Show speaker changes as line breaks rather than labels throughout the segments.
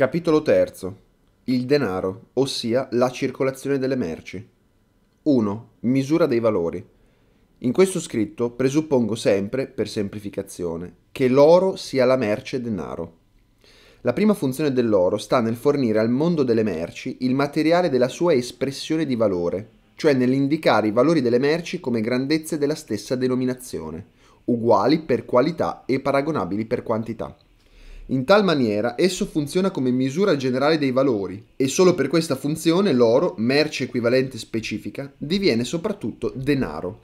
Capitolo 3. Il denaro, ossia la circolazione delle merci. 1. Misura dei valori. In questo scritto presuppongo sempre, per semplificazione, che l'oro sia la merce denaro. La prima funzione dell'oro sta nel fornire al mondo delle merci il materiale della sua espressione di valore, cioè nell'indicare i valori delle merci come grandezze della stessa denominazione, uguali per qualità e paragonabili per quantità. In tal maniera esso funziona come misura generale dei valori e solo per questa funzione l'oro, merce equivalente specifica, diviene soprattutto denaro.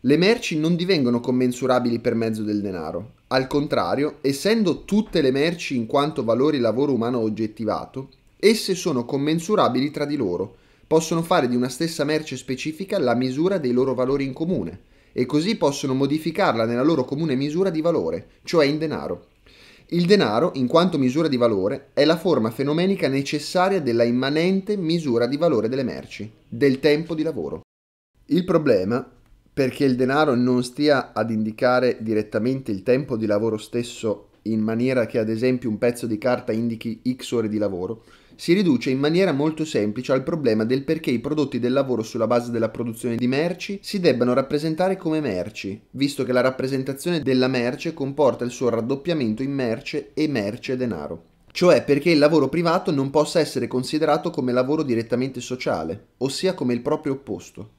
Le merci non divengono commensurabili per mezzo del denaro. Al contrario, essendo tutte le merci in quanto valori lavoro umano oggettivato, esse sono commensurabili tra di loro, possono fare di una stessa merce specifica la misura dei loro valori in comune e così possono modificarla nella loro comune misura di valore, cioè in denaro. Il denaro, in quanto misura di valore, è la forma fenomenica necessaria della immanente misura di valore delle merci, del tempo di lavoro. Il problema, perché il denaro non stia ad indicare direttamente il tempo di lavoro stesso in maniera che ad esempio un pezzo di carta indichi x ore di lavoro, si riduce in maniera molto semplice al problema del perché i prodotti del lavoro sulla base della produzione di merci si debbano rappresentare come merci, visto che la rappresentazione della merce comporta il suo raddoppiamento in merce e merce denaro cioè perché il lavoro privato non possa essere considerato come lavoro direttamente sociale, ossia come il proprio opposto.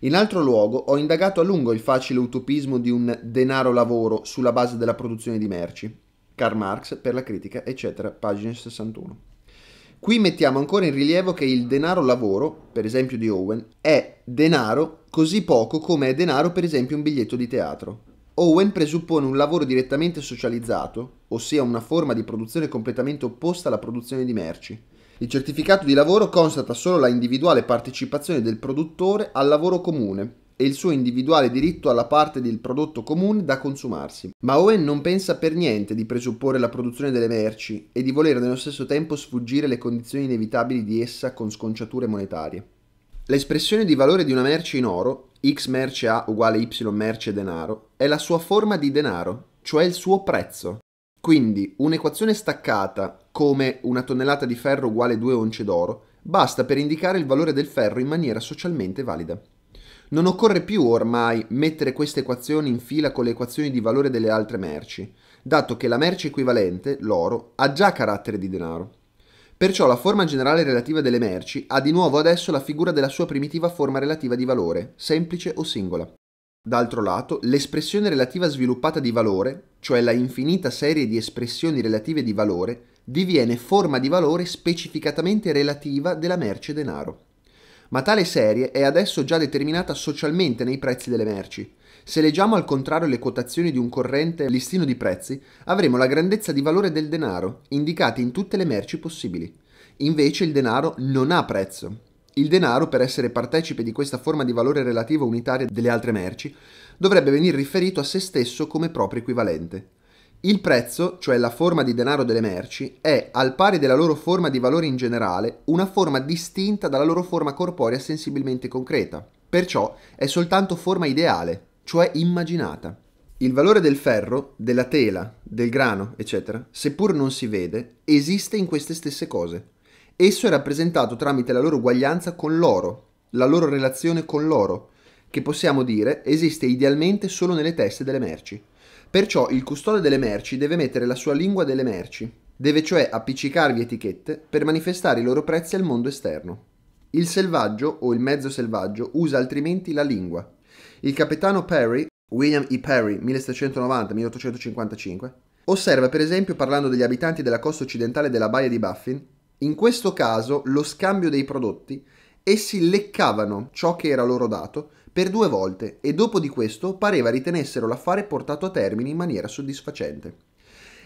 In altro luogo ho indagato a lungo il facile utopismo di un denaro lavoro sulla base della produzione di merci. Karl Marx per la critica, eccetera, pagina 61. Qui mettiamo ancora in rilievo che il denaro lavoro, per esempio di Owen, è denaro così poco come è denaro per esempio un biglietto di teatro. Owen presuppone un lavoro direttamente socializzato, ossia una forma di produzione completamente opposta alla produzione di merci. Il certificato di lavoro constata solo la individuale partecipazione del produttore al lavoro comune, e il suo individuale diritto alla parte del prodotto comune da consumarsi. Ma Owen non pensa per niente di presupporre la produzione delle merci e di voler nello stesso tempo sfuggire alle condizioni inevitabili di essa con sconciature monetarie. L'espressione di valore di una merce in oro, x merce A uguale y merce denaro, è la sua forma di denaro, cioè il suo prezzo. Quindi un'equazione staccata, come una tonnellata di ferro uguale 2 once d'oro, basta per indicare il valore del ferro in maniera socialmente valida. Non occorre più ormai mettere queste equazioni in fila con le equazioni di valore delle altre merci, dato che la merce equivalente, l'oro, ha già carattere di denaro. Perciò la forma generale relativa delle merci ha di nuovo adesso la figura della sua primitiva forma relativa di valore, semplice o singola. D'altro lato, l'espressione relativa sviluppata di valore, cioè la infinita serie di espressioni relative di valore, diviene forma di valore specificatamente relativa della merce denaro ma tale serie è adesso già determinata socialmente nei prezzi delle merci. Se leggiamo al contrario le quotazioni di un corrente listino di prezzi, avremo la grandezza di valore del denaro, indicati in tutte le merci possibili. Invece il denaro non ha prezzo. Il denaro, per essere partecipe di questa forma di valore relativo unitario delle altre merci, dovrebbe venire riferito a se stesso come proprio equivalente. Il prezzo, cioè la forma di denaro delle merci, è, al pari della loro forma di valore in generale, una forma distinta dalla loro forma corporea sensibilmente concreta. Perciò è soltanto forma ideale, cioè immaginata. Il valore del ferro, della tela, del grano, eccetera, seppur non si vede, esiste in queste stesse cose. Esso è rappresentato tramite la loro uguaglianza con l'oro, la loro relazione con l'oro, che possiamo dire esiste idealmente solo nelle teste delle merci. Perciò il custode delle merci deve mettere la sua lingua delle merci, deve cioè appiccicarvi etichette per manifestare i loro prezzi al mondo esterno. Il selvaggio o il mezzo selvaggio usa altrimenti la lingua. Il capitano Perry, William E. Perry 1790-1855, osserva per esempio parlando degli abitanti della costa occidentale della baia di Baffin, in questo caso lo scambio dei prodotti, essi leccavano ciò che era loro dato per due volte e dopo di questo pareva ritenessero l'affare portato a termine in maniera soddisfacente.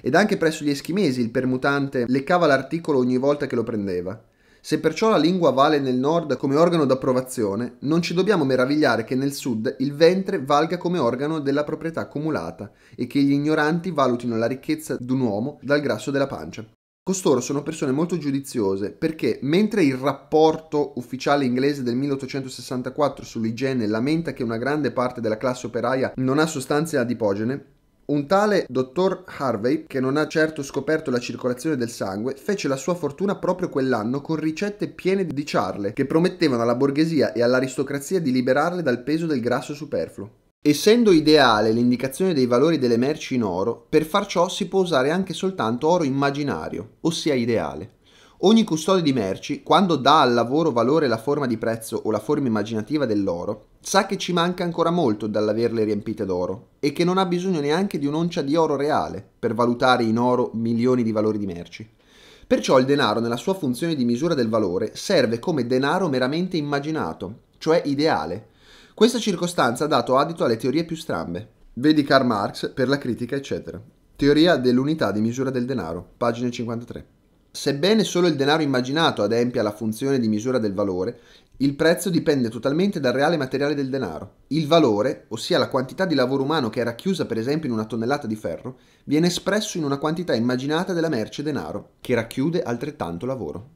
Ed anche presso gli eschimesi il permutante leccava l'articolo ogni volta che lo prendeva. Se perciò la lingua vale nel nord come organo d'approvazione, non ci dobbiamo meravigliare che nel sud il ventre valga come organo della proprietà accumulata e che gli ignoranti valutino la ricchezza d'un uomo dal grasso della pancia. Costoro sono persone molto giudiziose perché mentre il rapporto ufficiale inglese del 1864 sull'igiene lamenta che una grande parte della classe operaia non ha sostanze adipogene, un tale dottor Harvey, che non ha certo scoperto la circolazione del sangue, fece la sua fortuna proprio quell'anno con ricette piene di ciarle che promettevano alla borghesia e all'aristocrazia di liberarle dal peso del grasso superfluo. Essendo ideale l'indicazione dei valori delle merci in oro, per far ciò si può usare anche soltanto oro immaginario, ossia ideale. Ogni custode di merci, quando dà al lavoro valore la forma di prezzo o la forma immaginativa dell'oro, sa che ci manca ancora molto dall'averle riempite d'oro e che non ha bisogno neanche di un'oncia di oro reale per valutare in oro milioni di valori di merci. Perciò il denaro nella sua funzione di misura del valore serve come denaro meramente immaginato, cioè ideale, questa circostanza ha dato adito alle teorie più strambe. Vedi Karl Marx per la critica, eccetera. Teoria dell'unità di misura del denaro, pagina 53. Sebbene solo il denaro immaginato adempia la funzione di misura del valore, il prezzo dipende totalmente dal reale materiale del denaro. Il valore, ossia la quantità di lavoro umano che è racchiusa per esempio in una tonnellata di ferro, viene espresso in una quantità immaginata della merce denaro, che racchiude altrettanto lavoro.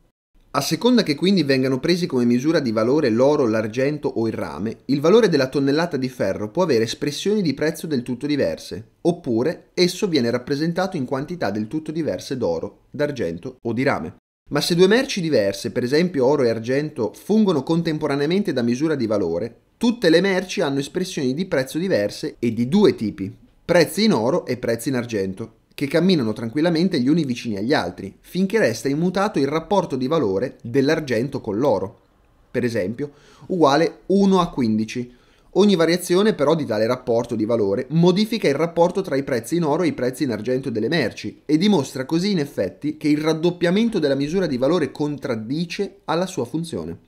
A seconda che quindi vengano presi come misura di valore l'oro, l'argento o il rame, il valore della tonnellata di ferro può avere espressioni di prezzo del tutto diverse, oppure esso viene rappresentato in quantità del tutto diverse d'oro, d'argento o di rame. Ma se due merci diverse, per esempio oro e argento, fungono contemporaneamente da misura di valore, tutte le merci hanno espressioni di prezzo diverse e di due tipi, prezzi in oro e prezzi in argento che camminano tranquillamente gli uni vicini agli altri, finché resta immutato il rapporto di valore dell'argento con l'oro, per esempio, uguale 1 a 15. Ogni variazione però di tale rapporto di valore modifica il rapporto tra i prezzi in oro e i prezzi in argento delle merci e dimostra così in effetti che il raddoppiamento della misura di valore contraddice alla sua funzione.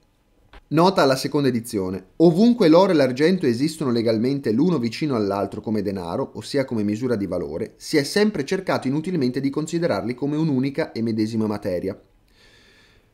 Nota alla seconda edizione. Ovunque l'oro e l'argento esistono legalmente l'uno vicino all'altro come denaro, ossia come misura di valore, si è sempre cercato inutilmente di considerarli come un'unica e medesima materia.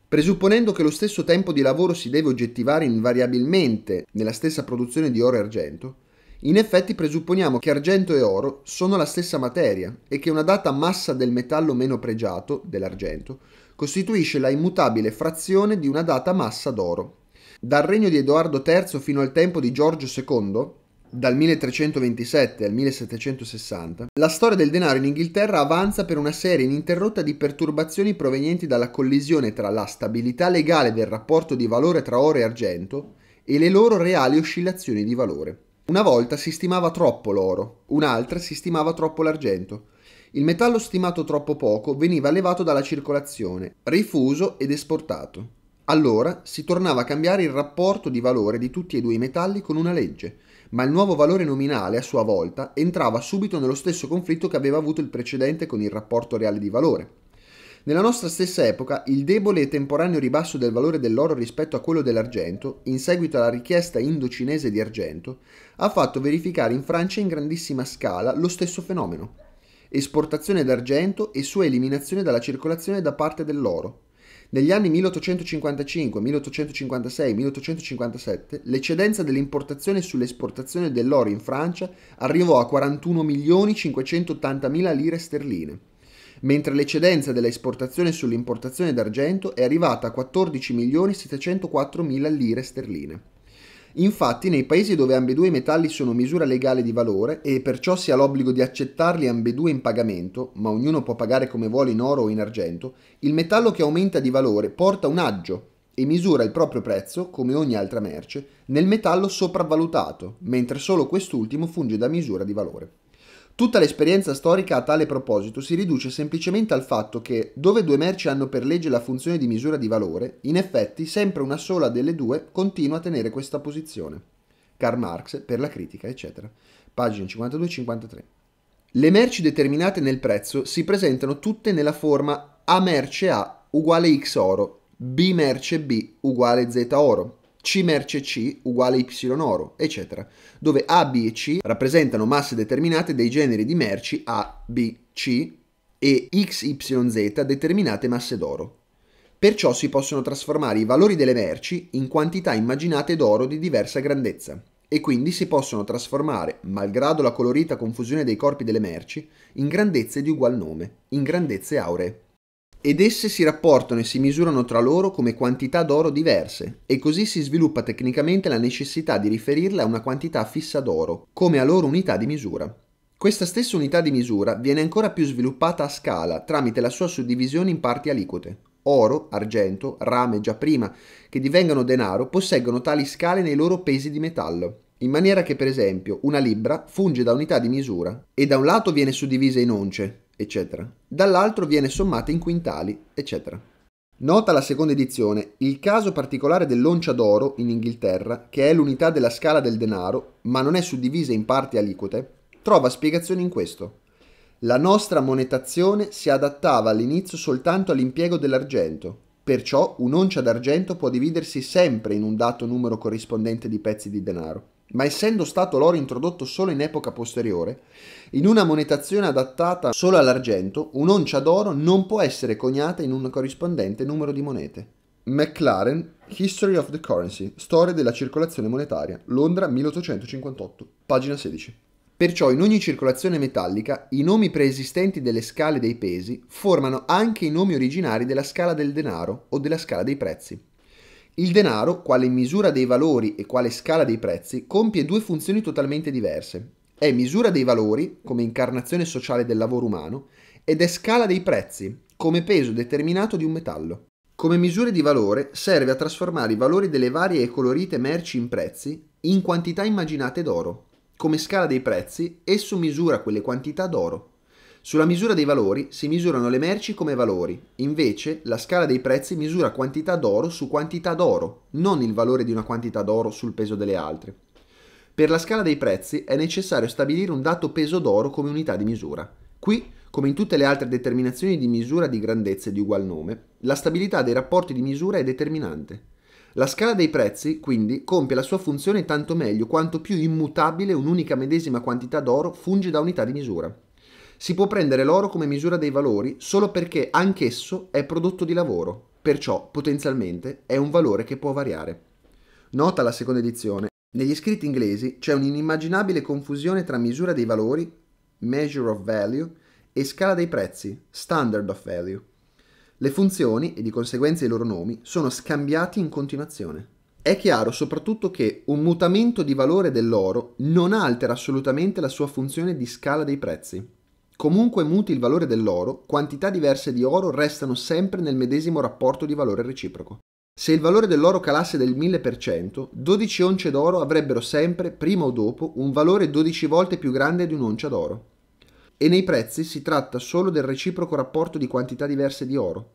Presupponendo che lo stesso tempo di lavoro si deve oggettivare invariabilmente nella stessa produzione di oro e argento, in effetti presupponiamo che argento e oro sono la stessa materia e che una data massa del metallo meno pregiato, dell'argento, costituisce la immutabile frazione di una data massa d'oro, dal regno di Edoardo III fino al tempo di Giorgio II, dal 1327 al 1760, la storia del denaro in Inghilterra avanza per una serie ininterrotta di perturbazioni provenienti dalla collisione tra la stabilità legale del rapporto di valore tra oro e argento e le loro reali oscillazioni di valore. Una volta si stimava troppo l'oro, un'altra si stimava troppo l'argento. Il metallo stimato troppo poco veniva levato dalla circolazione, rifuso ed esportato. Allora si tornava a cambiare il rapporto di valore di tutti e due i metalli con una legge, ma il nuovo valore nominale a sua volta entrava subito nello stesso conflitto che aveva avuto il precedente con il rapporto reale di valore. Nella nostra stessa epoca, il debole e temporaneo ribasso del valore dell'oro rispetto a quello dell'argento, in seguito alla richiesta indocinese di argento, ha fatto verificare in Francia in grandissima scala lo stesso fenomeno. Esportazione d'argento e sua eliminazione dalla circolazione da parte dell'oro, negli anni 1855, 1856, 1857 l'eccedenza delle importazioni sull'esportazione dell'oro in Francia arrivò a 41 milioni 580 mila lire sterline, mentre l'eccedenza dell'esportazione sull'importazione d'argento è arrivata a 14 milioni 704 mila lire sterline. Infatti, nei paesi dove ambedue i metalli sono misura legale di valore e perciò si ha l'obbligo di accettarli ambedue in pagamento, ma ognuno può pagare come vuole in oro o in argento, il metallo che aumenta di valore porta un aggio e misura il proprio prezzo, come ogni altra merce, nel metallo sopravvalutato, mentre solo quest'ultimo funge da misura di valore. Tutta l'esperienza storica a tale proposito si riduce semplicemente al fatto che, dove due merci hanno per legge la funzione di misura di valore, in effetti sempre una sola delle due continua a tenere questa posizione. Karl Marx, per la critica, eccetera. Pagina 52-53. Le merci determinate nel prezzo si presentano tutte nella forma A merce A uguale X oro, B merce B uguale Z oro, c merce C uguale Y oro, eccetera, dove A, B e C rappresentano masse determinate dei generi di merci A, B, C e X, Y, Z determinate masse d'oro. Perciò si possono trasformare i valori delle merci in quantità immaginate d'oro di diversa grandezza e quindi si possono trasformare, malgrado la colorita confusione dei corpi delle merci, in grandezze di ugual nome, in grandezze auree ed esse si rapportano e si misurano tra loro come quantità d'oro diverse, e così si sviluppa tecnicamente la necessità di riferirle a una quantità fissa d'oro, come a loro unità di misura. Questa stessa unità di misura viene ancora più sviluppata a scala tramite la sua suddivisione in parti aliquote. Oro, argento, rame già prima, che divengano denaro, posseggono tali scale nei loro pesi di metallo, in maniera che per esempio una libra funge da unità di misura e da un lato viene suddivisa in once, eccetera. Dall'altro viene sommata in quintali, eccetera. Nota la seconda edizione, il caso particolare dell'oncia d'oro in Inghilterra, che è l'unità della scala del denaro, ma non è suddivisa in parti aliquote, trova spiegazione in questo. La nostra monetazione si adattava all'inizio soltanto all'impiego dell'argento, perciò un'oncia d'argento può dividersi sempre in un dato numero corrispondente di pezzi di denaro, ma essendo stato l'oro introdotto solo in epoca posteriore, in una monetazione adattata solo all'argento, un'oncia d'oro non può essere coniata in un corrispondente numero di monete. McLaren, History of the Currency, Storia della circolazione monetaria, Londra 1858, pagina 16. Perciò in ogni circolazione metallica i nomi preesistenti delle scale dei pesi formano anche i nomi originari della scala del denaro o della scala dei prezzi. Il denaro, quale misura dei valori e quale scala dei prezzi, compie due funzioni totalmente diverse è misura dei valori, come incarnazione sociale del lavoro umano, ed è scala dei prezzi, come peso determinato di un metallo. Come misura di valore serve a trasformare i valori delle varie e colorite merci in prezzi in quantità immaginate d'oro. Come scala dei prezzi, esso misura quelle quantità d'oro. Sulla misura dei valori si misurano le merci come valori, invece la scala dei prezzi misura quantità d'oro su quantità d'oro, non il valore di una quantità d'oro sul peso delle altre. Per la scala dei prezzi è necessario stabilire un dato peso d'oro come unità di misura. Qui, come in tutte le altre determinazioni di misura di grandezze di ugual nome, la stabilità dei rapporti di misura è determinante. La scala dei prezzi, quindi, compie la sua funzione tanto meglio quanto più immutabile un'unica medesima quantità d'oro funge da unità di misura. Si può prendere l'oro come misura dei valori solo perché anch'esso è prodotto di lavoro, perciò potenzialmente è un valore che può variare. Nota la seconda edizione. Negli scritti inglesi c'è un'inimmaginabile confusione tra misura dei valori, measure of value, e scala dei prezzi, standard of value. Le funzioni e di conseguenza i loro nomi sono scambiati in continuazione. È chiaro soprattutto che un mutamento di valore dell'oro non altera assolutamente la sua funzione di scala dei prezzi. Comunque muti il valore dell'oro, quantità diverse di oro restano sempre nel medesimo rapporto di valore reciproco. Se il valore dell'oro calasse del 1000%, 12 once d'oro avrebbero sempre, prima o dopo, un valore 12 volte più grande di un'oncia d'oro. E nei prezzi si tratta solo del reciproco rapporto di quantità diverse di oro.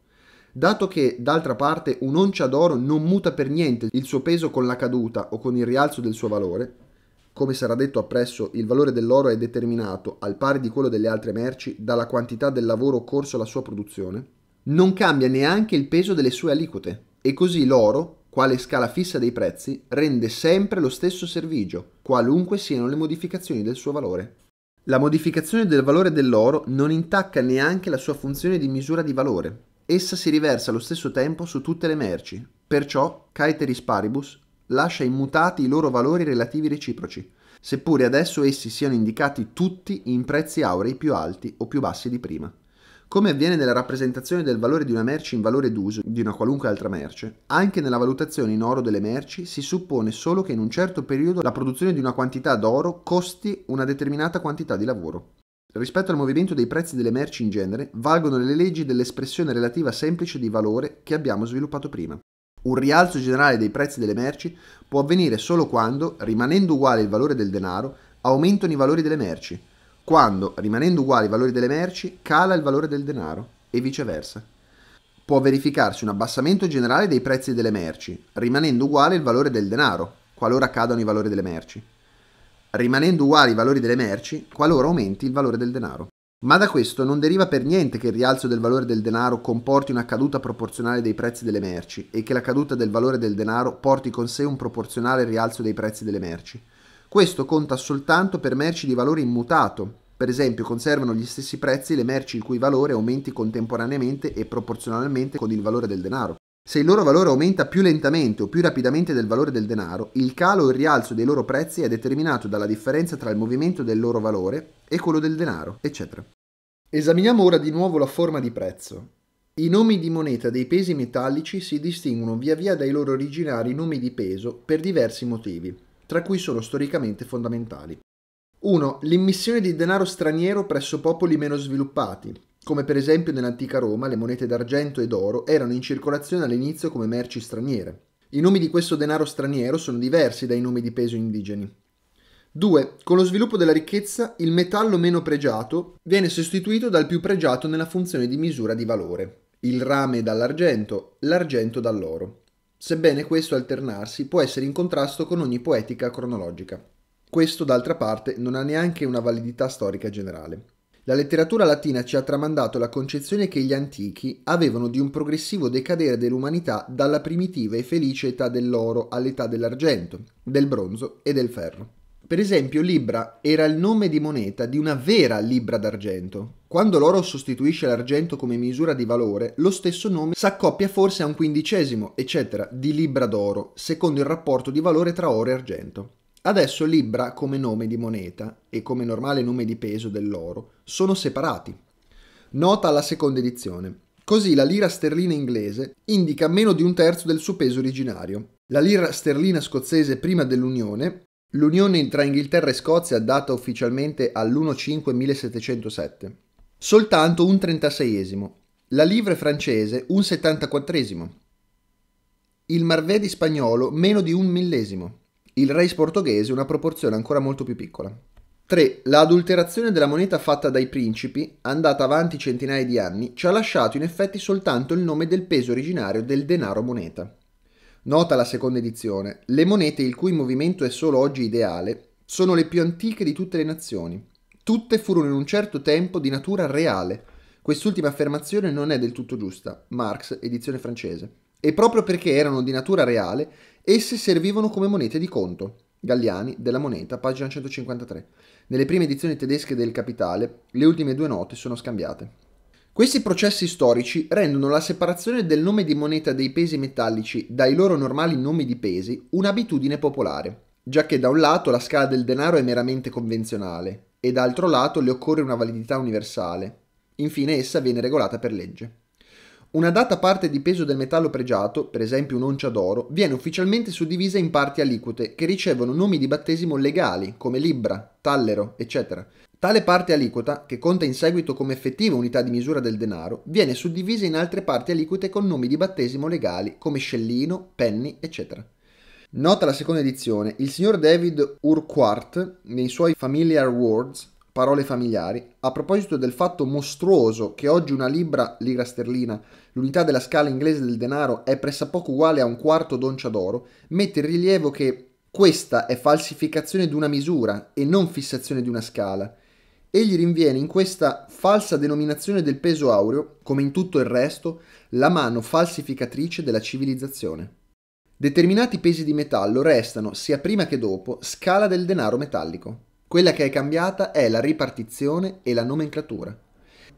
Dato che, d'altra parte, un'oncia d'oro non muta per niente il suo peso con la caduta o con il rialzo del suo valore, come sarà detto appresso, il valore dell'oro è determinato, al pari di quello delle altre merci, dalla quantità del lavoro corso alla sua produzione, non cambia neanche il peso delle sue aliquote. E così l'oro, quale scala fissa dei prezzi, rende sempre lo stesso servigio, qualunque siano le modificazioni del suo valore. La modificazione del valore dell'oro non intacca neanche la sua funzione di misura di valore. Essa si riversa allo stesso tempo su tutte le merci, perciò, caeteris paribus, lascia immutati i loro valori relativi reciproci, seppure adesso essi siano indicati tutti in prezzi aurei più alti o più bassi di prima come avviene nella rappresentazione del valore di una merce in valore d'uso di una qualunque altra merce, anche nella valutazione in oro delle merci si suppone solo che in un certo periodo la produzione di una quantità d'oro costi una determinata quantità di lavoro. Rispetto al movimento dei prezzi delle merci in genere, valgono le leggi dell'espressione relativa semplice di valore che abbiamo sviluppato prima. Un rialzo generale dei prezzi delle merci può avvenire solo quando, rimanendo uguale il valore del denaro, aumentano i valori delle merci, quando, rimanendo uguali i valori delle merci, cala il valore del denaro e viceversa. Può verificarsi un abbassamento generale dei prezzi delle merci, rimanendo uguale il valore del denaro, qualora cadano i valori delle merci. Rimanendo uguali i valori delle merci, qualora aumenti il valore del denaro. Ma da questo non deriva per niente che il rialzo del valore del denaro comporti una caduta proporzionale dei prezzi delle merci e che la caduta del valore del denaro porti con sé un proporzionale rialzo dei prezzi delle merci. Questo conta soltanto per merci di valore immutato. Per esempio, conservano gli stessi prezzi le merci il cui valore aumenti contemporaneamente e proporzionalmente con il valore del denaro. Se il loro valore aumenta più lentamente o più rapidamente del valore del denaro, il calo o il rialzo dei loro prezzi è determinato dalla differenza tra il movimento del loro valore e quello del denaro, eccetera. Esaminiamo ora di nuovo la forma di prezzo. I nomi di moneta dei pesi metallici si distinguono via via dai loro originari nomi di peso per diversi motivi tra cui sono storicamente fondamentali. 1. L'immissione di denaro straniero presso popoli meno sviluppati, come per esempio nell'antica Roma le monete d'argento e d'oro erano in circolazione all'inizio come merci straniere. I nomi di questo denaro straniero sono diversi dai nomi di peso indigeni. 2. Con lo sviluppo della ricchezza, il metallo meno pregiato viene sostituito dal più pregiato nella funzione di misura di valore, il rame dall'argento, l'argento dall'oro sebbene questo alternarsi può essere in contrasto con ogni poetica cronologica. Questo, d'altra parte, non ha neanche una validità storica generale. La letteratura latina ci ha tramandato la concezione che gli antichi avevano di un progressivo decadere dell'umanità dalla primitiva e felice età dell'oro all'età dell'argento, del bronzo e del ferro. Per esempio, Libra era il nome di moneta di una vera Libra d'argento. Quando l'oro sostituisce l'argento come misura di valore, lo stesso nome s'accoppia forse a un quindicesimo, eccetera, di Libra d'oro, secondo il rapporto di valore tra oro e argento. Adesso Libra come nome di moneta e come normale nome di peso dell'oro sono separati. Nota alla seconda edizione. Così la lira sterlina inglese indica meno di un terzo del suo peso originario. La lira sterlina scozzese prima dell'Unione L'unione tra Inghilterra e Scozia data ufficialmente all'1-5-1707. Soltanto un 36esimo. La livre francese un 74esimo. Il marvedi spagnolo meno di un millesimo. Il reis portoghese una proporzione ancora molto più piccola. 3. L'adulterazione della moneta fatta dai principi, andata avanti centinaia di anni, ci ha lasciato in effetti soltanto il nome del peso originario del denaro moneta. Nota la seconda edizione. Le monete il cui movimento è solo oggi ideale sono le più antiche di tutte le nazioni. Tutte furono in un certo tempo di natura reale. Quest'ultima affermazione non è del tutto giusta. Marx, edizione francese. E proprio perché erano di natura reale, esse servivano come monete di conto. Galliani, della moneta, pagina 153. Nelle prime edizioni tedesche del Capitale, le ultime due note sono scambiate. Questi processi storici rendono la separazione del nome di moneta dei pesi metallici dai loro normali nomi di pesi un'abitudine popolare, già che da un lato la scala del denaro è meramente convenzionale e d'altro lato le occorre una validità universale. Infine essa viene regolata per legge. Una data parte di peso del metallo pregiato, per esempio un'oncia d'oro, viene ufficialmente suddivisa in parti aliquote che ricevono nomi di battesimo legali come libra, tallero, eccetera, Tale parte aliquota, che conta in seguito come effettiva unità di misura del denaro, viene suddivisa in altre parti aliquote con nomi di battesimo legali come scellino, penny, eccetera. Nota la seconda edizione, il signor David Urquhart, nei suoi Familiar Words, parole familiari, a proposito del fatto mostruoso che oggi una libra, lira sterlina, l'unità della scala inglese del denaro, è pressappoco uguale a un quarto d'oncia d'oro, mette in rilievo che questa è falsificazione di una misura e non fissazione di una scala, Egli rinviene in questa falsa denominazione del peso aureo, come in tutto il resto, la mano falsificatrice della civilizzazione. Determinati pesi di metallo restano, sia prima che dopo, scala del denaro metallico. Quella che è cambiata è la ripartizione e la nomenclatura.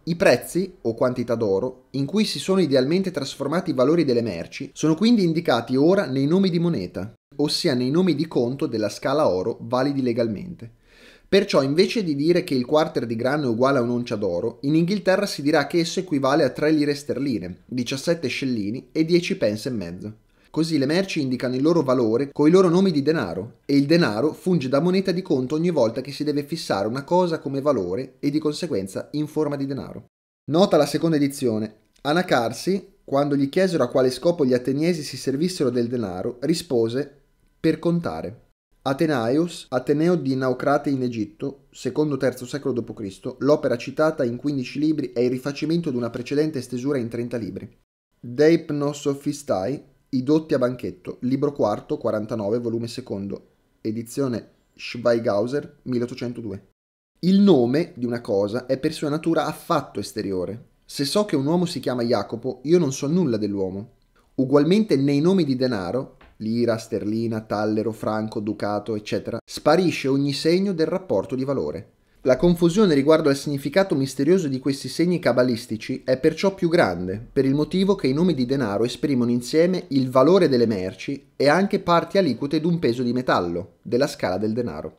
I prezzi, o quantità d'oro, in cui si sono idealmente trasformati i valori delle merci, sono quindi indicati ora nei nomi di moneta, ossia nei nomi di conto della scala oro validi legalmente. Perciò invece di dire che il quarter di grano è uguale a un'oncia d'oro, in Inghilterra si dirà che esso equivale a 3 lire sterline, 17 scellini e 10 pence e mezzo. Così le merci indicano il loro valore coi loro nomi di denaro e il denaro funge da moneta di conto ogni volta che si deve fissare una cosa come valore e di conseguenza in forma di denaro. Nota la seconda edizione. Anacarsi, quando gli chiesero a quale scopo gli ateniesi si servissero del denaro, rispose per contare. Atenaeus, Ateneo di Naucrate in Egitto, secondo terzo secolo d.C., l'opera citata in 15 libri è il rifacimento di una precedente stesura in 30 libri. Deipnosophistai, I dotti a banchetto, libro quarto, 49, volume secondo, edizione Schweighauser, 1802. Il nome di una cosa è per sua natura affatto esteriore. Se so che un uomo si chiama Jacopo, io non so nulla dell'uomo. Ugualmente nei nomi di denaro lira, sterlina, tallero, franco, ducato, eccetera, sparisce ogni segno del rapporto di valore. La confusione riguardo al significato misterioso di questi segni cabalistici è perciò più grande, per il motivo che i nomi di denaro esprimono insieme il valore delle merci e anche parti aliquote d'un peso di metallo, della scala del denaro.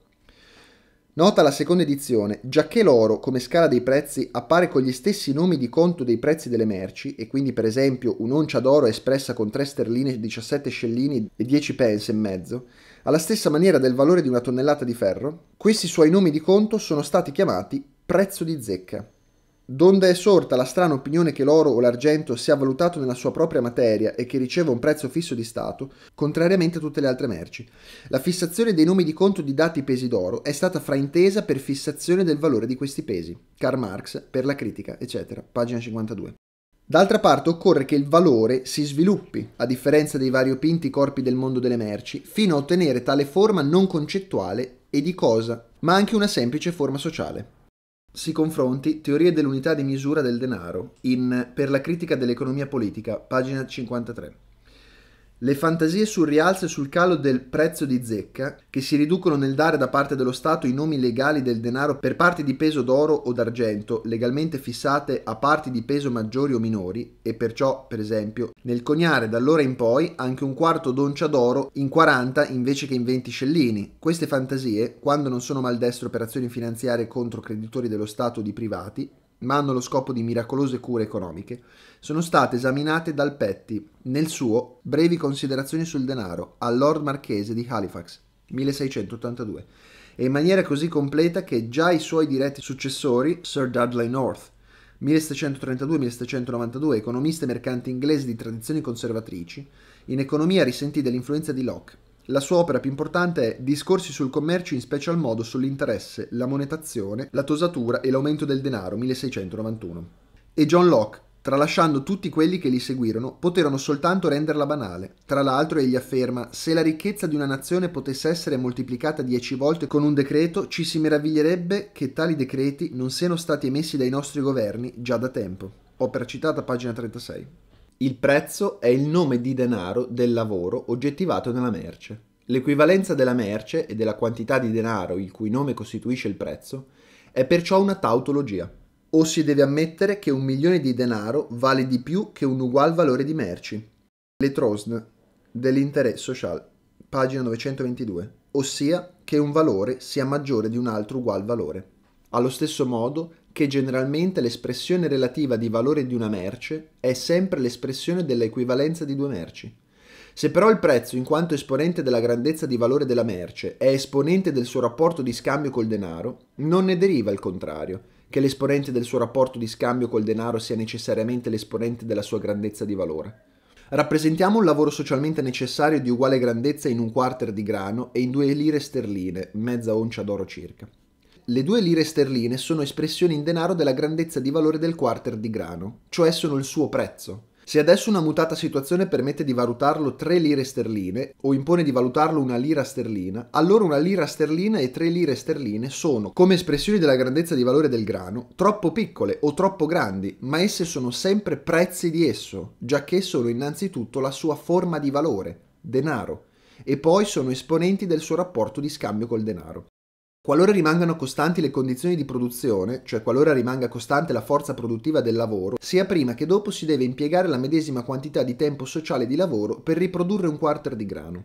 Nota la seconda edizione, giacché l'oro come scala dei prezzi appare con gli stessi nomi di conto dei prezzi delle merci, e quindi per esempio un'oncia d'oro è espressa con 3 sterline 17 scellini e 10 pence e mezzo, alla stessa maniera del valore di una tonnellata di ferro, questi suoi nomi di conto sono stati chiamati prezzo di zecca. Donde è sorta la strana opinione che l'oro o l'argento sia valutato nella sua propria materia e che riceva un prezzo fisso di Stato, contrariamente a tutte le altre merci. La fissazione dei nomi di conto di dati pesi d'oro è stata fraintesa per fissazione del valore di questi pesi. Karl Marx, per la critica, eccetera, pagina 52. D'altra parte occorre che il valore si sviluppi, a differenza dei variopinti corpi del mondo delle merci, fino a ottenere tale forma non concettuale e di cosa, ma anche una semplice forma sociale si confronti Teorie dell'unità di misura del denaro in Per la critica dell'economia politica, pagina 53 le fantasie sul rialzo e sul calo del prezzo di zecca, che si riducono nel dare da parte dello Stato i nomi legali del denaro per parti di peso d'oro o d'argento, legalmente fissate a parti di peso maggiori o minori, e perciò, per esempio, nel coniare dall'ora in poi anche un quarto d'oncia d'oro in 40 invece che in 20 scellini. Queste fantasie, quando non sono maldestre operazioni finanziarie contro creditori dello Stato o di privati, ma hanno lo scopo di miracolose cure economiche, sono state esaminate dal Petty nel suo Brevi considerazioni sul denaro al Lord Marchese di Halifax 1682 e in maniera così completa che già i suoi diretti successori, Sir Dudley North 1732-1792, economista e mercante inglese di tradizioni conservatrici, in economia risentì dell'influenza di Locke. La sua opera più importante è Discorsi sul commercio, in special modo sull'interesse, la monetazione, la tosatura e l'aumento del denaro, 1691. E John Locke, tralasciando tutti quelli che li seguirono, poterono soltanto renderla banale. Tra l'altro egli afferma, se la ricchezza di una nazione potesse essere moltiplicata dieci volte con un decreto, ci si meraviglierebbe che tali decreti non siano stati emessi dai nostri governi già da tempo. Opera citata, pagina 36. Il prezzo è il nome di denaro del lavoro oggettivato nella merce. L'equivalenza della merce e della quantità di denaro il cui nome costituisce il prezzo è perciò una tautologia o si deve ammettere che un milione di denaro vale di più che un ugual valore di merci. Le Trosn dell'intérêt social, pagina 922, ossia che un valore sia maggiore di un altro ugual valore. Allo stesso modo che generalmente l'espressione relativa di valore di una merce è sempre l'espressione dell'equivalenza di due merci. Se però il prezzo, in quanto esponente della grandezza di valore della merce, è esponente del suo rapporto di scambio col denaro, non ne deriva il contrario, che l'esponente del suo rapporto di scambio col denaro sia necessariamente l'esponente della sua grandezza di valore. Rappresentiamo un lavoro socialmente necessario di uguale grandezza in un quarter di grano e in due lire sterline, mezza oncia d'oro circa. Le due lire sterline sono espressioni in denaro della grandezza di valore del quarter di grano, cioè sono il suo prezzo. Se adesso una mutata situazione permette di valutarlo 3 lire sterline o impone di valutarlo una lira sterlina, allora una lira sterlina e 3 lire sterline sono, come espressioni della grandezza di valore del grano, troppo piccole o troppo grandi, ma esse sono sempre prezzi di esso, giacché sono innanzitutto la sua forma di valore, denaro, e poi sono esponenti del suo rapporto di scambio col denaro. Qualora rimangano costanti le condizioni di produzione, cioè qualora rimanga costante la forza produttiva del lavoro, sia prima che dopo si deve impiegare la medesima quantità di tempo sociale di lavoro per riprodurre un quarter di grano.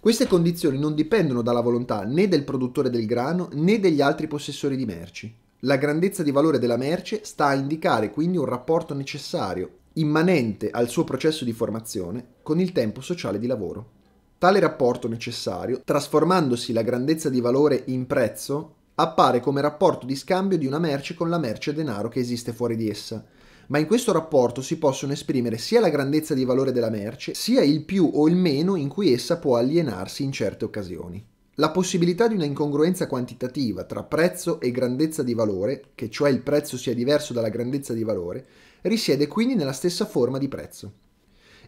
Queste condizioni non dipendono dalla volontà né del produttore del grano né degli altri possessori di merci. La grandezza di valore della merce sta a indicare quindi un rapporto necessario, immanente al suo processo di formazione, con il tempo sociale di lavoro. Tale rapporto necessario, trasformandosi la grandezza di valore in prezzo, appare come rapporto di scambio di una merce con la merce denaro che esiste fuori di essa. Ma in questo rapporto si possono esprimere sia la grandezza di valore della merce, sia il più o il meno in cui essa può alienarsi in certe occasioni. La possibilità di una incongruenza quantitativa tra prezzo e grandezza di valore, che cioè il prezzo sia diverso dalla grandezza di valore, risiede quindi nella stessa forma di prezzo.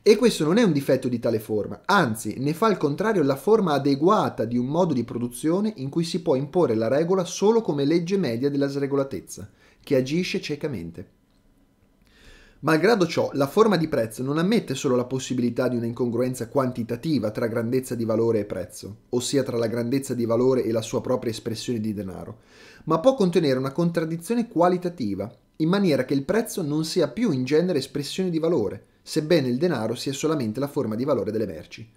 E questo non è un difetto di tale forma, anzi ne fa al contrario la forma adeguata di un modo di produzione in cui si può imporre la regola solo come legge media della sregolatezza, che agisce ciecamente. Malgrado ciò, la forma di prezzo non ammette solo la possibilità di una incongruenza quantitativa tra grandezza di valore e prezzo, ossia tra la grandezza di valore e la sua propria espressione di denaro, ma può contenere una contraddizione qualitativa, in maniera che il prezzo non sia più in genere espressione di valore, sebbene il denaro sia solamente la forma di valore delle merci.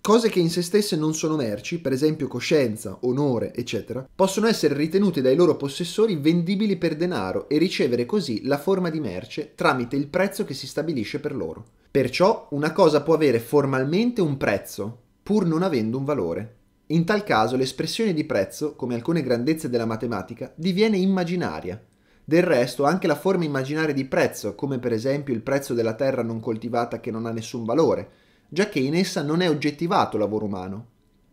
Cose che in se stesse non sono merci, per esempio coscienza, onore, eccetera, possono essere ritenute dai loro possessori vendibili per denaro e ricevere così la forma di merce tramite il prezzo che si stabilisce per loro. Perciò una cosa può avere formalmente un prezzo, pur non avendo un valore. In tal caso l'espressione di prezzo, come alcune grandezze della matematica, diviene immaginaria, del resto, anche la forma immaginaria di prezzo, come per esempio il prezzo della terra non coltivata che non ha nessun valore, già che in essa non è oggettivato lavoro umano,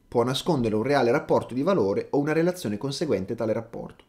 può nascondere un reale rapporto di valore o una relazione conseguente a tale rapporto.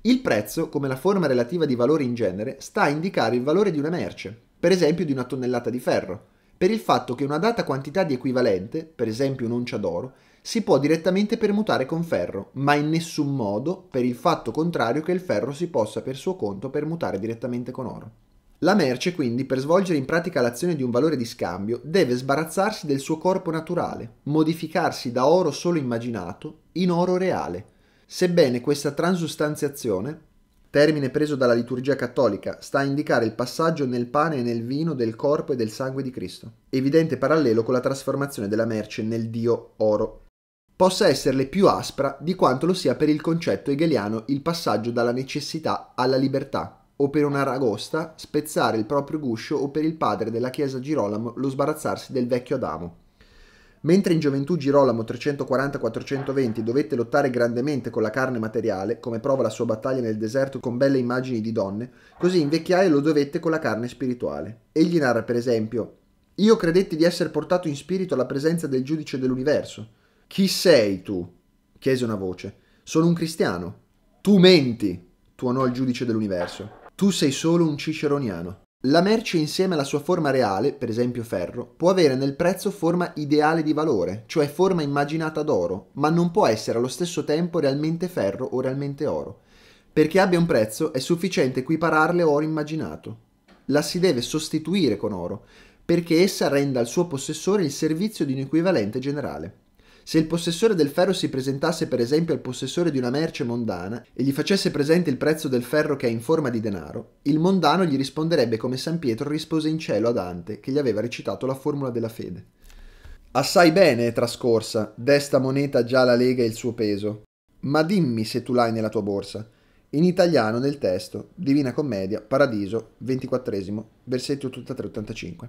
Il prezzo, come la forma relativa di valore in genere, sta a indicare il valore di una merce, per esempio di una tonnellata di ferro, per il fatto che una data quantità di equivalente, per esempio un'oncia d'oro, si può direttamente permutare con ferro, ma in nessun modo per il fatto contrario che il ferro si possa per suo conto permutare direttamente con oro. La merce quindi per svolgere in pratica l'azione di un valore di scambio deve sbarazzarsi del suo corpo naturale, modificarsi da oro solo immaginato in oro reale, sebbene questa transustanziazione, termine preso dalla liturgia cattolica, sta a indicare il passaggio nel pane e nel vino del corpo e del sangue di Cristo, evidente parallelo con la trasformazione della merce nel Dio oro possa esserle più aspra di quanto lo sia per il concetto hegeliano il passaggio dalla necessità alla libertà, o per un Aragosta spezzare il proprio guscio o per il padre della Chiesa Girolamo lo sbarazzarsi del vecchio Adamo. Mentre in gioventù Girolamo 340-420 dovette lottare grandemente con la carne materiale, come prova la sua battaglia nel deserto con belle immagini di donne, così in vecchiaia lo dovette con la carne spirituale. Egli narra, per esempio, Io credetti di essere portato in spirito alla presenza del giudice dell'universo. Chi sei tu? chiese una voce. Sono un cristiano. Tu menti, tuonò il giudice dell'universo. Tu sei solo un ciceroniano. La merce insieme alla sua forma reale, per esempio ferro, può avere nel prezzo forma ideale di valore, cioè forma immaginata d'oro, ma non può essere allo stesso tempo realmente ferro o realmente oro. Perché abbia un prezzo è sufficiente equipararle oro immaginato. La si deve sostituire con oro, perché essa renda al suo possessore il servizio di un equivalente generale. Se il possessore del ferro si presentasse per esempio al possessore di una merce mondana e gli facesse presente il prezzo del ferro che è in forma di denaro, il mondano gli risponderebbe come San Pietro rispose in cielo a Dante, che gli aveva recitato la formula della fede. Assai bene è trascorsa, desta moneta già la lega e il suo peso. Ma dimmi se tu l'hai nella tua borsa. In italiano nel testo, Divina Commedia, Paradiso, 24, versetto 83-85.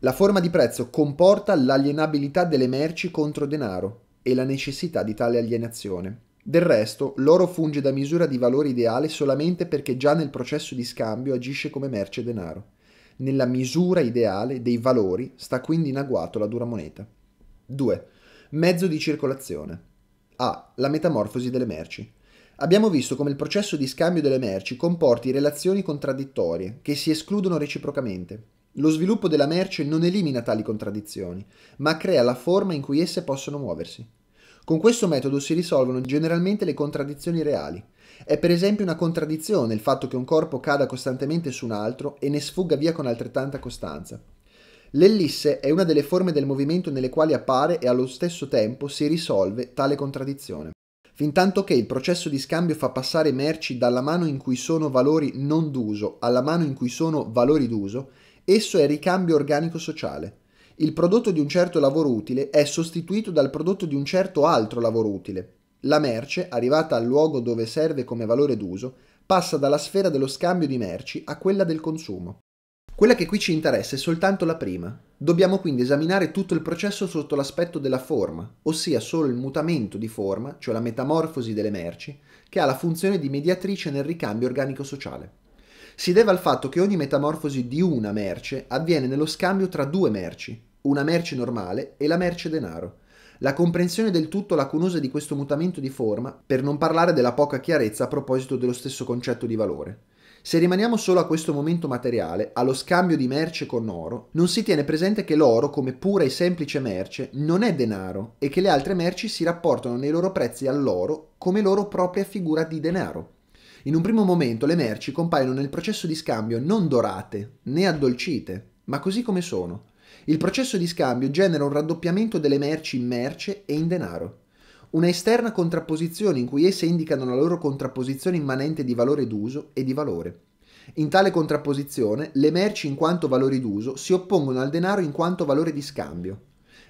La forma di prezzo comporta l'alienabilità delle merci contro denaro e la necessità di tale alienazione. Del resto, l'oro funge da misura di valore ideale solamente perché già nel processo di scambio agisce come merce denaro. Nella misura ideale dei valori sta quindi in agguato la dura moneta. 2. Mezzo di circolazione. A. La metamorfosi delle merci. Abbiamo visto come il processo di scambio delle merci comporti relazioni contraddittorie, che si escludono reciprocamente. Lo sviluppo della merce non elimina tali contraddizioni, ma crea la forma in cui esse possono muoversi. Con questo metodo si risolvono generalmente le contraddizioni reali. È per esempio una contraddizione il fatto che un corpo cada costantemente su un altro e ne sfugga via con altrettanta costanza. L'ellisse è una delle forme del movimento nelle quali appare e allo stesso tempo si risolve tale contraddizione. Fintanto che il processo di scambio fa passare merci dalla mano in cui sono valori non d'uso alla mano in cui sono valori d'uso, Esso è ricambio organico sociale. Il prodotto di un certo lavoro utile è sostituito dal prodotto di un certo altro lavoro utile. La merce, arrivata al luogo dove serve come valore d'uso, passa dalla sfera dello scambio di merci a quella del consumo. Quella che qui ci interessa è soltanto la prima. Dobbiamo quindi esaminare tutto il processo sotto l'aspetto della forma, ossia solo il mutamento di forma, cioè la metamorfosi delle merci, che ha la funzione di mediatrice nel ricambio organico sociale si deve al fatto che ogni metamorfosi di una merce avviene nello scambio tra due merci, una merce normale e la merce denaro. La comprensione del tutto lacunosa di questo mutamento di forma, per non parlare della poca chiarezza a proposito dello stesso concetto di valore. Se rimaniamo solo a questo momento materiale, allo scambio di merce con oro, non si tiene presente che l'oro, come pura e semplice merce, non è denaro e che le altre merci si rapportano nei loro prezzi all'oro come loro propria figura di denaro. In un primo momento le merci compaiono nel processo di scambio non dorate né addolcite, ma così come sono. Il processo di scambio genera un raddoppiamento delle merci in merce e in denaro. Una esterna contrapposizione in cui esse indicano la loro contrapposizione immanente di valore d'uso e di valore. In tale contrapposizione, le merci in quanto valori d'uso si oppongono al denaro in quanto valore di scambio.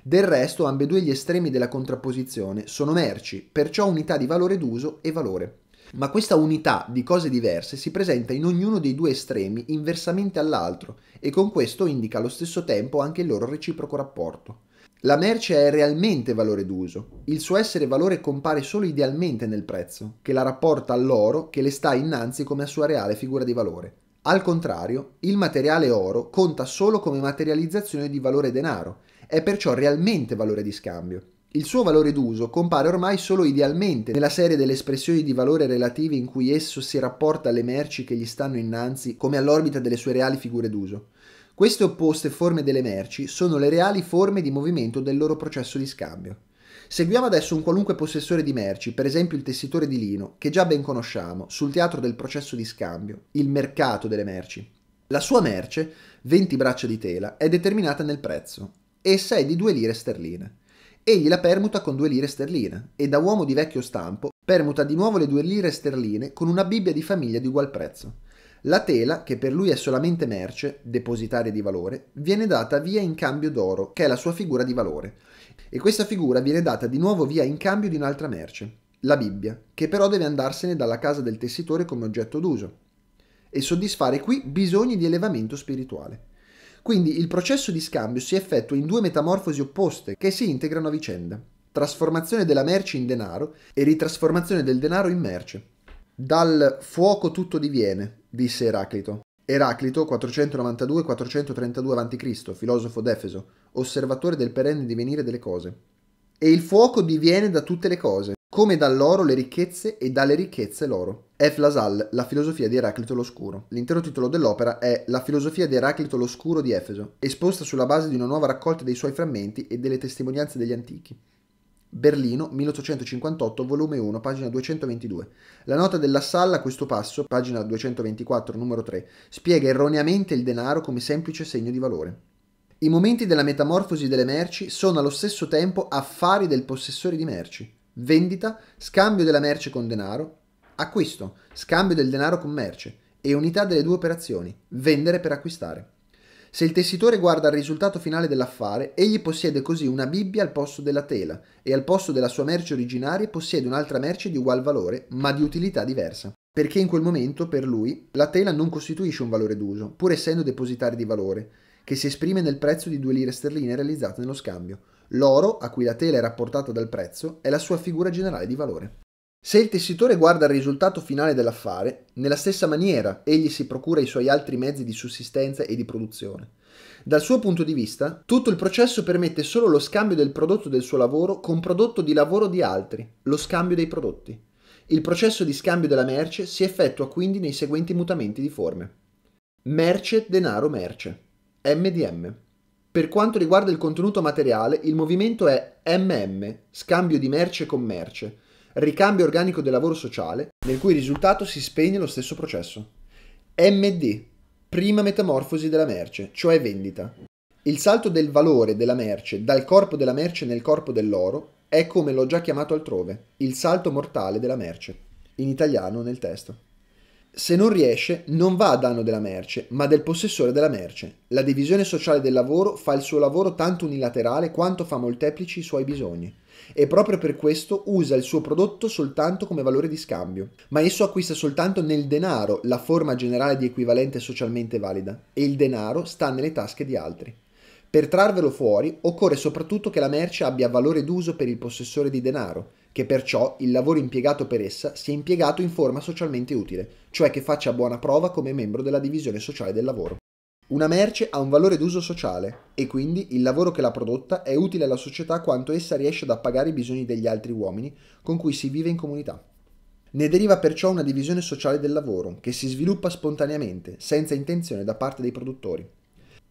Del resto, ambedue gli estremi della contrapposizione sono merci, perciò unità di valore d'uso e valore ma questa unità di cose diverse si presenta in ognuno dei due estremi inversamente all'altro e con questo indica allo stesso tempo anche il loro reciproco rapporto. La merce è realmente valore d'uso, il suo essere valore compare solo idealmente nel prezzo, che la rapporta all'oro che le sta innanzi come a sua reale figura di valore. Al contrario, il materiale oro conta solo come materializzazione di valore denaro, è perciò realmente valore di scambio. Il suo valore d'uso compare ormai solo idealmente nella serie delle espressioni di valore relative in cui esso si rapporta alle merci che gli stanno innanzi come all'orbita delle sue reali figure d'uso. Queste opposte forme delle merci sono le reali forme di movimento del loro processo di scambio. Seguiamo adesso un qualunque possessore di merci, per esempio il tessitore di lino, che già ben conosciamo, sul teatro del processo di scambio, il mercato delle merci. La sua merce, 20 braccia di tela, è determinata nel prezzo. Essa è di 2 lire sterline. Egli la permuta con due lire sterline e da uomo di vecchio stampo permuta di nuovo le due lire sterline con una Bibbia di famiglia di ugual prezzo. La tela, che per lui è solamente merce, depositaria di valore, viene data via in cambio d'oro, che è la sua figura di valore. E questa figura viene data di nuovo via in cambio di un'altra merce, la Bibbia, che però deve andarsene dalla casa del tessitore come oggetto d'uso e soddisfare qui bisogni di elevamento spirituale. Quindi il processo di scambio si effettua in due metamorfosi opposte che si integrano a vicenda. Trasformazione della merce in denaro e ritrasformazione del denaro in merce. Dal fuoco tutto diviene, disse Eraclito. Eraclito 492-432 a.C., filosofo d'Efeso, osservatore del perenne divenire delle cose. E il fuoco diviene da tutte le cose, come dall'oro le ricchezze e dalle ricchezze l'oro. F. Lasal, La filosofia di Eraclito l'Oscuro. L'intero titolo dell'opera è La filosofia di Eraclito l'Oscuro di Efeso, esposta sulla base di una nuova raccolta dei suoi frammenti e delle testimonianze degli antichi. Berlino, 1858, volume 1, pagina 222. La nota della Salla a questo passo, pagina 224, numero 3, spiega erroneamente il denaro come semplice segno di valore. I momenti della metamorfosi delle merci sono allo stesso tempo affari del possessore di merci vendita, scambio della merce con denaro, acquisto, scambio del denaro con merce e unità delle due operazioni, vendere per acquistare. Se il tessitore guarda il risultato finale dell'affare, egli possiede così una Bibbia al posto della tela e al posto della sua merce originaria possiede un'altra merce di ugual valore, ma di utilità diversa. Perché in quel momento, per lui, la tela non costituisce un valore d'uso, pur essendo depositario di valore, che si esprime nel prezzo di due lire sterline realizzate nello scambio. L'oro, a cui la tela è rapportata dal prezzo, è la sua figura generale di valore. Se il tessitore guarda il risultato finale dell'affare, nella stessa maniera egli si procura i suoi altri mezzi di sussistenza e di produzione. Dal suo punto di vista, tutto il processo permette solo lo scambio del prodotto del suo lavoro con prodotto di lavoro di altri, lo scambio dei prodotti. Il processo di scambio della merce si effettua quindi nei seguenti mutamenti di forme. Merce, denaro, merce. MDM. Per quanto riguarda il contenuto materiale, il movimento è MM, scambio di merce con merce, ricambio organico del lavoro sociale, nel cui risultato si spegne lo stesso processo. MD, prima metamorfosi della merce, cioè vendita. Il salto del valore della merce dal corpo della merce nel corpo dell'oro è come l'ho già chiamato altrove, il salto mortale della merce, in italiano nel testo. Se non riesce, non va a danno della merce, ma del possessore della merce. La divisione sociale del lavoro fa il suo lavoro tanto unilaterale quanto fa molteplici i suoi bisogni. E proprio per questo usa il suo prodotto soltanto come valore di scambio. Ma esso acquista soltanto nel denaro la forma generale di equivalente socialmente valida. E il denaro sta nelle tasche di altri. Per trarvelo fuori occorre soprattutto che la merce abbia valore d'uso per il possessore di denaro che perciò il lavoro impiegato per essa sia impiegato in forma socialmente utile, cioè che faccia buona prova come membro della divisione sociale del lavoro. Una merce ha un valore d'uso sociale e quindi il lavoro che l'ha prodotta è utile alla società quanto essa riesce ad appagare i bisogni degli altri uomini con cui si vive in comunità. Ne deriva perciò una divisione sociale del lavoro che si sviluppa spontaneamente, senza intenzione da parte dei produttori.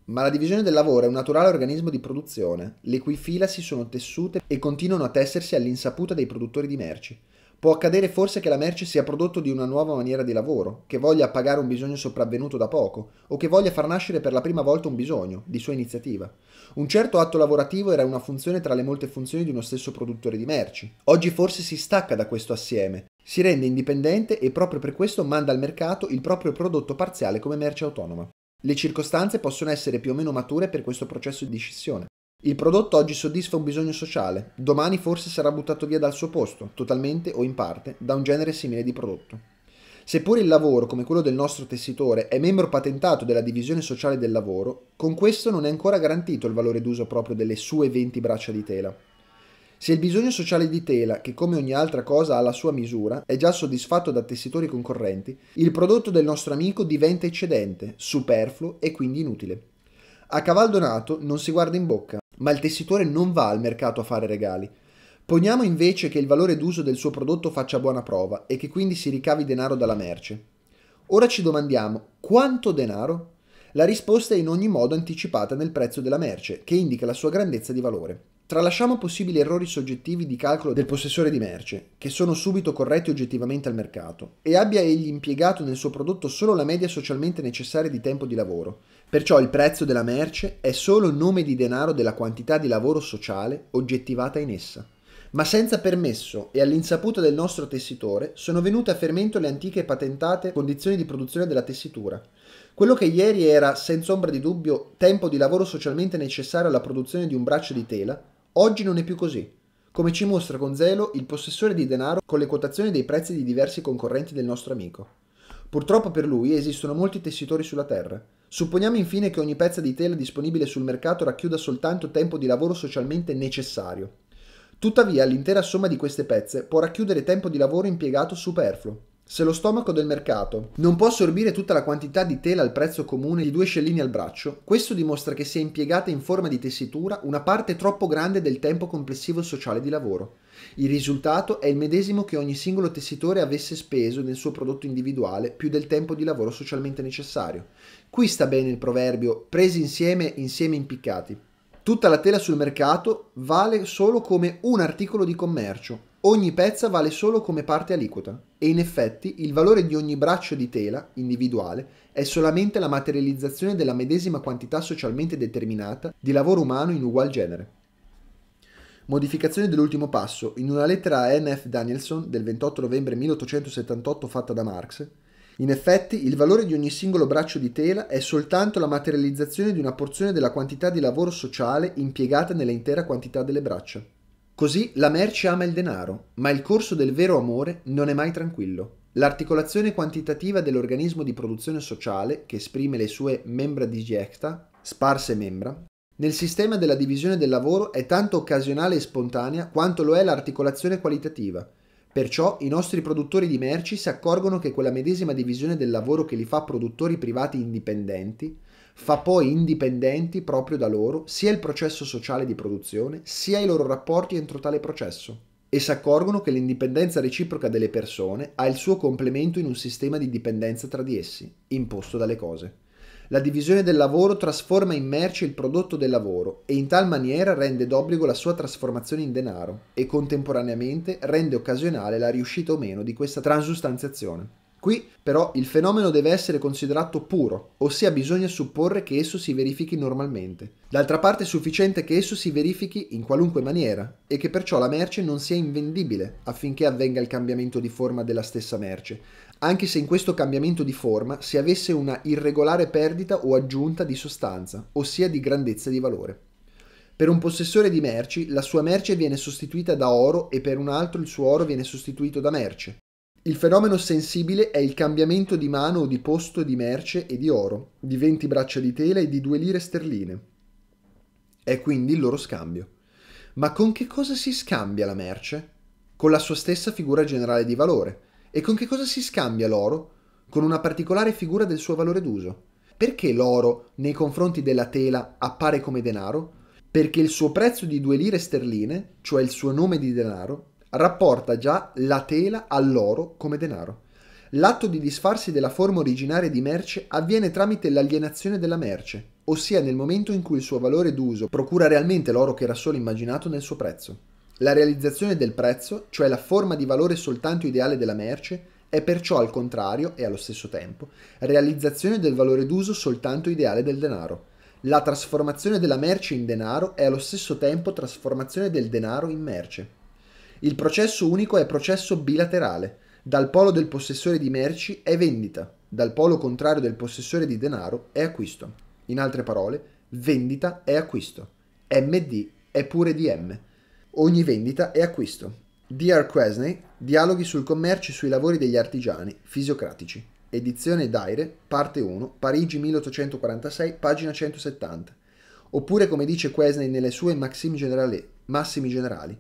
Ma la divisione del lavoro è un naturale organismo di produzione, le cui fila si sono tessute e continuano a tessersi all'insaputa dei produttori di merci. Può accadere forse che la merce sia prodotto di una nuova maniera di lavoro, che voglia pagare un bisogno sopravvenuto da poco, o che voglia far nascere per la prima volta un bisogno, di sua iniziativa. Un certo atto lavorativo era una funzione tra le molte funzioni di uno stesso produttore di merci. Oggi forse si stacca da questo assieme, si rende indipendente e proprio per questo manda al mercato il proprio prodotto parziale come merce autonoma. Le circostanze possono essere più o meno mature per questo processo di scissione. Il prodotto oggi soddisfa un bisogno sociale, domani forse sarà buttato via dal suo posto, totalmente o in parte, da un genere simile di prodotto. Seppure il lavoro, come quello del nostro tessitore, è membro patentato della divisione sociale del lavoro, con questo non è ancora garantito il valore d'uso proprio delle sue 20 braccia di tela. Se il bisogno sociale di tela, che come ogni altra cosa ha la sua misura, è già soddisfatto da tessitori concorrenti, il prodotto del nostro amico diventa eccedente, superfluo e quindi inutile. A cavallo nato non si guarda in bocca, ma il tessitore non va al mercato a fare regali. Poniamo invece che il valore d'uso del suo prodotto faccia buona prova e che quindi si ricavi denaro dalla merce. Ora ci domandiamo quanto denaro? La risposta è in ogni modo anticipata nel prezzo della merce, che indica la sua grandezza di valore. Tralasciamo possibili errori soggettivi di calcolo del possessore di merce, che sono subito corretti oggettivamente al mercato, e abbia egli impiegato nel suo prodotto solo la media socialmente necessaria di tempo di lavoro. Perciò il prezzo della merce è solo nome di denaro della quantità di lavoro sociale oggettivata in essa. Ma senza permesso e all'insaputa del nostro tessitore sono venute a fermento le antiche patentate condizioni di produzione della tessitura, quello che ieri era, senza ombra di dubbio, tempo di lavoro socialmente necessario alla produzione di un braccio di tela, Oggi non è più così, come ci mostra con zelo il possessore di denaro con le quotazioni dei prezzi di diversi concorrenti del nostro amico. Purtroppo per lui esistono molti tessitori sulla Terra. Supponiamo infine che ogni pezza di tela disponibile sul mercato racchiuda soltanto tempo di lavoro socialmente necessario. Tuttavia l'intera somma di queste pezze può racchiudere tempo di lavoro impiegato superfluo. Se lo stomaco del mercato non può assorbire tutta la quantità di tela al prezzo comune di due scellini al braccio, questo dimostra che si è impiegata in forma di tessitura una parte troppo grande del tempo complessivo sociale di lavoro. Il risultato è il medesimo che ogni singolo tessitore avesse speso nel suo prodotto individuale più del tempo di lavoro socialmente necessario. Qui sta bene il proverbio presi insieme, insieme impiccati. Tutta la tela sul mercato vale solo come un articolo di commercio, Ogni pezza vale solo come parte aliquota e in effetti il valore di ogni braccio di tela individuale è solamente la materializzazione della medesima quantità socialmente determinata di lavoro umano in ugual genere. Modificazione dell'ultimo passo in una lettera a N.F. Danielson del 28 novembre 1878 fatta da Marx. In effetti il valore di ogni singolo braccio di tela è soltanto la materializzazione di una porzione della quantità di lavoro sociale impiegata nell'intera quantità delle braccia. Così la merce ama il denaro, ma il corso del vero amore non è mai tranquillo. L'articolazione quantitativa dell'organismo di produzione sociale, che esprime le sue membra digiecta, sparse membra, nel sistema della divisione del lavoro è tanto occasionale e spontanea quanto lo è l'articolazione qualitativa. Perciò i nostri produttori di merci si accorgono che quella medesima divisione del lavoro che li fa produttori privati indipendenti fa poi indipendenti proprio da loro sia il processo sociale di produzione sia i loro rapporti entro tale processo. E si accorgono che l'indipendenza reciproca delle persone ha il suo complemento in un sistema di dipendenza tra di essi, imposto dalle cose. La divisione del lavoro trasforma in merce il prodotto del lavoro e in tal maniera rende d'obbligo la sua trasformazione in denaro e contemporaneamente rende occasionale la riuscita o meno di questa transustanziazione. Qui però il fenomeno deve essere considerato puro, ossia bisogna supporre che esso si verifichi normalmente. D'altra parte è sufficiente che esso si verifichi in qualunque maniera e che perciò la merce non sia invendibile affinché avvenga il cambiamento di forma della stessa merce, anche se in questo cambiamento di forma si avesse una irregolare perdita o aggiunta di sostanza, ossia di grandezza di valore. Per un possessore di merci, la sua merce viene sostituita da oro e per un altro il suo oro viene sostituito da merce, il fenomeno sensibile è il cambiamento di mano o di posto di merce e di oro, di 20 braccia di tela e di 2 lire sterline. È quindi il loro scambio. Ma con che cosa si scambia la merce? Con la sua stessa figura generale di valore. E con che cosa si scambia l'oro? Con una particolare figura del suo valore d'uso. Perché l'oro nei confronti della tela appare come denaro? Perché il suo prezzo di 2 lire sterline, cioè il suo nome di denaro, rapporta già la tela all'oro come denaro. L'atto di disfarsi della forma originaria di merce avviene tramite l'alienazione della merce, ossia nel momento in cui il suo valore d'uso procura realmente l'oro che era solo immaginato nel suo prezzo. La realizzazione del prezzo, cioè la forma di valore soltanto ideale della merce, è perciò al contrario e allo stesso tempo realizzazione del valore d'uso soltanto ideale del denaro. La trasformazione della merce in denaro è allo stesso tempo trasformazione del denaro in merce. Il processo unico è processo bilaterale. Dal polo del possessore di merci è vendita, dal polo contrario del possessore di denaro è acquisto. In altre parole, vendita è acquisto. MD è pure DM. Ogni vendita è acquisto. Dear Quesney, Dialoghi sul commercio e sui lavori degli artigiani, fisiocratici. Edizione Daire, parte 1, Parigi 1846, pagina 170. Oppure come dice Quesney nelle sue Maxime Generale, Massimi Generali,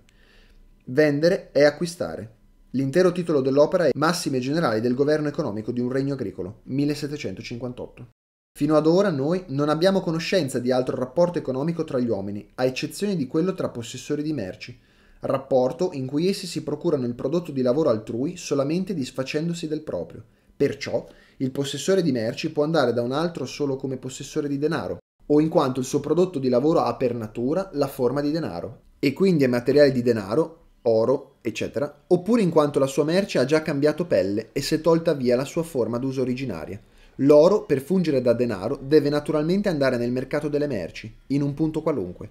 vendere e acquistare. L'intero titolo dell'opera è Massime generali del governo economico di un regno agricolo, 1758. Fino ad ora noi non abbiamo conoscenza di altro rapporto economico tra gli uomini, a eccezione di quello tra possessori di merci, rapporto in cui essi si procurano il prodotto di lavoro altrui solamente disfacendosi del proprio. Perciò il possessore di merci può andare da un altro solo come possessore di denaro, o in quanto il suo prodotto di lavoro ha per natura la forma di denaro, e quindi è materiale di denaro oro, eccetera, oppure in quanto la sua merce ha già cambiato pelle e si è tolta via la sua forma d'uso originaria. L'oro, per fungere da denaro, deve naturalmente andare nel mercato delle merci, in un punto qualunque.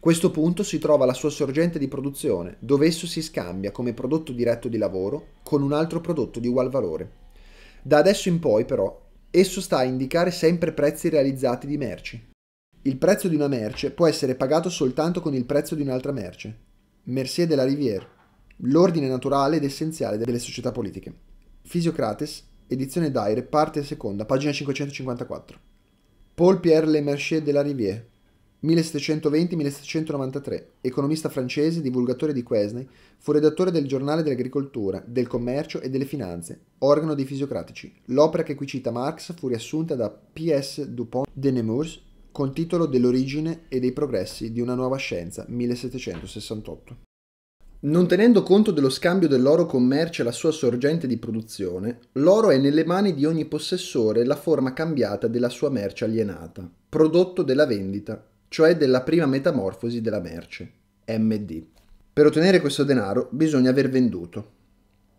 Questo punto si trova la sua sorgente di produzione, dove esso si scambia come prodotto diretto di lavoro con un altro prodotto di ugual valore. Da adesso in poi, però, esso sta a indicare sempre prezzi realizzati di merci. Il prezzo di una merce può essere pagato soltanto con il prezzo di un'altra merce, Mercier de la Rivière, L'ordine naturale ed essenziale delle società politiche. Fisiocrates, edizione Daire, parte seconda, pagina 554. Paul Pierre Le Mercier de la Rivière, 1720-1793, economista francese, divulgatore di Quesney, fu redattore del Giornale dell'Agricoltura, del Commercio e delle Finanze, organo dei fisiocratici. L'opera che qui cita Marx fu riassunta da P.S. Dupont de Nemours con titolo Dell'origine e dei progressi di una nuova scienza 1768. Non tenendo conto dello scambio dell'oro con merce e la sua sorgente di produzione, l'oro è nelle mani di ogni possessore la forma cambiata della sua merce alienata, prodotto della vendita, cioè della prima metamorfosi della merce, MD. Per ottenere questo denaro bisogna aver venduto.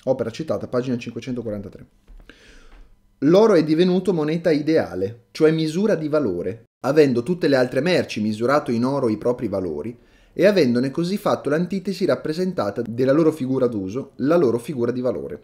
Opera citata, pagina 543. L'oro è divenuto moneta ideale, cioè misura di valore, avendo tutte le altre merci misurato in oro i propri valori, e avendone così fatto l'antitesi rappresentata della loro figura d'uso, la loro figura di valore.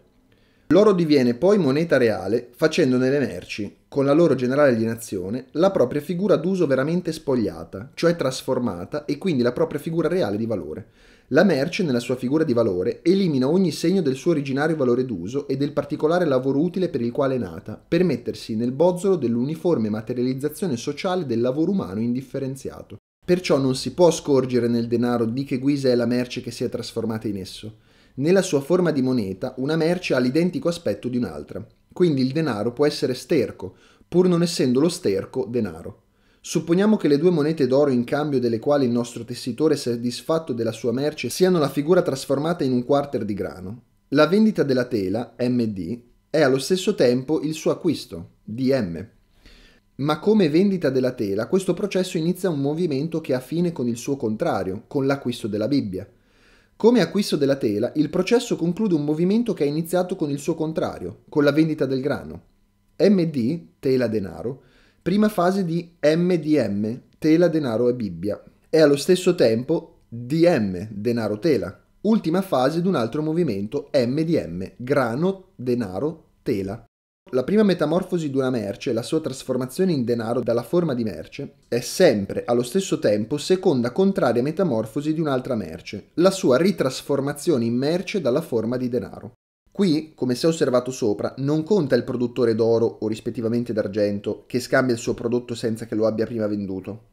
L'oro diviene poi moneta reale, facendo nelle merci, con la loro generale alienazione, la propria figura d'uso veramente spogliata, cioè trasformata, e quindi la propria figura reale di valore. La merce, nella sua figura di valore, elimina ogni segno del suo originario valore d'uso e del particolare lavoro utile per il quale è nata, per mettersi nel bozzolo dell'uniforme materializzazione sociale del lavoro umano indifferenziato. Perciò non si può scorgere nel denaro di che guisa è la merce che si è trasformata in esso. Nella sua forma di moneta, una merce ha l'identico aspetto di un'altra. Quindi il denaro può essere sterco, pur non essendo lo sterco denaro. Supponiamo che le due monete d'oro in cambio delle quali il nostro tessitore è soddisfatto della sua merce siano la figura trasformata in un quarter di grano. La vendita della tela, MD, è allo stesso tempo il suo acquisto, DM. Ma come vendita della tela, questo processo inizia un movimento che ha fine con il suo contrario, con l'acquisto della Bibbia. Come acquisto della tela, il processo conclude un movimento che ha iniziato con il suo contrario, con la vendita del grano. MD, tela denaro, Prima fase di MDM, tela, denaro e Bibbia. E allo stesso tempo DM, denaro, tela. Ultima fase di un altro movimento MDM, grano, denaro, tela. La prima metamorfosi di una merce la sua trasformazione in denaro dalla forma di merce è sempre allo stesso tempo seconda contraria metamorfosi di un'altra merce, la sua ritrasformazione in merce dalla forma di denaro. Qui, come si è osservato sopra, non conta il produttore d'oro o rispettivamente d'argento che scambia il suo prodotto senza che lo abbia prima venduto.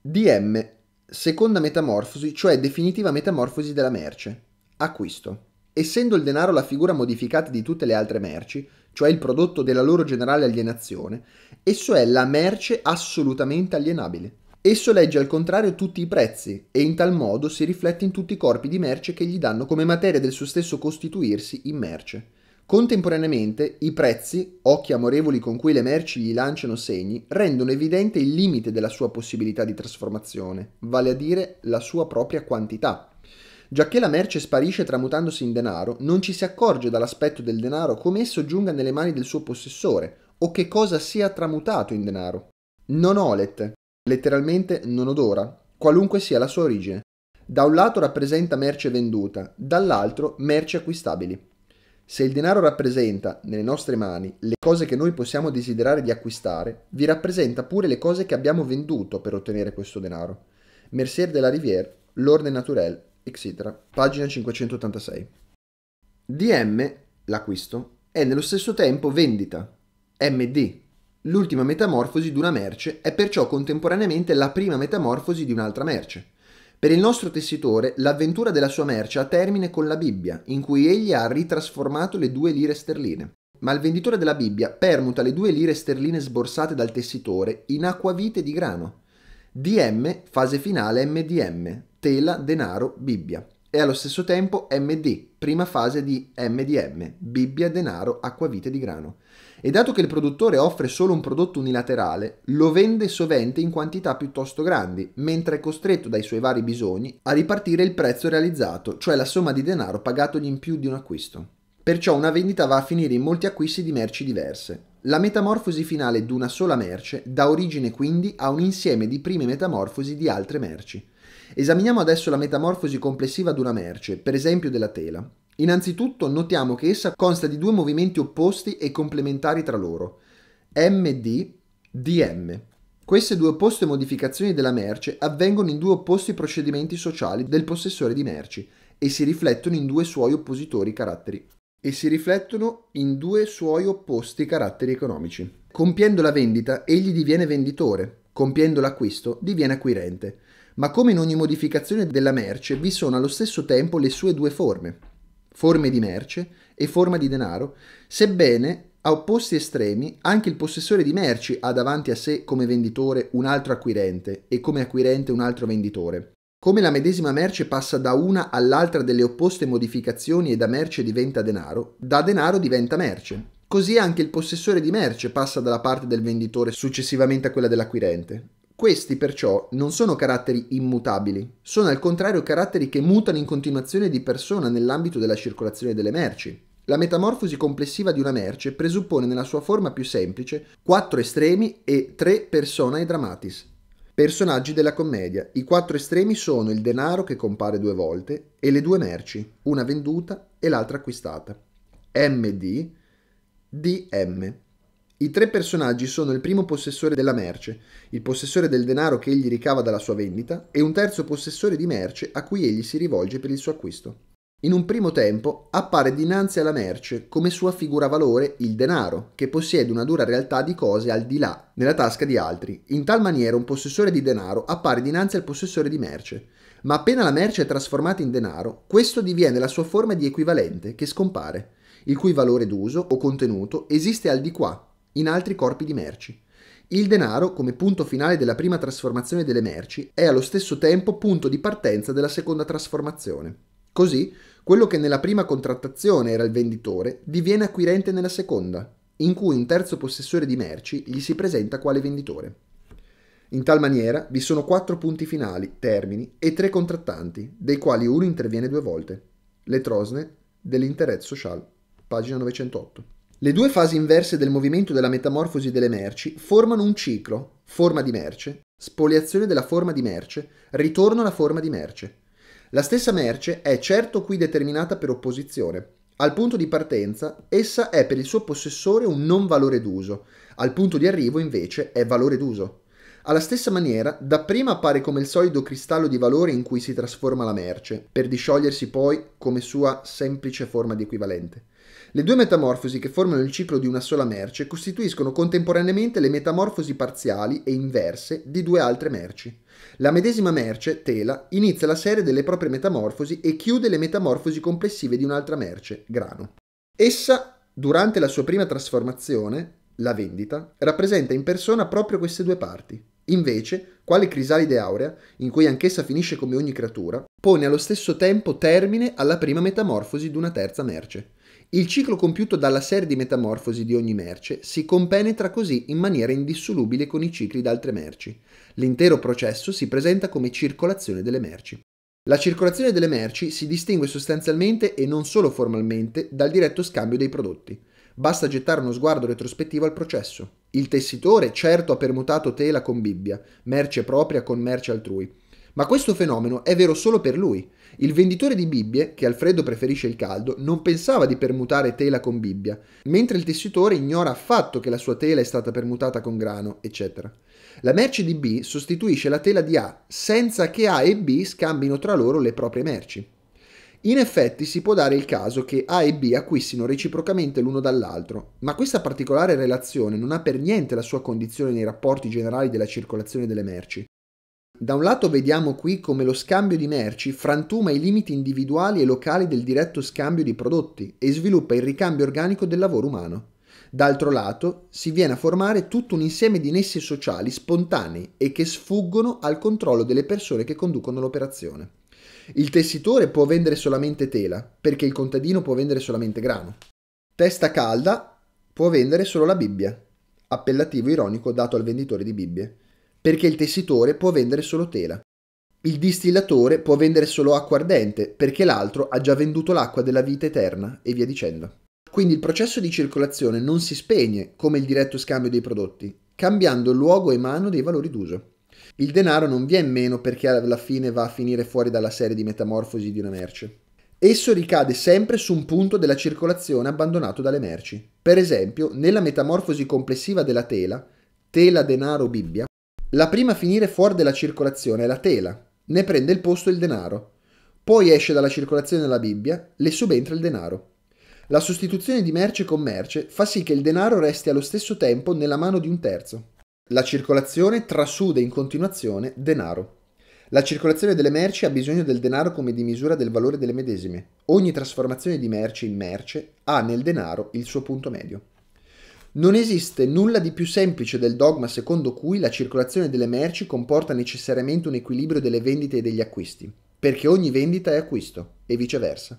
DM, seconda metamorfosi, cioè definitiva metamorfosi della merce, acquisto. Essendo il denaro la figura modificata di tutte le altre merci, cioè il prodotto della loro generale alienazione, esso è la merce assolutamente alienabile. Esso legge al contrario tutti i prezzi e in tal modo si riflette in tutti i corpi di merce che gli danno come materia del suo stesso costituirsi in merce. Contemporaneamente, i prezzi, occhi amorevoli con cui le merci gli lanciano segni, rendono evidente il limite della sua possibilità di trasformazione, vale a dire la sua propria quantità. Giacché la merce sparisce tramutandosi in denaro, non ci si accorge dall'aspetto del denaro come esso giunga nelle mani del suo possessore o che cosa sia tramutato in denaro. Non olet, letteralmente non odora, qualunque sia la sua origine. Da un lato rappresenta merce venduta, dall'altro merci acquistabili. Se il denaro rappresenta, nelle nostre mani, le cose che noi possiamo desiderare di acquistare, vi rappresenta pure le cose che abbiamo venduto per ottenere questo denaro. Mercier de la Rivière, L'Ordine Naturel, etc. Pagina 586. DM, l'acquisto, è nello stesso tempo vendita. MD, L'ultima metamorfosi di una merce è perciò contemporaneamente la prima metamorfosi di un'altra merce. Per il nostro tessitore, l'avventura della sua merce ha termine con la Bibbia, in cui egli ha ritrasformato le due lire sterline. Ma il venditore della Bibbia permuta le due lire sterline sborsate dal tessitore in acquavite di grano. DM, fase finale MDM, tela, denaro, Bibbia. E allo stesso tempo MD, prima fase di MDM, Bibbia, denaro, acquavite di grano e dato che il produttore offre solo un prodotto unilaterale, lo vende sovente in quantità piuttosto grandi, mentre è costretto dai suoi vari bisogni a ripartire il prezzo realizzato, cioè la somma di denaro pagatogli in più di un acquisto. Perciò una vendita va a finire in molti acquisti di merci diverse. La metamorfosi finale di una sola merce dà origine quindi a un insieme di prime metamorfosi di altre merci. Esaminiamo adesso la metamorfosi complessiva di una merce, per esempio della tela. Innanzitutto notiamo che essa consta di due movimenti opposti e complementari tra loro, MD, DM. Queste due opposte modificazioni della merce avvengono in due opposti procedimenti sociali del possessore di merci e si riflettono in due suoi oppositori caratteri e si riflettono in due suoi opposti caratteri economici. Compiendo la vendita, egli diviene venditore, compiendo l'acquisto, diviene acquirente. Ma come in ogni modificazione della merce, vi sono allo stesso tempo le sue due forme, forme di merce e forma di denaro, sebbene a opposti estremi anche il possessore di merci ha davanti a sé come venditore un altro acquirente e come acquirente un altro venditore. Come la medesima merce passa da una all'altra delle opposte modificazioni e da merce diventa denaro, da denaro diventa merce. Così anche il possessore di merce passa dalla parte del venditore successivamente a quella dell'acquirente. Questi perciò non sono caratteri immutabili, sono al contrario caratteri che mutano in continuazione di persona nell'ambito della circolazione delle merci. La metamorfosi complessiva di una merce presuppone nella sua forma più semplice quattro estremi e tre personae dramatis. Personaggi della commedia. I quattro estremi sono il denaro che compare due volte e le due merci, una venduta e l'altra acquistata. MD, DM. I tre personaggi sono il primo possessore della merce, il possessore del denaro che egli ricava dalla sua vendita e un terzo possessore di merce a cui egli si rivolge per il suo acquisto. In un primo tempo appare dinanzi alla merce come sua figura valore il denaro, che possiede una dura realtà di cose al di là, nella tasca di altri. In tal maniera un possessore di denaro appare dinanzi al possessore di merce, ma appena la merce è trasformata in denaro, questo diviene la sua forma di equivalente, che scompare, il cui valore d'uso o contenuto esiste al di qua, in altri corpi di merci. Il denaro, come punto finale della prima trasformazione delle merci, è allo stesso tempo punto di partenza della seconda trasformazione. Così, quello che nella prima contrattazione era il venditore diviene acquirente nella seconda, in cui un terzo possessore di merci gli si presenta quale venditore. In tal maniera vi sono quattro punti finali, termini, e tre contrattanti, dei quali uno interviene due volte. Le trosne dell'Interet Social, pagina 908. Le due fasi inverse del movimento della metamorfosi delle merci formano un ciclo, forma di merce, spoliazione della forma di merce, ritorno alla forma di merce. La stessa merce è certo qui determinata per opposizione. Al punto di partenza, essa è per il suo possessore un non valore d'uso, al punto di arrivo invece è valore d'uso. Alla stessa maniera, dapprima appare come il solido cristallo di valore in cui si trasforma la merce, per disciogliersi poi come sua semplice forma di equivalente. Le due metamorfosi che formano il ciclo di una sola merce costituiscono contemporaneamente le metamorfosi parziali e inverse di due altre merci. La medesima merce, tela, inizia la serie delle proprie metamorfosi e chiude le metamorfosi complessive di un'altra merce, grano. Essa, durante la sua prima trasformazione, la vendita, rappresenta in persona proprio queste due parti. Invece, quale crisalide aurea, in cui anch'essa finisce come ogni creatura, pone allo stesso tempo termine alla prima metamorfosi di una terza merce. Il ciclo compiuto dalla serie di metamorfosi di ogni merce si compenetra così in maniera indissolubile con i cicli di altre merci. L'intero processo si presenta come circolazione delle merci. La circolazione delle merci si distingue sostanzialmente e non solo formalmente dal diretto scambio dei prodotti. Basta gettare uno sguardo retrospettivo al processo. Il tessitore certo ha permutato tela con bibbia, merce propria con merce altrui, ma questo fenomeno è vero solo per lui, il venditore di bibbie, che al freddo preferisce il caldo, non pensava di permutare tela con bibbia, mentre il tessitore ignora affatto che la sua tela è stata permutata con grano, eccetera. La merce di B sostituisce la tela di A, senza che A e B scambino tra loro le proprie merci. In effetti si può dare il caso che A e B acquistino reciprocamente l'uno dall'altro, ma questa particolare relazione non ha per niente la sua condizione nei rapporti generali della circolazione delle merci. Da un lato vediamo qui come lo scambio di merci frantuma i limiti individuali e locali del diretto scambio di prodotti e sviluppa il ricambio organico del lavoro umano. D'altro lato, si viene a formare tutto un insieme di nessi sociali spontanei e che sfuggono al controllo delle persone che conducono l'operazione. Il tessitore può vendere solamente tela, perché il contadino può vendere solamente grano. Testa calda può vendere solo la Bibbia, appellativo ironico dato al venditore di Bibbie perché il tessitore può vendere solo tela. Il distillatore può vendere solo acqua ardente, perché l'altro ha già venduto l'acqua della vita eterna e via dicendo. Quindi il processo di circolazione non si spegne come il diretto scambio dei prodotti, cambiando luogo e mano dei valori d'uso. Il denaro non viene meno perché alla fine va a finire fuori dalla serie di metamorfosi di una merce. Esso ricade sempre su un punto della circolazione abbandonato dalle merci. Per esempio, nella metamorfosi complessiva della tela, tela denaro Bibbia, la prima a finire fuori dalla circolazione è la tela, ne prende il posto il denaro. Poi esce dalla circolazione la Bibbia, le subentra il denaro. La sostituzione di merce con merce fa sì che il denaro resti allo stesso tempo nella mano di un terzo. La circolazione trasude in continuazione denaro. La circolazione delle merci ha bisogno del denaro come misura del valore delle medesime. Ogni trasformazione di merce in merce ha nel denaro il suo punto medio. Non esiste nulla di più semplice del dogma secondo cui la circolazione delle merci comporta necessariamente un equilibrio delle vendite e degli acquisti, perché ogni vendita è acquisto e viceversa.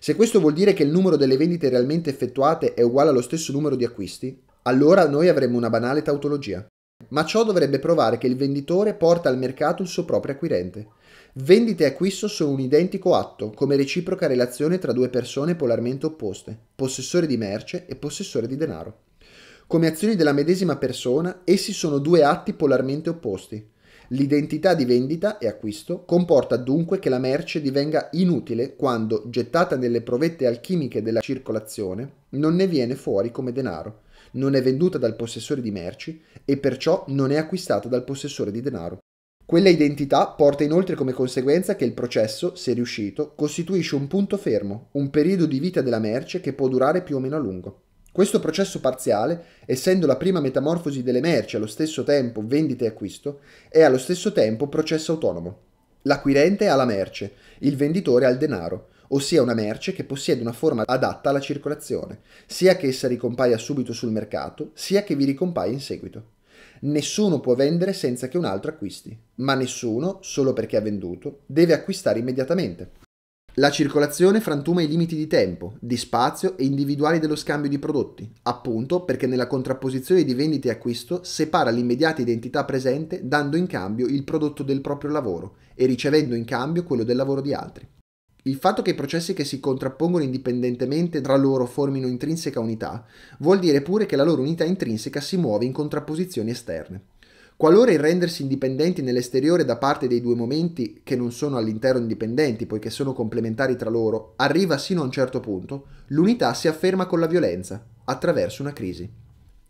Se questo vuol dire che il numero delle vendite realmente effettuate è uguale allo stesso numero di acquisti, allora noi avremmo una banale tautologia. Ma ciò dovrebbe provare che il venditore porta al mercato il suo proprio acquirente. Vendita e acquisto sono un identico atto, come reciproca relazione tra due persone polarmente opposte, possessore di merce e possessore di denaro. Come azioni della medesima persona, essi sono due atti polarmente opposti. L'identità di vendita e acquisto comporta dunque che la merce divenga inutile quando, gettata nelle provette alchimiche della circolazione, non ne viene fuori come denaro, non è venduta dal possessore di merci e perciò non è acquistata dal possessore di denaro. Quella identità porta inoltre come conseguenza che il processo, se riuscito, costituisce un punto fermo, un periodo di vita della merce che può durare più o meno a lungo. Questo processo parziale, essendo la prima metamorfosi delle merci allo stesso tempo vendita e acquisto, è allo stesso tempo processo autonomo. L'acquirente ha la merce, il venditore ha il denaro, ossia una merce che possiede una forma adatta alla circolazione, sia che essa ricompaia subito sul mercato, sia che vi ricompaia in seguito. Nessuno può vendere senza che un altro acquisti, ma nessuno, solo perché ha venduto, deve acquistare immediatamente. La circolazione frantuma i limiti di tempo, di spazio e individuali dello scambio di prodotti, appunto perché nella contrapposizione di vendita e acquisto separa l'immediata identità presente dando in cambio il prodotto del proprio lavoro e ricevendo in cambio quello del lavoro di altri. Il fatto che i processi che si contrappongono indipendentemente tra loro formino intrinseca unità vuol dire pure che la loro unità intrinseca si muove in contrapposizioni esterne. Qualora il rendersi indipendenti nell'esteriore da parte dei due momenti che non sono all'interno indipendenti, poiché sono complementari tra loro, arriva sino a un certo punto, l'unità si afferma con la violenza, attraverso una crisi.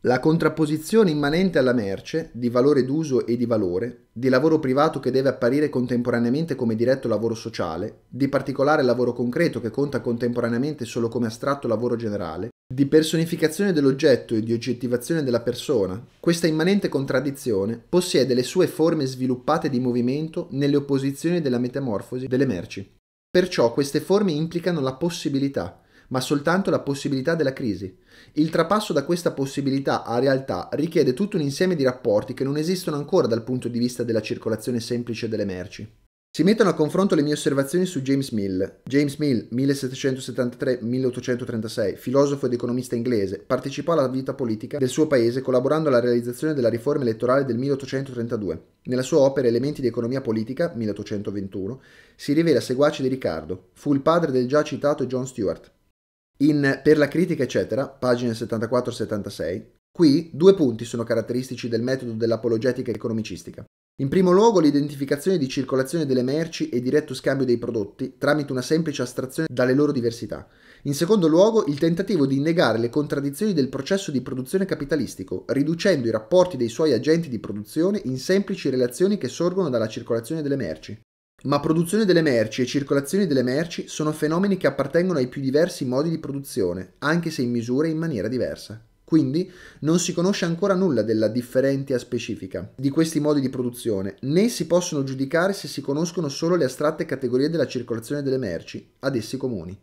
La contrapposizione immanente alla merce, di valore d'uso e di valore, di lavoro privato che deve apparire contemporaneamente come diretto lavoro sociale, di particolare lavoro concreto che conta contemporaneamente solo come astratto lavoro generale, di personificazione dell'oggetto e di oggettivazione della persona, questa immanente contraddizione possiede le sue forme sviluppate di movimento nelle opposizioni della metamorfosi delle merci. Perciò queste forme implicano la possibilità, ma soltanto la possibilità della crisi, il trapasso da questa possibilità a realtà richiede tutto un insieme di rapporti che non esistono ancora dal punto di vista della circolazione semplice delle merci. Si mettono a confronto le mie osservazioni su James Mill. James Mill, 1773-1836, filosofo ed economista inglese, partecipò alla vita politica del suo paese collaborando alla realizzazione della riforma elettorale del 1832. Nella sua opera Elementi di economia politica, 1821, si rivela seguace di Riccardo. Fu il padre del già citato John Stuart. In, per la critica, eccetera, pagine 74-76, qui due punti sono caratteristici del metodo dell'apologetica economicistica. In primo luogo l'identificazione di circolazione delle merci e diretto scambio dei prodotti tramite una semplice astrazione dalle loro diversità. In secondo luogo il tentativo di negare le contraddizioni del processo di produzione capitalistico, riducendo i rapporti dei suoi agenti di produzione in semplici relazioni che sorgono dalla circolazione delle merci. Ma produzione delle merci e circolazione delle merci sono fenomeni che appartengono ai più diversi modi di produzione, anche se in misura e in maniera diversa. Quindi non si conosce ancora nulla della differentia specifica di questi modi di produzione, né si possono giudicare se si conoscono solo le astratte categorie della circolazione delle merci, ad essi comuni.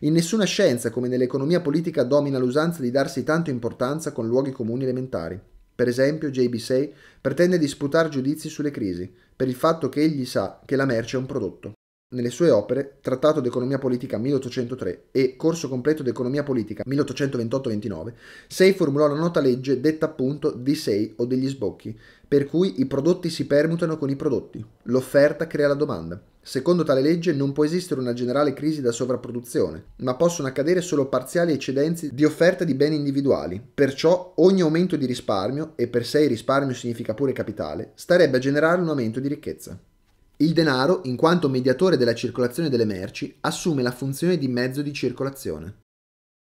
In nessuna scienza, come nell'economia politica, domina l'usanza di darsi tanto importanza con luoghi comuni elementari. Per esempio, J.B. Say pretende disputare giudizi sulle crisi, per il fatto che egli sa che la merce è un prodotto nelle sue opere Trattato d'economia politica 1803 e Corso completo d'economia politica 1828-29, Sei formulò la nota legge detta appunto di Sei o degli sbocchi, per cui i prodotti si permutano con i prodotti, l'offerta crea la domanda. Secondo tale legge non può esistere una generale crisi da sovrapproduzione, ma possono accadere solo parziali eccedenze di offerta di beni individuali. Perciò ogni aumento di risparmio, e per sé risparmio significa pure capitale, starebbe a generare un aumento di ricchezza. Il denaro, in quanto mediatore della circolazione delle merci, assume la funzione di mezzo di circolazione.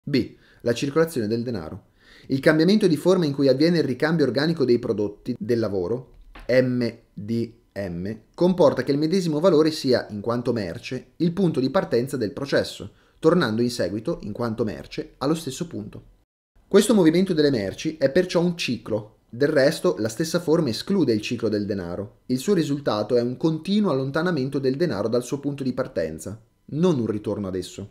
B. La circolazione del denaro. Il cambiamento di forma in cui avviene il ricambio organico dei prodotti del lavoro, MDM, comporta che il medesimo valore sia, in quanto merce, il punto di partenza del processo, tornando in seguito, in quanto merce, allo stesso punto. Questo movimento delle merci è perciò un ciclo del resto, la stessa forma esclude il ciclo del denaro. Il suo risultato è un continuo allontanamento del denaro dal suo punto di partenza, non un ritorno ad esso.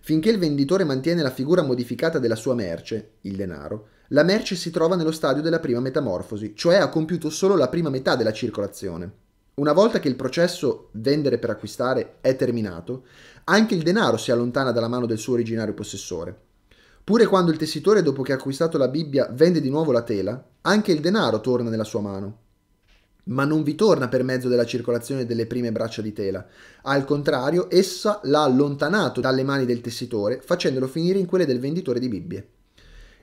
Finché il venditore mantiene la figura modificata della sua merce, il denaro, la merce si trova nello stadio della prima metamorfosi, cioè ha compiuto solo la prima metà della circolazione. Una volta che il processo vendere per acquistare è terminato, anche il denaro si allontana dalla mano del suo originario possessore. Pure quando il tessitore, dopo che ha acquistato la Bibbia, vende di nuovo la tela, anche il denaro torna nella sua mano. Ma non vi torna per mezzo della circolazione delle prime braccia di tela. Al contrario, essa l'ha allontanato dalle mani del tessitore, facendolo finire in quelle del venditore di Bibbie.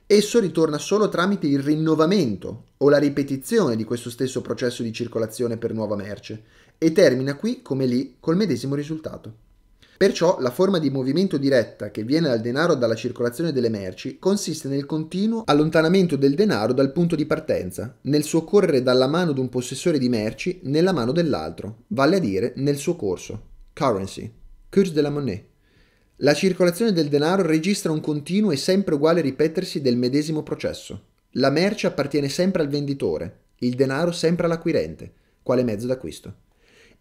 Esso ritorna solo tramite il rinnovamento o la ripetizione di questo stesso processo di circolazione per nuova merce e termina qui, come lì, col medesimo risultato. Perciò la forma di movimento diretta che viene dal denaro dalla circolazione delle merci consiste nel continuo allontanamento del denaro dal punto di partenza, nel suo correre dalla mano di un possessore di merci nella mano dell'altro, vale a dire nel suo corso. Currency. curse de la monnaie. La circolazione del denaro registra un continuo e sempre uguale ripetersi del medesimo processo. La merce appartiene sempre al venditore, il denaro sempre all'acquirente, quale mezzo d'acquisto.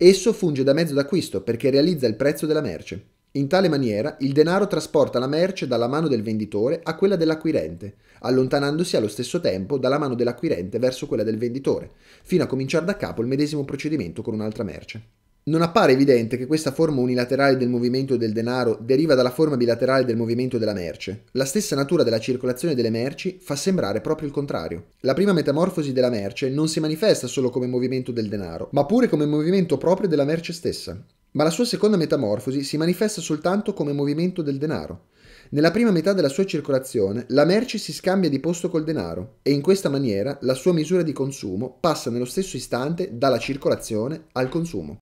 Esso funge da mezzo d'acquisto perché realizza il prezzo della merce. In tale maniera il denaro trasporta la merce dalla mano del venditore a quella dell'acquirente, allontanandosi allo stesso tempo dalla mano dell'acquirente verso quella del venditore, fino a cominciare da capo il medesimo procedimento con un'altra merce non appare evidente che questa forma unilaterale del movimento del denaro deriva dalla forma bilaterale del movimento della merce. La stessa natura della circolazione delle merci fa sembrare proprio il contrario. La prima metamorfosi della merce non si manifesta solo come movimento del denaro, ma pure come movimento proprio della merce stessa. Ma la sua seconda metamorfosi si manifesta soltanto come movimento del denaro. Nella prima metà della sua circolazione, la merce si scambia di posto col denaro e in questa maniera la sua misura di consumo passa nello stesso istante dalla circolazione al consumo.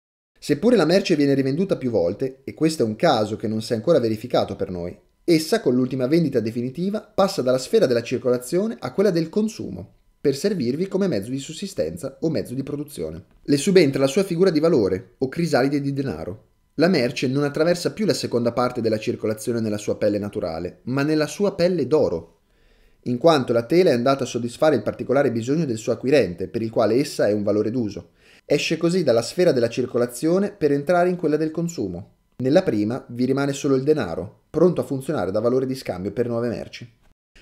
Seppure la merce viene rivenduta più volte, e questo è un caso che non si è ancora verificato per noi, essa con l'ultima vendita definitiva passa dalla sfera della circolazione a quella del consumo, per servirvi come mezzo di sussistenza o mezzo di produzione. Le subentra la sua figura di valore, o crisalide di denaro. La merce non attraversa più la seconda parte della circolazione nella sua pelle naturale, ma nella sua pelle d'oro, in quanto la tela è andata a soddisfare il particolare bisogno del suo acquirente, per il quale essa è un valore d'uso, Esce così dalla sfera della circolazione per entrare in quella del consumo. Nella prima vi rimane solo il denaro, pronto a funzionare da valore di scambio per nuove merci.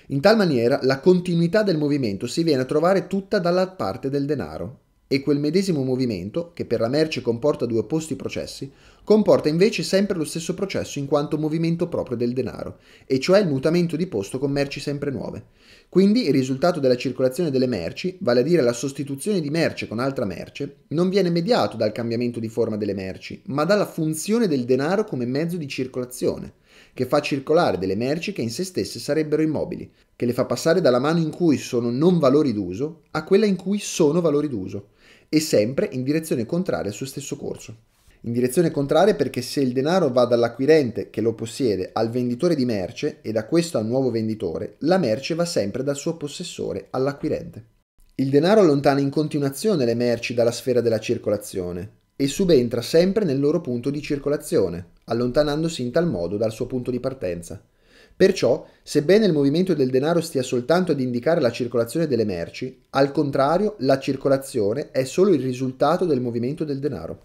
In tal maniera la continuità del movimento si viene a trovare tutta dalla parte del denaro e quel medesimo movimento, che per la merce comporta due opposti processi, comporta invece sempre lo stesso processo in quanto movimento proprio del denaro, e cioè il mutamento di posto con merci sempre nuove. Quindi il risultato della circolazione delle merci, vale a dire la sostituzione di merce con altra merce, non viene mediato dal cambiamento di forma delle merci, ma dalla funzione del denaro come mezzo di circolazione che fa circolare delle merci che in se stesse sarebbero immobili, che le fa passare dalla mano in cui sono non valori d'uso a quella in cui sono valori d'uso, e sempre in direzione contraria al suo stesso corso in direzione contraria perché se il denaro va dall'acquirente che lo possiede al venditore di merce e da questo al nuovo venditore, la merce va sempre dal suo possessore all'acquirente. Il denaro allontana in continuazione le merci dalla sfera della circolazione e subentra sempre nel loro punto di circolazione, allontanandosi in tal modo dal suo punto di partenza. Perciò, sebbene il movimento del denaro stia soltanto ad indicare la circolazione delle merci, al contrario la circolazione è solo il risultato del movimento del denaro.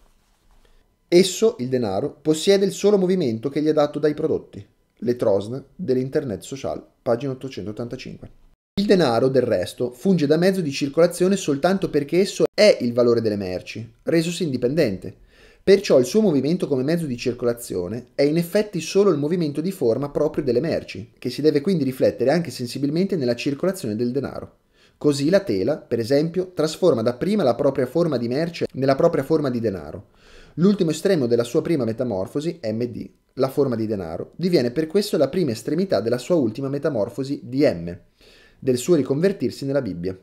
Esso, il denaro, possiede il solo movimento che gli è dato dai prodotti. Le trosne dell'Internet Social, pagina 885. Il denaro, del resto, funge da mezzo di circolazione soltanto perché esso è il valore delle merci, resosi indipendente. Perciò il suo movimento come mezzo di circolazione è in effetti solo il movimento di forma proprio delle merci, che si deve quindi riflettere anche sensibilmente nella circolazione del denaro. Così la tela, per esempio, trasforma dapprima la propria forma di merce nella propria forma di denaro, L'ultimo estremo della sua prima metamorfosi, MD, la forma di denaro, diviene per questo la prima estremità della sua ultima metamorfosi, DM, del suo riconvertirsi nella Bibbia.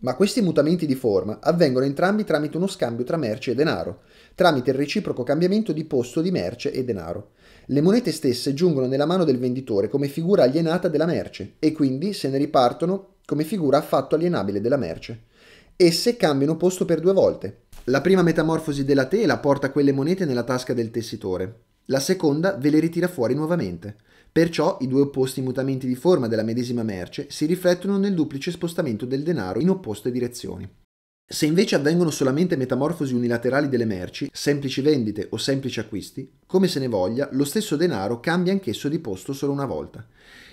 Ma questi mutamenti di forma avvengono entrambi tramite uno scambio tra merce e denaro, tramite il reciproco cambiamento di posto di merce e denaro. Le monete stesse giungono nella mano del venditore come figura alienata della merce e quindi se ne ripartono come figura affatto alienabile della merce. Esse cambiano posto per due volte, la prima metamorfosi della tela porta quelle monete nella tasca del tessitore, la seconda ve le ritira fuori nuovamente. Perciò i due opposti mutamenti di forma della medesima merce si riflettono nel duplice spostamento del denaro in opposte direzioni. Se invece avvengono solamente metamorfosi unilaterali delle merci, semplici vendite o semplici acquisti, come se ne voglia, lo stesso denaro cambia anch'esso di posto solo una volta.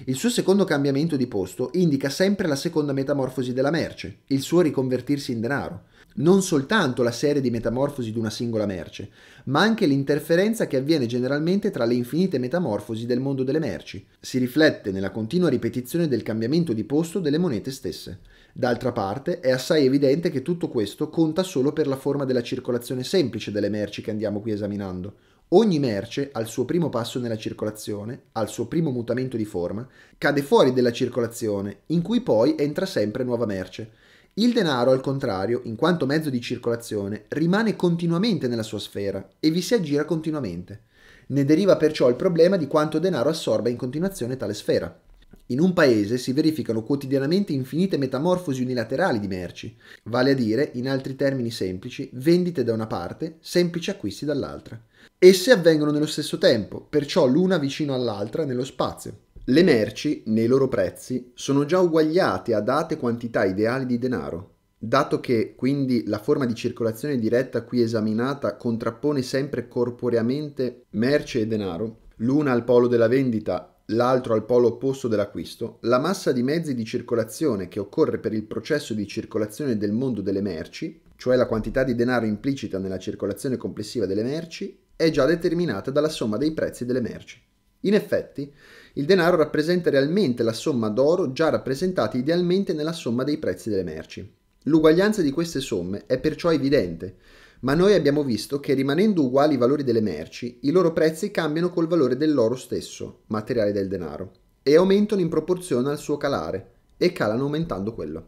Il suo secondo cambiamento di posto indica sempre la seconda metamorfosi della merce, il suo riconvertirsi in denaro non soltanto la serie di metamorfosi di una singola merce, ma anche l'interferenza che avviene generalmente tra le infinite metamorfosi del mondo delle merci. Si riflette nella continua ripetizione del cambiamento di posto delle monete stesse. D'altra parte, è assai evidente che tutto questo conta solo per la forma della circolazione semplice delle merci che andiamo qui esaminando. Ogni merce, al suo primo passo nella circolazione, al suo primo mutamento di forma, cade fuori della circolazione, in cui poi entra sempre nuova merce il denaro, al contrario, in quanto mezzo di circolazione, rimane continuamente nella sua sfera e vi si aggira continuamente. Ne deriva perciò il problema di quanto denaro assorba in continuazione tale sfera. In un paese si verificano quotidianamente infinite metamorfosi unilaterali di merci, vale a dire, in altri termini semplici, vendite da una parte, semplici acquisti dall'altra. Esse avvengono nello stesso tempo, perciò l'una vicino all'altra nello spazio. Le merci, nei loro prezzi, sono già uguagliate a date quantità ideali di denaro, dato che quindi la forma di circolazione diretta qui esaminata contrappone sempre corporeamente merce e denaro, l'una al polo della vendita, l'altro al polo opposto dell'acquisto, la massa di mezzi di circolazione che occorre per il processo di circolazione del mondo delle merci, cioè la quantità di denaro implicita nella circolazione complessiva delle merci, è già determinata dalla somma dei prezzi delle merci. In effetti, il denaro rappresenta realmente la somma d'oro già rappresentata idealmente nella somma dei prezzi delle merci. L'uguaglianza di queste somme è perciò evidente, ma noi abbiamo visto che rimanendo uguali i valori delle merci, i loro prezzi cambiano col valore dell'oro stesso, materiale del denaro, e aumentano in proporzione al suo calare, e calano aumentando quello.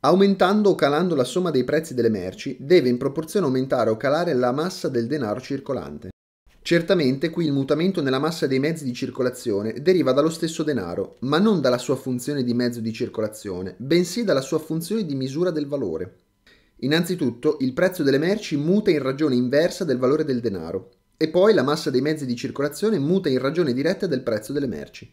Aumentando o calando la somma dei prezzi delle merci, deve in proporzione aumentare o calare la massa del denaro circolante. Certamente qui il mutamento nella massa dei mezzi di circolazione deriva dallo stesso denaro, ma non dalla sua funzione di mezzo di circolazione, bensì dalla sua funzione di misura del valore. Innanzitutto, il prezzo delle merci muta in ragione inversa del valore del denaro, e poi la massa dei mezzi di circolazione muta in ragione diretta del prezzo delle merci.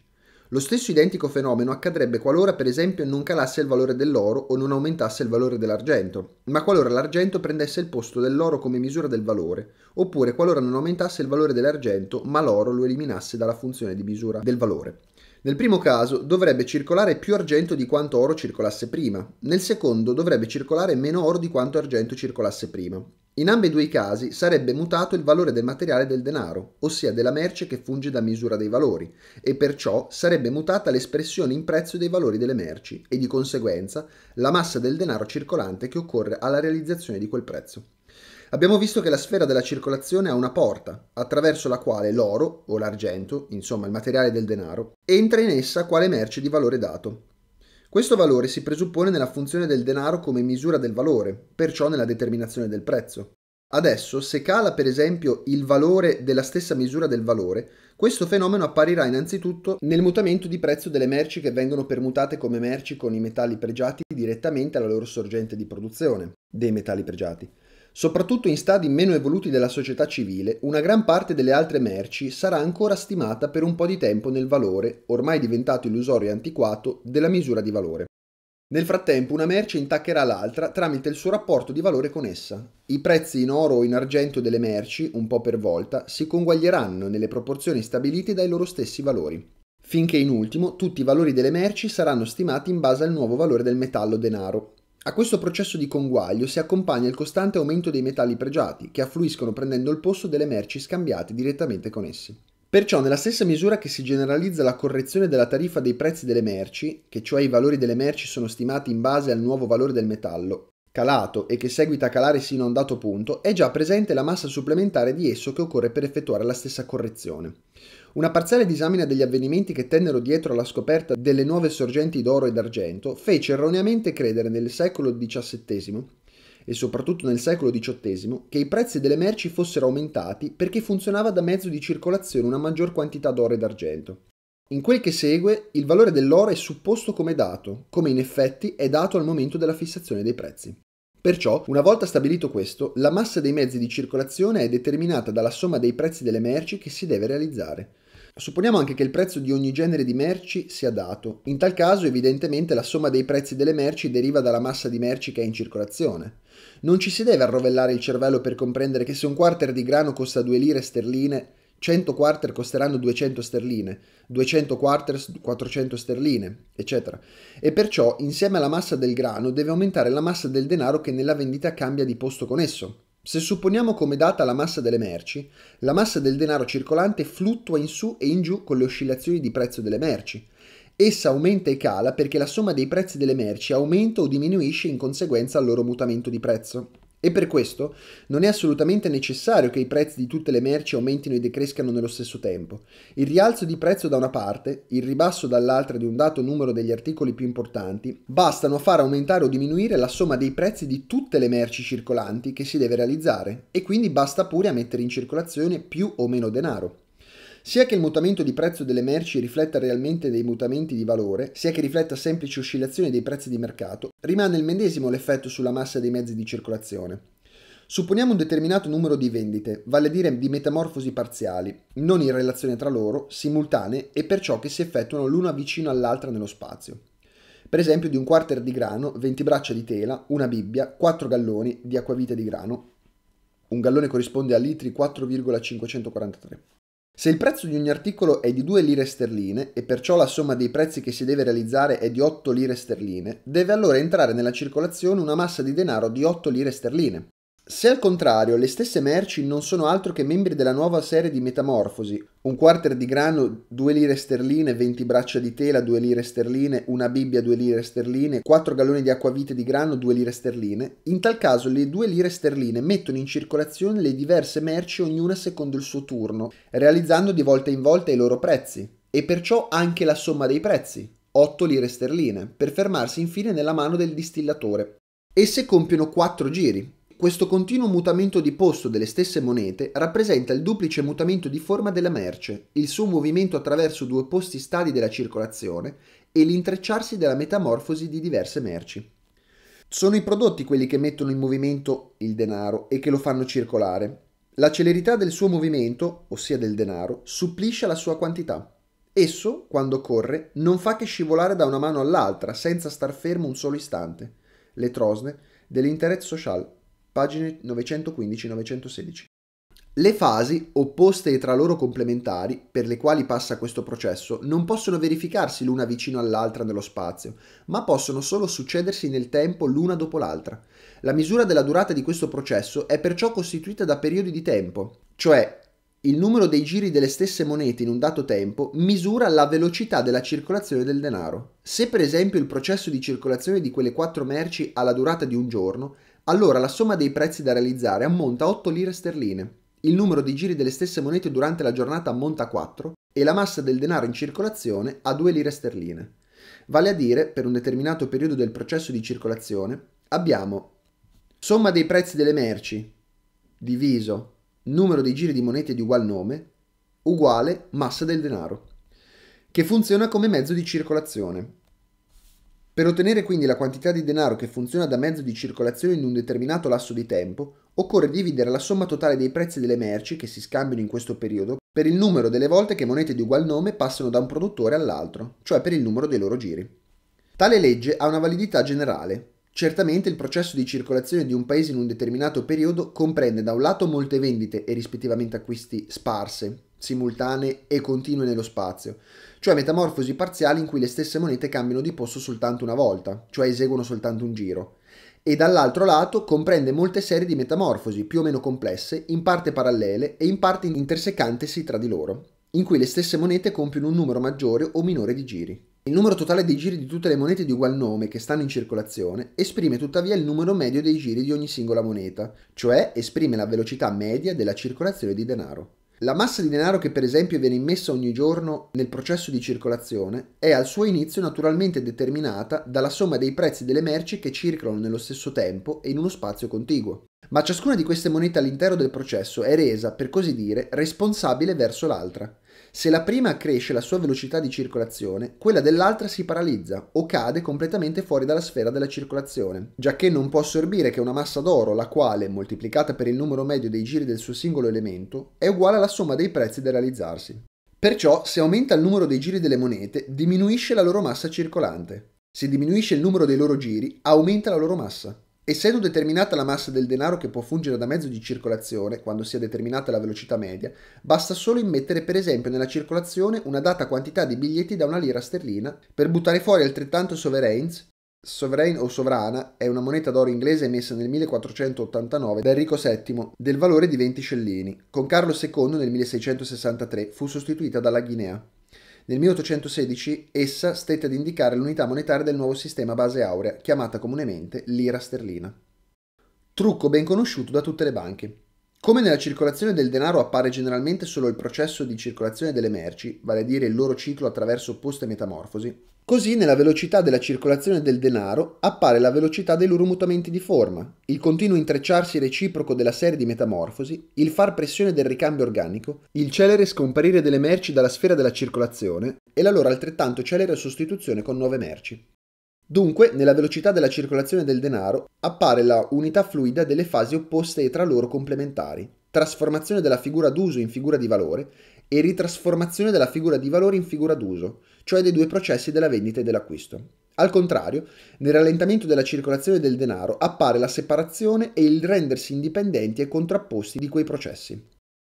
Lo stesso identico fenomeno accadrebbe qualora per esempio non calasse il valore dell'oro o non aumentasse il valore dell'argento, ma qualora l'argento prendesse il posto dell'oro come misura del valore, oppure qualora non aumentasse il valore dell'argento ma l'oro lo eliminasse dalla funzione di misura del valore. Nel primo caso dovrebbe circolare più argento di quanto oro circolasse prima, nel secondo dovrebbe circolare meno oro di quanto argento circolasse prima. In ambedue i casi sarebbe mutato il valore del materiale del denaro, ossia della merce che funge da misura dei valori, e perciò sarebbe mutata l'espressione in prezzo dei valori delle merci e di conseguenza la massa del denaro circolante che occorre alla realizzazione di quel prezzo. Abbiamo visto che la sfera della circolazione ha una porta, attraverso la quale l'oro, o l'argento, insomma il materiale del denaro, entra in essa quale merce di valore dato. Questo valore si presuppone nella funzione del denaro come misura del valore, perciò nella determinazione del prezzo. Adesso, se cala per esempio il valore della stessa misura del valore, questo fenomeno apparirà innanzitutto nel mutamento di prezzo delle merci che vengono permutate come merci con i metalli pregiati direttamente alla loro sorgente di produzione, dei metalli pregiati, Soprattutto in stadi meno evoluti della società civile, una gran parte delle altre merci sarà ancora stimata per un po' di tempo nel valore, ormai diventato illusorio e antiquato, della misura di valore. Nel frattempo una merce intaccherà l'altra tramite il suo rapporto di valore con essa. I prezzi in oro o in argento delle merci, un po' per volta, si conguaglieranno nelle proporzioni stabilite dai loro stessi valori, finché in ultimo tutti i valori delle merci saranno stimati in base al nuovo valore del metallo denaro, a questo processo di conguaglio si accompagna il costante aumento dei metalli pregiati, che affluiscono prendendo il posto delle merci scambiate direttamente con essi. Perciò nella stessa misura che si generalizza la correzione della tariffa dei prezzi delle merci, che cioè i valori delle merci sono stimati in base al nuovo valore del metallo, calato e che seguita a calare sino a un dato punto, è già presente la massa supplementare di esso che occorre per effettuare la stessa correzione. Una parziale disamina degli avvenimenti che tennero dietro alla scoperta delle nuove sorgenti d'oro e d'argento fece erroneamente credere nel secolo XVII e soprattutto nel secolo XVIII che i prezzi delle merci fossero aumentati perché funzionava da mezzo di circolazione una maggior quantità d'oro e d'argento. In quel che segue, il valore dell'oro è supposto come dato, come in effetti è dato al momento della fissazione dei prezzi. Perciò, una volta stabilito questo, la massa dei mezzi di circolazione è determinata dalla somma dei prezzi delle merci che si deve realizzare. Supponiamo anche che il prezzo di ogni genere di merci sia dato. In tal caso, evidentemente, la somma dei prezzi delle merci deriva dalla massa di merci che è in circolazione. Non ci si deve arrovellare il cervello per comprendere che se un quarter di grano costa 2 lire sterline, 100 quarter costeranno 200 sterline, 200 quarter 400 sterline, eccetera. E perciò, insieme alla massa del grano, deve aumentare la massa del denaro che nella vendita cambia di posto con esso. Se supponiamo come data la massa delle merci, la massa del denaro circolante fluttua in su e in giù con le oscillazioni di prezzo delle merci. Essa aumenta e cala perché la somma dei prezzi delle merci aumenta o diminuisce in conseguenza al loro mutamento di prezzo. E per questo non è assolutamente necessario che i prezzi di tutte le merci aumentino e decrescano nello stesso tempo. Il rialzo di prezzo da una parte, il ribasso dall'altra di un dato numero degli articoli più importanti, bastano a far aumentare o diminuire la somma dei prezzi di tutte le merci circolanti che si deve realizzare e quindi basta pure a mettere in circolazione più o meno denaro sia che il mutamento di prezzo delle merci rifletta realmente dei mutamenti di valore, sia che rifletta semplici oscillazioni dei prezzi di mercato, rimane il medesimo l'effetto sulla massa dei mezzi di circolazione. Supponiamo un determinato numero di vendite, vale a dire di metamorfosi parziali, non in relazione tra loro, simultanee e perciò che si effettuano l'una vicino all'altra nello spazio. Per esempio di un quarter di grano, 20 braccia di tela, una bibbia, 4 galloni di acquavite di grano. Un gallone corrisponde a litri 4,543. Se il prezzo di ogni articolo è di 2 lire sterline e perciò la somma dei prezzi che si deve realizzare è di 8 lire sterline, deve allora entrare nella circolazione una massa di denaro di 8 lire sterline. Se al contrario le stesse merci non sono altro che membri della nuova serie di metamorfosi, un quarter di grano, 2 lire sterline, 20 braccia di tela, 2 lire sterline, una bibbia, 2 lire sterline, 4 galloni di acquavite di grano, 2 lire sterline, in tal caso le 2 lire sterline mettono in circolazione le diverse merci ognuna secondo il suo turno, realizzando di volta in volta i loro prezzi, e perciò anche la somma dei prezzi, 8 lire sterline, per fermarsi infine nella mano del distillatore. Esse compiono 4 giri, questo continuo mutamento di posto delle stesse monete rappresenta il duplice mutamento di forma della merce, il suo movimento attraverso due posti stadi della circolazione e l'intrecciarsi della metamorfosi di diverse merci. Sono i prodotti quelli che mettono in movimento il denaro e che lo fanno circolare. La celerità del suo movimento, ossia del denaro, supplisce alla sua quantità. Esso, quando corre, non fa che scivolare da una mano all'altra senza star fermo un solo istante. Le trosne dell'interet social pagine 915-916. Le fasi, opposte e tra loro complementari, per le quali passa questo processo, non possono verificarsi l'una vicino all'altra nello spazio, ma possono solo succedersi nel tempo l'una dopo l'altra. La misura della durata di questo processo è perciò costituita da periodi di tempo, cioè il numero dei giri delle stesse monete in un dato tempo misura la velocità della circolazione del denaro. Se per esempio il processo di circolazione di quelle quattro merci ha la durata di un giorno, allora la somma dei prezzi da realizzare ammonta a 8 lire sterline, il numero di giri delle stesse monete durante la giornata ammonta a 4 e la massa del denaro in circolazione a 2 lire sterline. Vale a dire, per un determinato periodo del processo di circolazione, abbiamo somma dei prezzi delle merci diviso numero di giri di monete di ugual nome uguale massa del denaro, che funziona come mezzo di circolazione per ottenere quindi la quantità di denaro che funziona da mezzo di circolazione in un determinato lasso di tempo, occorre dividere la somma totale dei prezzi delle merci che si scambiano in questo periodo per il numero delle volte che monete di ugual nome passano da un produttore all'altro, cioè per il numero dei loro giri. Tale legge ha una validità generale. Certamente il processo di circolazione di un paese in un determinato periodo comprende da un lato molte vendite e rispettivamente acquisti sparse, simultanee e continue nello spazio, cioè metamorfosi parziali in cui le stesse monete cambiano di posto soltanto una volta, cioè eseguono soltanto un giro, e dall'altro lato comprende molte serie di metamorfosi più o meno complesse, in parte parallele e in parte intersecantesi tra di loro, in cui le stesse monete compiono un numero maggiore o minore di giri. Il numero totale dei giri di tutte le monete di ugual nome che stanno in circolazione esprime tuttavia il numero medio dei giri di ogni singola moneta, cioè esprime la velocità media della circolazione di denaro. La massa di denaro che per esempio viene immessa ogni giorno nel processo di circolazione è al suo inizio naturalmente determinata dalla somma dei prezzi delle merci che circolano nello stesso tempo e in uno spazio contiguo. Ma ciascuna di queste monete all'interno del processo è resa, per così dire, responsabile verso l'altra. Se la prima cresce la sua velocità di circolazione, quella dell'altra si paralizza o cade completamente fuori dalla sfera della circolazione, giacché non può assorbire che una massa d'oro, la quale, moltiplicata per il numero medio dei giri del suo singolo elemento, è uguale alla somma dei prezzi da realizzarsi. Perciò, se aumenta il numero dei giri delle monete, diminuisce la loro massa circolante. Se diminuisce il numero dei loro giri, aumenta la loro massa. Essendo determinata la massa del denaro che può fungere da mezzo di circolazione, quando sia determinata la velocità media, basta solo immettere per esempio nella circolazione una data quantità di biglietti da una lira sterlina per buttare fuori altrettanto sovereigns. Sovereign o sovrana è una moneta d'oro inglese emessa nel 1489 da Enrico VII del valore di 20 scellini. Con Carlo II nel 1663 fu sostituita dalla Guinea. Nel 1816 essa stette ad indicare l'unità monetaria del nuovo sistema base aurea, chiamata comunemente lira sterlina. Trucco ben conosciuto da tutte le banche. Come nella circolazione del denaro appare generalmente solo il processo di circolazione delle merci, vale a dire il loro ciclo attraverso opposte metamorfosi, Così nella velocità della circolazione del denaro appare la velocità dei loro mutamenti di forma, il continuo intrecciarsi reciproco della serie di metamorfosi, il far pressione del ricambio organico, il celere scomparire delle merci dalla sfera della circolazione e la loro altrettanto celere sostituzione con nuove merci. Dunque, nella velocità della circolazione del denaro appare la unità fluida delle fasi opposte e tra loro complementari, trasformazione della figura d'uso in figura di valore e ritrasformazione della figura di valore in figura d'uso, cioè dei due processi della vendita e dell'acquisto. Al contrario, nel rallentamento della circolazione del denaro appare la separazione e il rendersi indipendenti e contrapposti di quei processi,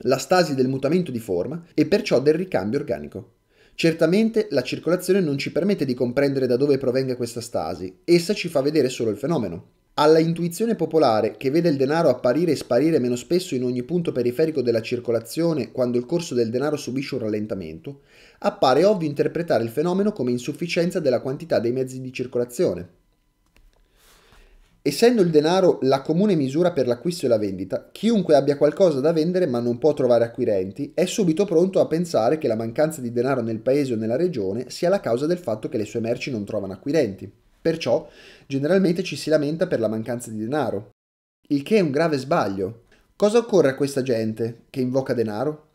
la stasi del mutamento di forma e perciò del ricambio organico. Certamente la circolazione non ci permette di comprendere da dove provenga questa stasi, essa ci fa vedere solo il fenomeno, alla intuizione popolare che vede il denaro apparire e sparire meno spesso in ogni punto periferico della circolazione quando il corso del denaro subisce un rallentamento, appare ovvio interpretare il fenomeno come insufficienza della quantità dei mezzi di circolazione. Essendo il denaro la comune misura per l'acquisto e la vendita, chiunque abbia qualcosa da vendere ma non può trovare acquirenti è subito pronto a pensare che la mancanza di denaro nel paese o nella regione sia la causa del fatto che le sue merci non trovano acquirenti. Perciò generalmente ci si lamenta per la mancanza di denaro, il che è un grave sbaglio. Cosa occorre a questa gente che invoca denaro?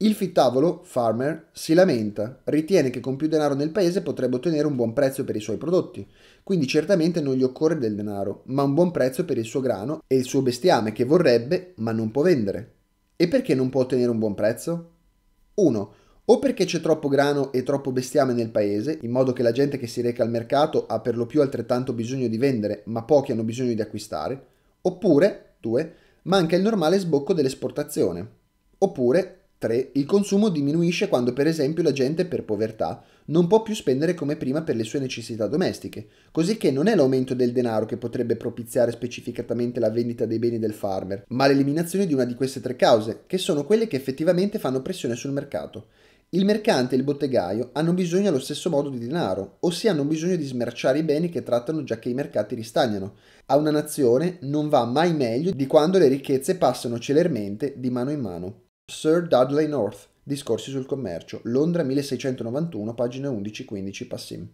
Il fittavolo, Farmer, si lamenta, ritiene che con più denaro nel paese potrebbe ottenere un buon prezzo per i suoi prodotti, quindi certamente non gli occorre del denaro, ma un buon prezzo per il suo grano e il suo bestiame che vorrebbe ma non può vendere. E perché non può ottenere un buon prezzo? 1. O perché c'è troppo grano e troppo bestiame nel paese, in modo che la gente che si reca al mercato ha per lo più altrettanto bisogno di vendere, ma pochi hanno bisogno di acquistare. Oppure, 2. Manca il normale sbocco dell'esportazione. Oppure 3. Il consumo diminuisce quando per esempio la gente per povertà non può più spendere come prima per le sue necessità domestiche, così che non è l'aumento del denaro che potrebbe propiziare specificatamente la vendita dei beni del farmer, ma l'eliminazione di una di queste tre cause, che sono quelle che effettivamente fanno pressione sul mercato. Il mercante e il bottegaio hanno bisogno allo stesso modo di denaro, ossia hanno bisogno di smerciare i beni che trattano già che i mercati ristagnano. A una nazione non va mai meglio di quando le ricchezze passano celermente di mano in mano. Sir Dudley North, Discorsi sul commercio, Londra 1691, pagine 11-15, Passim.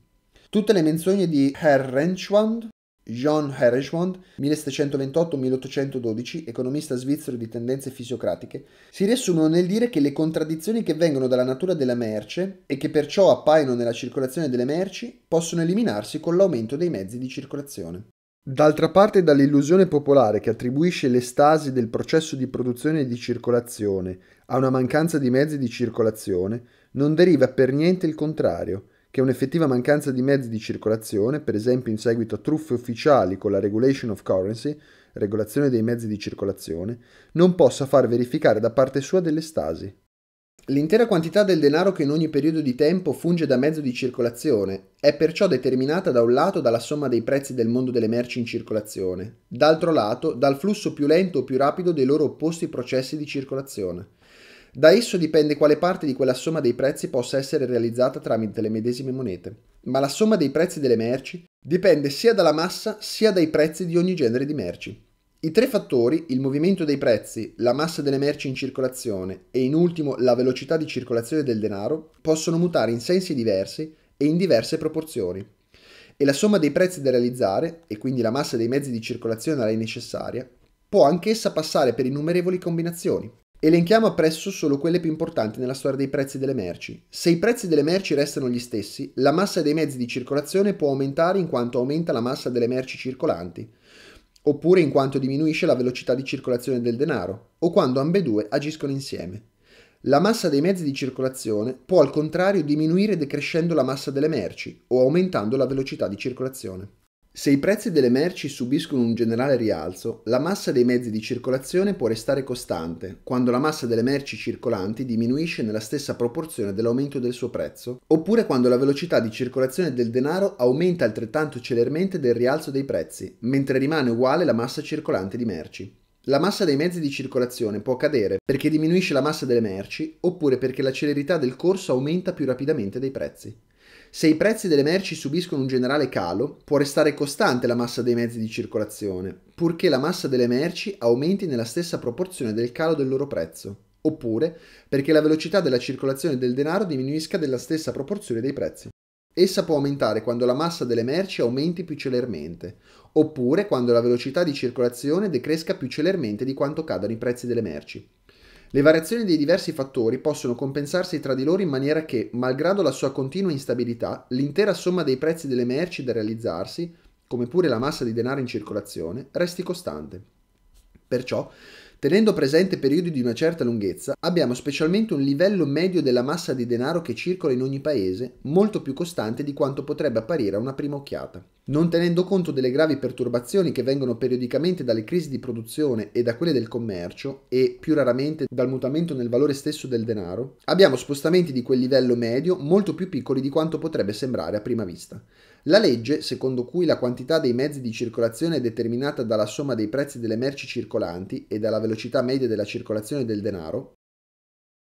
Tutte le menzogne di Herr Renschwand, John Herschwand, 1728-1812, economista svizzero di tendenze fisiocratiche, si riassumono nel dire che le contraddizioni che vengono dalla natura della merce e che perciò appaiono nella circolazione delle merci possono eliminarsi con l'aumento dei mezzi di circolazione. D'altra parte dall'illusione popolare che attribuisce l'estasi del processo di produzione e di circolazione a una mancanza di mezzi di circolazione, non deriva per niente il contrario, che un'effettiva mancanza di mezzi di circolazione, per esempio in seguito a truffe ufficiali con la regulation of currency, regolazione dei mezzi di circolazione, non possa far verificare da parte sua dell'estasi. L'intera quantità del denaro che in ogni periodo di tempo funge da mezzo di circolazione è perciò determinata da un lato dalla somma dei prezzi del mondo delle merci in circolazione, d'altro lato dal flusso più lento o più rapido dei loro opposti processi di circolazione. Da esso dipende quale parte di quella somma dei prezzi possa essere realizzata tramite le medesime monete, ma la somma dei prezzi delle merci dipende sia dalla massa sia dai prezzi di ogni genere di merci. I tre fattori, il movimento dei prezzi, la massa delle merci in circolazione e in ultimo la velocità di circolazione del denaro, possono mutare in sensi diversi e in diverse proporzioni. E la somma dei prezzi da realizzare, e quindi la massa dei mezzi di circolazione a necessaria, può anch'essa passare per innumerevoli combinazioni. Elenchiamo appresso solo quelle più importanti nella storia dei prezzi delle merci. Se i prezzi delle merci restano gli stessi, la massa dei mezzi di circolazione può aumentare in quanto aumenta la massa delle merci circolanti oppure in quanto diminuisce la velocità di circolazione del denaro, o quando ambedue agiscono insieme. La massa dei mezzi di circolazione può al contrario diminuire decrescendo la massa delle merci o aumentando la velocità di circolazione. Se i prezzi delle merci subiscono un generale rialzo, la massa dei mezzi di circolazione può restare costante quando la massa delle merci circolanti diminuisce nella stessa proporzione dell'aumento del suo prezzo, oppure quando la velocità di circolazione del denaro aumenta altrettanto celermente del rialzo dei prezzi, mentre rimane uguale la massa circolante di merci. La massa dei mezzi di circolazione può cadere perché diminuisce la massa delle merci oppure perché la celerità del corso aumenta più rapidamente dei prezzi. Se i prezzi delle merci subiscono un generale calo, può restare costante la massa dei mezzi di circolazione, purché la massa delle merci aumenti nella stessa proporzione del calo del loro prezzo, oppure perché la velocità della circolazione del denaro diminuisca della stessa proporzione dei prezzi. Essa può aumentare quando la massa delle merci aumenti più celermente, oppure quando la velocità di circolazione decresca più celermente di quanto cadano i prezzi delle merci. Le variazioni dei diversi fattori possono compensarsi tra di loro in maniera che, malgrado la sua continua instabilità, l'intera somma dei prezzi delle merci da realizzarsi, come pure la massa di denaro in circolazione, resti costante. Perciò, Tenendo presente periodi di una certa lunghezza, abbiamo specialmente un livello medio della massa di denaro che circola in ogni paese, molto più costante di quanto potrebbe apparire a una prima occhiata non tenendo conto delle gravi perturbazioni che vengono periodicamente dalle crisi di produzione e da quelle del commercio e più raramente dal mutamento nel valore stesso del denaro, abbiamo spostamenti di quel livello medio molto più piccoli di quanto potrebbe sembrare a prima vista. La legge, secondo cui la quantità dei mezzi di circolazione è determinata dalla somma dei prezzi delle merci circolanti e dalla velocità media della circolazione del denaro,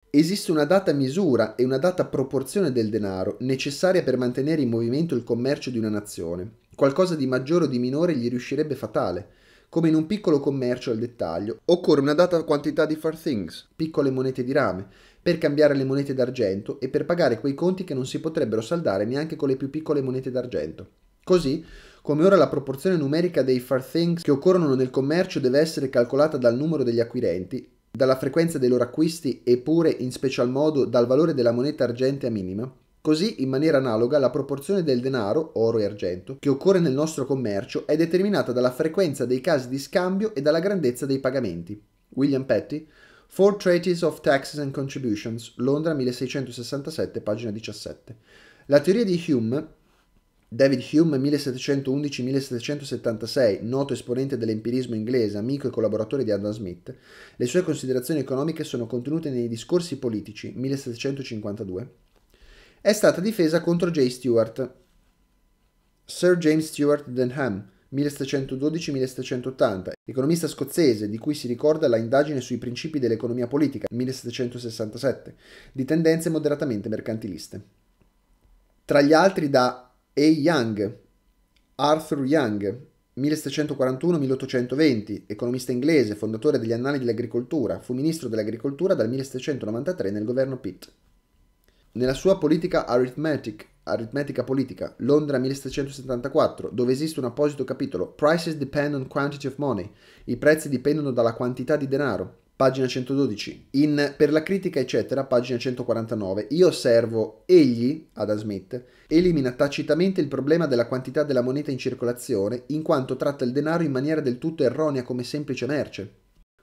Esiste una data misura e una data proporzione del denaro necessaria per mantenere in movimento il commercio di una nazione, Qualcosa di maggiore o di minore gli riuscirebbe fatale. Come in un piccolo commercio al dettaglio, occorre una data quantità di farthings, piccole monete di rame, per cambiare le monete d'argento e per pagare quei conti che non si potrebbero saldare neanche con le più piccole monete d'argento. Così, come ora la proporzione numerica dei farthings che occorrono nel commercio deve essere calcolata dal numero degli acquirenti, dalla frequenza dei loro acquisti e pure, in special modo, dal valore della moneta argentea minima, Così, in maniera analoga, la proporzione del denaro, oro e argento, che occorre nel nostro commercio è determinata dalla frequenza dei casi di scambio e dalla grandezza dei pagamenti. William Petty, Four Treaties of Taxes and Contributions, Londra 1667, pagina 17. La teoria di Hume, David Hume 1711-1776, noto esponente dell'empirismo inglese, amico e collaboratore di Adam Smith, le sue considerazioni economiche sono contenute nei discorsi politici 1752 è stata difesa contro J. Stewart, Sir James Stewart Denham, 1712-1780, economista scozzese di cui si ricorda la indagine sui principi dell'economia politica, 1767, di tendenze moderatamente mercantiliste. Tra gli altri da A. Young, Arthur Young, 1741-1820, economista inglese, fondatore degli Annali dell'Agricoltura, fu ministro dell'Agricoltura dal 1793 nel governo Pitt. Nella sua politica arithmetic, aritmetica politica, Londra 1774, dove esiste un apposito capitolo, Prices depend on quantity of money, i prezzi dipendono dalla quantità di denaro, pagina 112. In Per la critica, eccetera, pagina 149, io osservo egli, Adam Smith, elimina tacitamente il problema della quantità della moneta in circolazione, in quanto tratta il denaro in maniera del tutto erronea come semplice merce.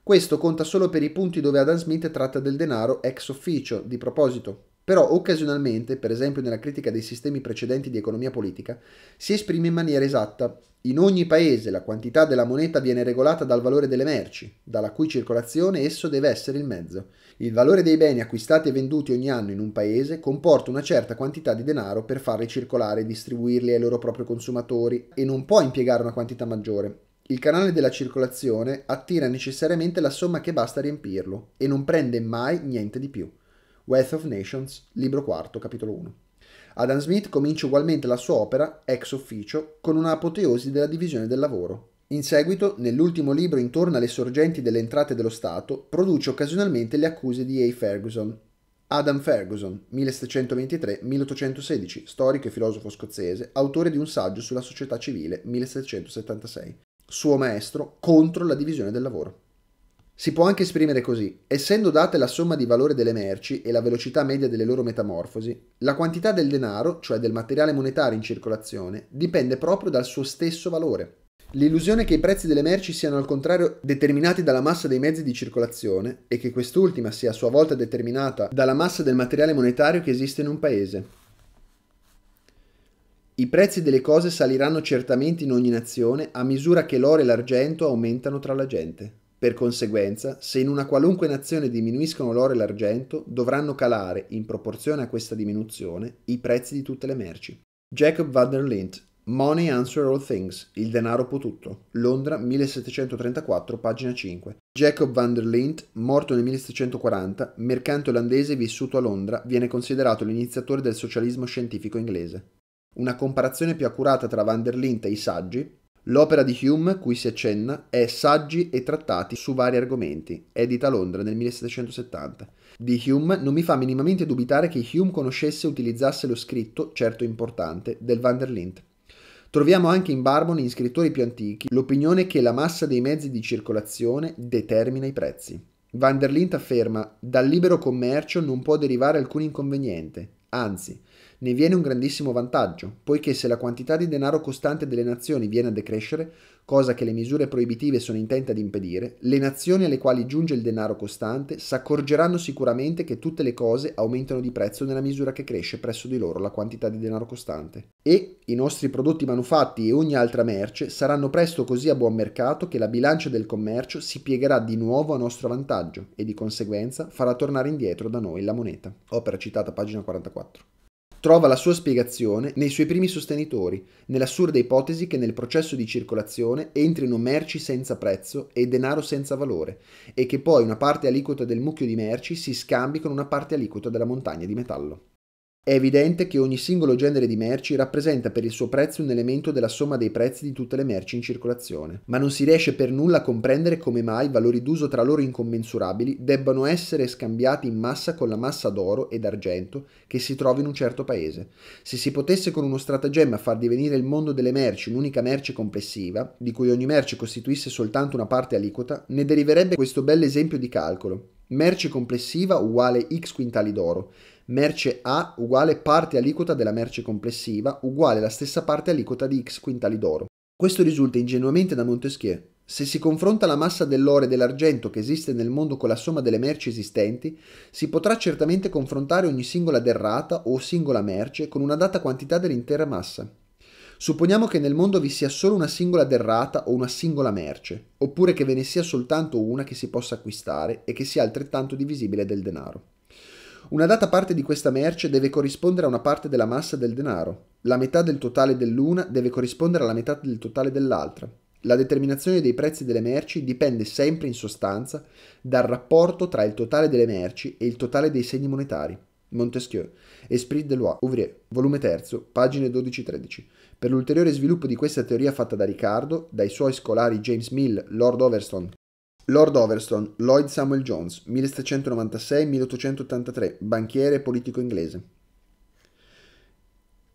Questo conta solo per i punti dove Adam Smith tratta del denaro ex officio, di proposito. Però occasionalmente, per esempio nella critica dei sistemi precedenti di economia politica, si esprime in maniera esatta. In ogni paese la quantità della moneta viene regolata dal valore delle merci, dalla cui circolazione esso deve essere il mezzo. Il valore dei beni acquistati e venduti ogni anno in un paese comporta una certa quantità di denaro per farli circolare e distribuirli ai loro propri consumatori e non può impiegare una quantità maggiore, il canale della circolazione attira necessariamente la somma che basta a riempirlo e non prende mai niente di più. Wealth of Nations, libro quarto, capitolo 1. Adam Smith comincia ugualmente la sua opera, ex officio, con un'apoteosi della divisione del lavoro. In seguito, nell'ultimo libro intorno alle sorgenti delle entrate dello Stato, produce occasionalmente le accuse di A. Ferguson. Adam Ferguson, 1723-1816, storico e filosofo scozzese, autore di un saggio sulla società civile, 1776. Suo maestro contro la divisione del lavoro. Si può anche esprimere così. Essendo date la somma di valore delle merci e la velocità media delle loro metamorfosi, la quantità del denaro, cioè del materiale monetario in circolazione, dipende proprio dal suo stesso valore. L'illusione che i prezzi delle merci siano al contrario determinati dalla massa dei mezzi di circolazione e che quest'ultima sia a sua volta determinata dalla massa del materiale monetario che esiste in un paese. I prezzi delle cose saliranno certamente in ogni nazione a misura che l'oro e l'argento aumentano tra la gente. Per conseguenza, se in una qualunque nazione diminuiscono l'oro e l'argento, dovranno calare, in proporzione a questa diminuzione, i prezzi di tutte le merci. Jacob van der Lint, Money Answer All Things, Il denaro può tutto, Londra 1734, pagina 5. Jacob van der Lint, morto nel 1740, mercante olandese vissuto a Londra, viene considerato l'iniziatore del socialismo scientifico inglese. Una comparazione più accurata tra van der Lint e i saggi L'opera di Hume, cui si accenna, è Saggi e trattati su vari argomenti, edita a Londra nel 1770. Di Hume non mi fa minimamente dubitare che Hume conoscesse e utilizzasse lo scritto, certo importante, del Van der Lint. Troviamo anche in Barbone, in scrittori più antichi, l'opinione che la massa dei mezzi di circolazione determina i prezzi. Van der Lint afferma: Dal libero commercio non può derivare alcun inconveniente, anzi, ne viene un grandissimo vantaggio, poiché se la quantità di denaro costante delle nazioni viene a decrescere, cosa che le misure proibitive sono intente ad impedire, le nazioni alle quali giunge il denaro costante s'accorgeranno sicuramente che tutte le cose aumentano di prezzo nella misura che cresce presso di loro la quantità di denaro costante. E i nostri prodotti manufatti e ogni altra merce saranno presto così a buon mercato che la bilancia del commercio si piegherà di nuovo a nostro vantaggio e di conseguenza farà tornare indietro da noi la moneta. Opera citata pagina 44 trova la sua spiegazione nei suoi primi sostenitori, nell'assurda ipotesi che nel processo di circolazione entrino merci senza prezzo e denaro senza valore, e che poi una parte aliquota del mucchio di merci si scambi con una parte aliquota della montagna di metallo. È evidente che ogni singolo genere di merci rappresenta per il suo prezzo un elemento della somma dei prezzi di tutte le merci in circolazione, ma non si riesce per nulla a comprendere come mai valori d'uso tra loro incommensurabili debbano essere scambiati in massa con la massa d'oro ed argento che si trova in un certo paese. Se si potesse con uno stratagemma far divenire il mondo delle merci un'unica merce complessiva, di cui ogni merce costituisse soltanto una parte aliquota, ne deriverebbe questo bel esempio di calcolo. Merce complessiva uguale x quintali d'oro, merce A uguale parte aliquota della merce complessiva uguale la stessa parte aliquota di X quintali d'oro. Questo risulta ingenuamente da Montesquieu. Se si confronta la massa dell'oro e dell'argento che esiste nel mondo con la somma delle merci esistenti, si potrà certamente confrontare ogni singola derrata o singola merce con una data quantità dell'intera massa. Supponiamo che nel mondo vi sia solo una singola derrata o una singola merce, oppure che ve ne sia soltanto una che si possa acquistare e che sia altrettanto divisibile del denaro. Una data parte di questa merce deve corrispondere a una parte della massa del denaro. La metà del totale dell'una deve corrispondere alla metà del totale dell'altra. La determinazione dei prezzi delle merci dipende sempre in sostanza dal rapporto tra il totale delle merci e il totale dei segni monetari. Montesquieu, Esprit de Lois, Ouvrier, volume 3, pagine 12-13. Per l'ulteriore sviluppo di questa teoria fatta da Riccardo, dai suoi scolari James Mill, Lord Overstone Lord Overstone, Lloyd Samuel Jones, 1796-1883, banchiere e politico inglese.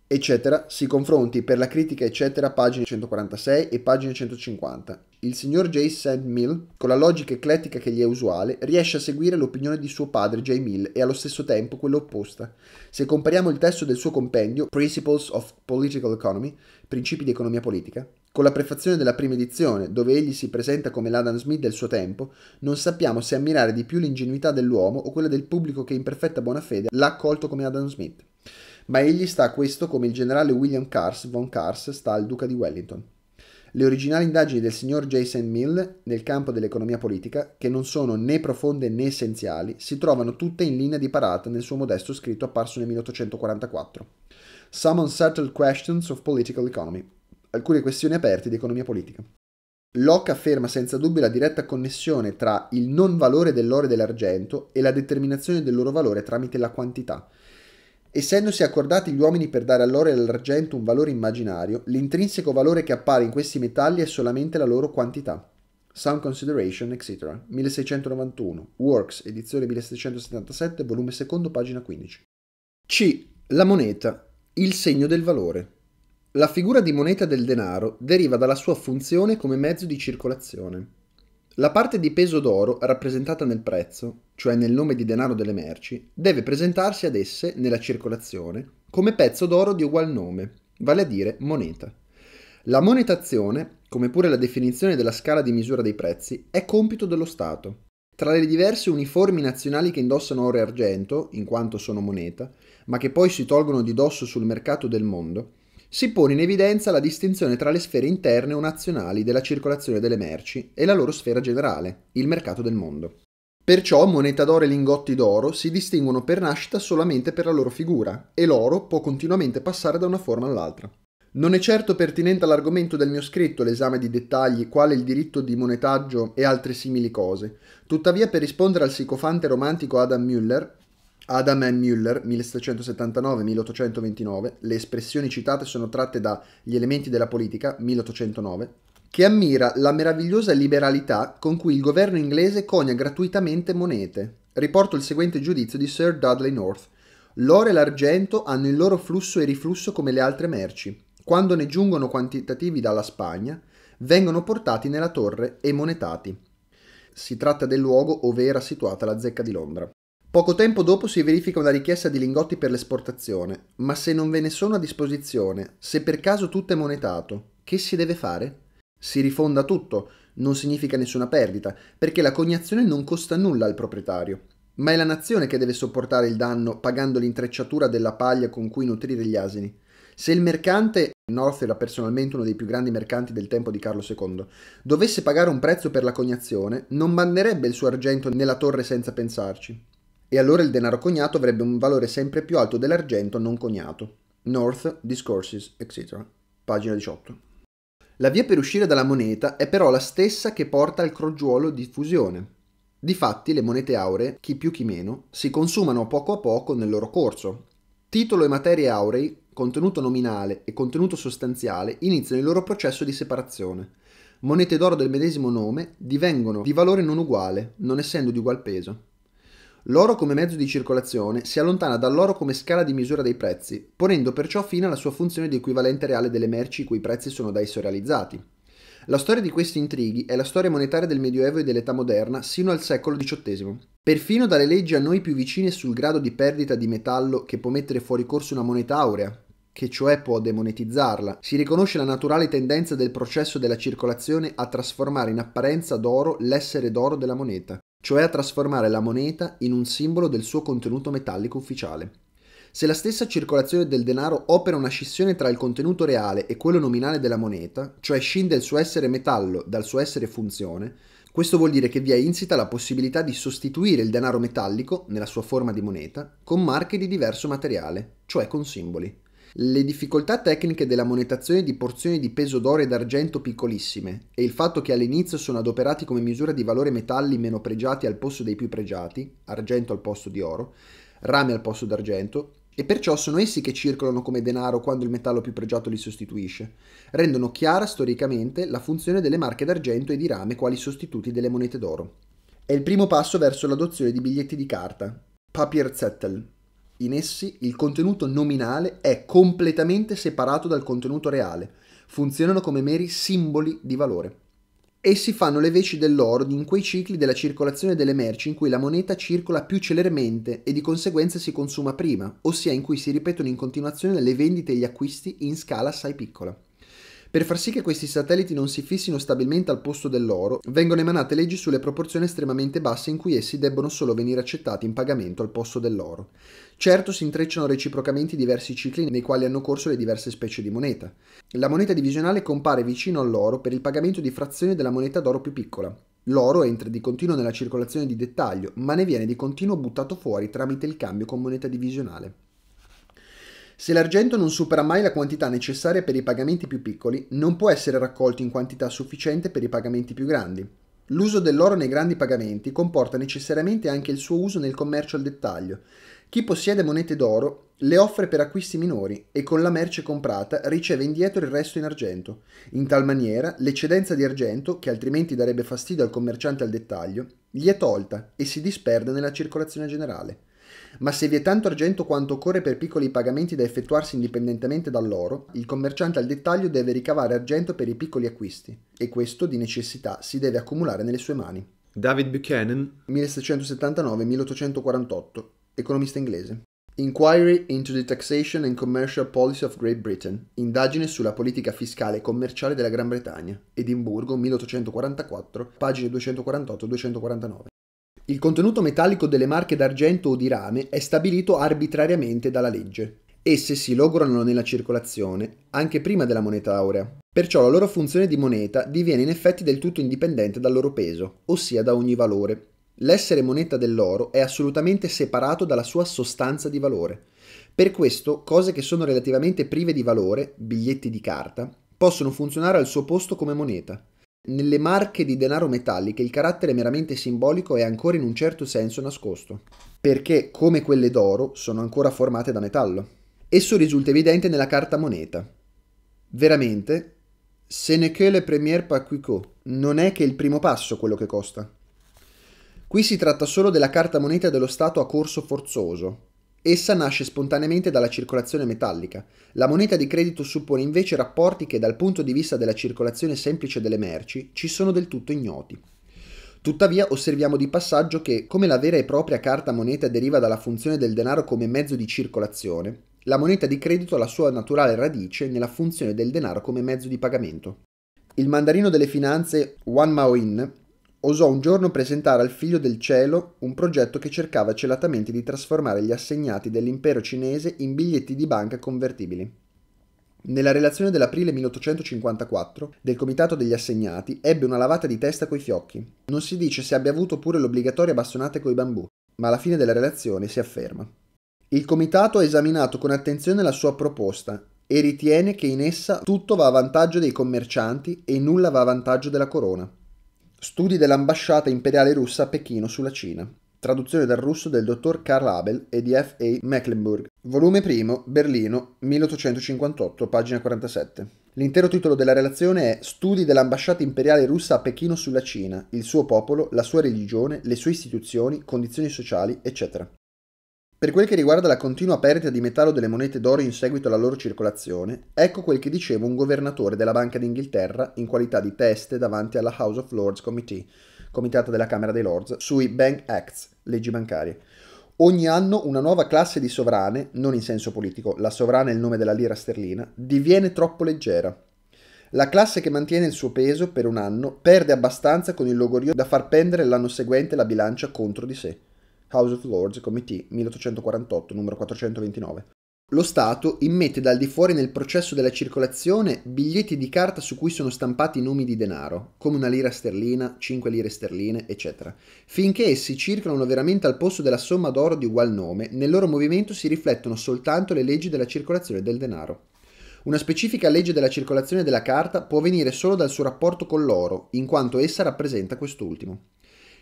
Eccetera, si confronti per la critica eccetera pagine 146 e pagine 150. Il signor J. St. Mill, con la logica eclettica che gli è usuale, riesce a seguire l'opinione di suo padre J. Mill e allo stesso tempo quella opposta. Se compariamo il testo del suo compendio, Principles of Political Economy, Principi di economia politica, con la prefazione della prima edizione, dove egli si presenta come l'Adam Smith del suo tempo, non sappiamo se ammirare di più l'ingenuità dell'uomo o quella del pubblico che in perfetta buona fede l'ha accolto come Adam Smith. Ma egli sta a questo come il generale William Cars von Cars sta al duca di Wellington. Le originali indagini del signor Jason Mill nel campo dell'economia politica, che non sono né profonde né essenziali, si trovano tutte in linea di parata nel suo modesto scritto apparso nel 1844. Some Unsettled Questions of Political Economy, alcune questioni aperte di economia politica. Locke afferma senza dubbio la diretta connessione tra il non valore dell'oro e dell'argento e la determinazione del loro valore tramite la quantità. Essendosi accordati gli uomini per dare all'oro e all'argento un valore immaginario, l'intrinseco valore che appare in questi metalli è solamente la loro quantità. Sound Consideration, etc. 1691, Works, edizione 1677, volume 2, pagina 15. C. La moneta, il segno del valore. La figura di moneta del denaro deriva dalla sua funzione come mezzo di circolazione. La parte di peso d'oro rappresentata nel prezzo, cioè nel nome di denaro delle merci, deve presentarsi ad esse, nella circolazione, come pezzo d'oro di ugual nome, vale a dire moneta. La monetazione, come pure la definizione della scala di misura dei prezzi, è compito dello Stato. Tra le diverse uniformi nazionali che indossano oro e argento, in quanto sono moneta, ma che poi si tolgono di dosso sul mercato del mondo, si pone in evidenza la distinzione tra le sfere interne o nazionali della circolazione delle merci e la loro sfera generale, il mercato del mondo. Perciò moneta d'oro e lingotti d'oro si distinguono per nascita solamente per la loro figura, e l'oro può continuamente passare da una forma all'altra. Non è certo pertinente all'argomento del mio scritto l'esame di dettagli quale il diritto di monetaggio e altre simili cose. Tuttavia, per rispondere al psicofante romantico Adam Müller, Adam M. Müller, 1779-1829, le espressioni citate sono tratte da Gli elementi della politica, 1809, che ammira la meravigliosa liberalità con cui il governo inglese conia gratuitamente monete. Riporto il seguente giudizio di Sir Dudley North. L'oro e l'argento hanno il loro flusso e riflusso come le altre merci. Quando ne giungono quantitativi dalla Spagna, vengono portati nella torre e monetati. Si tratta del luogo ove era situata la zecca di Londra. Poco tempo dopo si verifica una richiesta di lingotti per l'esportazione, ma se non ve ne sono a disposizione, se per caso tutto è monetato, che si deve fare? Si rifonda tutto, non significa nessuna perdita, perché la cognazione non costa nulla al proprietario, ma è la nazione che deve sopportare il danno pagando l'intrecciatura della paglia con cui nutrire gli asini. Se il mercante, North era personalmente uno dei più grandi mercanti del tempo di Carlo II, dovesse pagare un prezzo per la cognazione, non manderebbe il suo argento nella torre senza pensarci e allora il denaro cognato avrebbe un valore sempre più alto dell'argento non cognato. North, Discourses, etc. Pagina 18. La via per uscire dalla moneta è però la stessa che porta al crogiuolo di fusione. Difatti le monete auree, chi più chi meno, si consumano poco a poco nel loro corso. Titolo e materie aurei, contenuto nominale e contenuto sostanziale iniziano il loro processo di separazione. Monete d'oro del medesimo nome divengono di valore non uguale, non essendo di ugual peso. L'oro come mezzo di circolazione si allontana dall'oro come scala di misura dei prezzi, ponendo perciò fine alla sua funzione di equivalente reale delle merci i cui prezzi sono da esso realizzati. La storia di questi intrighi è la storia monetaria del Medioevo e dell'età moderna sino al secolo XVIII. Perfino dalle leggi a noi più vicine sul grado di perdita di metallo che può mettere fuori corso una moneta aurea, che cioè può demonetizzarla, si riconosce la naturale tendenza del processo della circolazione a trasformare in apparenza d'oro l'essere d'oro della moneta cioè a trasformare la moneta in un simbolo del suo contenuto metallico ufficiale. Se la stessa circolazione del denaro opera una scissione tra il contenuto reale e quello nominale della moneta, cioè scinde il suo essere metallo dal suo essere funzione, questo vuol dire che vi è insita la possibilità di sostituire il denaro metallico, nella sua forma di moneta, con marche di diverso materiale, cioè con simboli. Le difficoltà tecniche della monetazione di porzioni di peso d'oro e d'argento piccolissime e il fatto che all'inizio sono adoperati come misura di valore metalli meno pregiati al posto dei più pregiati, argento al posto di oro, rame al posto d'argento, e perciò sono essi che circolano come denaro quando il metallo più pregiato li sostituisce. Rendono chiara storicamente la funzione delle marche d'argento e di rame quali sostituti delle monete d'oro. È il primo passo verso l'adozione di biglietti di carta, papier zettel, in essi il contenuto nominale è completamente separato dal contenuto reale, funzionano come meri simboli di valore. Essi fanno le veci dell'oro in quei cicli della circolazione delle merci in cui la moneta circola più celermente e di conseguenza si consuma prima, ossia in cui si ripetono in continuazione le vendite e gli acquisti in scala assai piccola. Per far sì che questi satelliti non si fissino stabilmente al posto dell'oro, vengono emanate leggi sulle proporzioni estremamente basse in cui essi debbono solo venire accettati in pagamento al posto dell'oro. Certo si intrecciano reciprocamente i diversi cicli nei quali hanno corso le diverse specie di moneta. La moneta divisionale compare vicino all'oro per il pagamento di frazioni della moneta d'oro più piccola. L'oro entra di continuo nella circolazione di dettaglio, ma ne viene di continuo buttato fuori tramite il cambio con moneta divisionale. Se l'argento non supera mai la quantità necessaria per i pagamenti più piccoli, non può essere raccolto in quantità sufficiente per i pagamenti più grandi. L'uso dell'oro nei grandi pagamenti comporta necessariamente anche il suo uso nel commercio al dettaglio, chi possiede monete d'oro le offre per acquisti minori e con la merce comprata riceve indietro il resto in argento. In tal maniera l'eccedenza di argento, che altrimenti darebbe fastidio al commerciante al dettaglio, gli è tolta e si disperde nella circolazione generale. Ma se vi è tanto argento quanto occorre per piccoli pagamenti da effettuarsi indipendentemente dall'oro, il commerciante al dettaglio deve ricavare argento per i piccoli acquisti e questo di necessità si deve accumulare nelle sue mani. David Buchanan 1679 1848 economista inglese. Inquiry into the Taxation and Commercial Policy of Great Britain, indagine sulla politica fiscale e commerciale della Gran Bretagna, Edimburgo 1844, pagine 248-249. Il contenuto metallico delle marche d'argento o di rame è stabilito arbitrariamente dalla legge. Esse si logorano nella circolazione anche prima della moneta aurea, perciò la loro funzione di moneta diviene in effetti del tutto indipendente dal loro peso, ossia da ogni valore, L'essere moneta dell'oro è assolutamente separato dalla sua sostanza di valore. Per questo, cose che sono relativamente prive di valore, biglietti di carta, possono funzionare al suo posto come moneta. Nelle marche di denaro metalliche il carattere meramente simbolico è ancora in un certo senso nascosto, perché come quelle d'oro sono ancora formate da metallo. Esso risulta evidente nella carta moneta. Veramente, se ne che le premier pas non è che il primo passo quello che costa. Qui si tratta solo della carta moneta dello Stato a corso forzoso. Essa nasce spontaneamente dalla circolazione metallica. La moneta di credito suppone invece rapporti che dal punto di vista della circolazione semplice delle merci ci sono del tutto ignoti. Tuttavia osserviamo di passaggio che, come la vera e propria carta moneta deriva dalla funzione del denaro come mezzo di circolazione, la moneta di credito ha la sua naturale radice nella funzione del denaro come mezzo di pagamento. Il mandarino delle finanze Wan Mao In osò un giorno presentare al figlio del cielo un progetto che cercava celatamente di trasformare gli assegnati dell'impero cinese in biglietti di banca convertibili. Nella relazione dell'aprile 1854 del Comitato degli Assegnati ebbe una lavata di testa coi fiocchi. Non si dice se abbia avuto pure l'obbligatoria bastonata coi bambù, ma alla fine della relazione si afferma. Il Comitato ha esaminato con attenzione la sua proposta e ritiene che in essa tutto va a vantaggio dei commercianti e nulla va a vantaggio della corona. Studi dell'ambasciata imperiale russa a Pechino sulla Cina. Traduzione dal russo del dottor Karl Abel e di F. A. Mecklenburg. Volume 1, Berlino, 1858, pagina 47. L'intero titolo della relazione è Studi dell'ambasciata imperiale russa a Pechino sulla Cina, il suo popolo, la sua religione, le sue istituzioni, condizioni sociali, eccetera. Per quel che riguarda la continua perdita di metallo delle monete d'oro in seguito alla loro circolazione, ecco quel che diceva un governatore della Banca d'Inghilterra in qualità di teste davanti alla House of Lords Committee, comitata della Camera dei Lords, sui Bank Acts, leggi bancarie. Ogni anno una nuova classe di sovrane, non in senso politico, la sovrana è il nome della lira sterlina, diviene troppo leggera. La classe che mantiene il suo peso per un anno perde abbastanza con il logorio da far pendere l'anno seguente la bilancia contro di sé. House of Lords, Committee 1848, numero 429. Lo Stato immette dal di fuori nel processo della circolazione biglietti di carta su cui sono stampati nomi di denaro, come una lira sterlina, 5 lire sterline, eccetera. Finché essi circolano veramente al posto della somma d'oro di ugual nome, nel loro movimento si riflettono soltanto le leggi della circolazione del denaro. Una specifica legge della circolazione della carta può venire solo dal suo rapporto con l'oro, in quanto essa rappresenta quest'ultimo.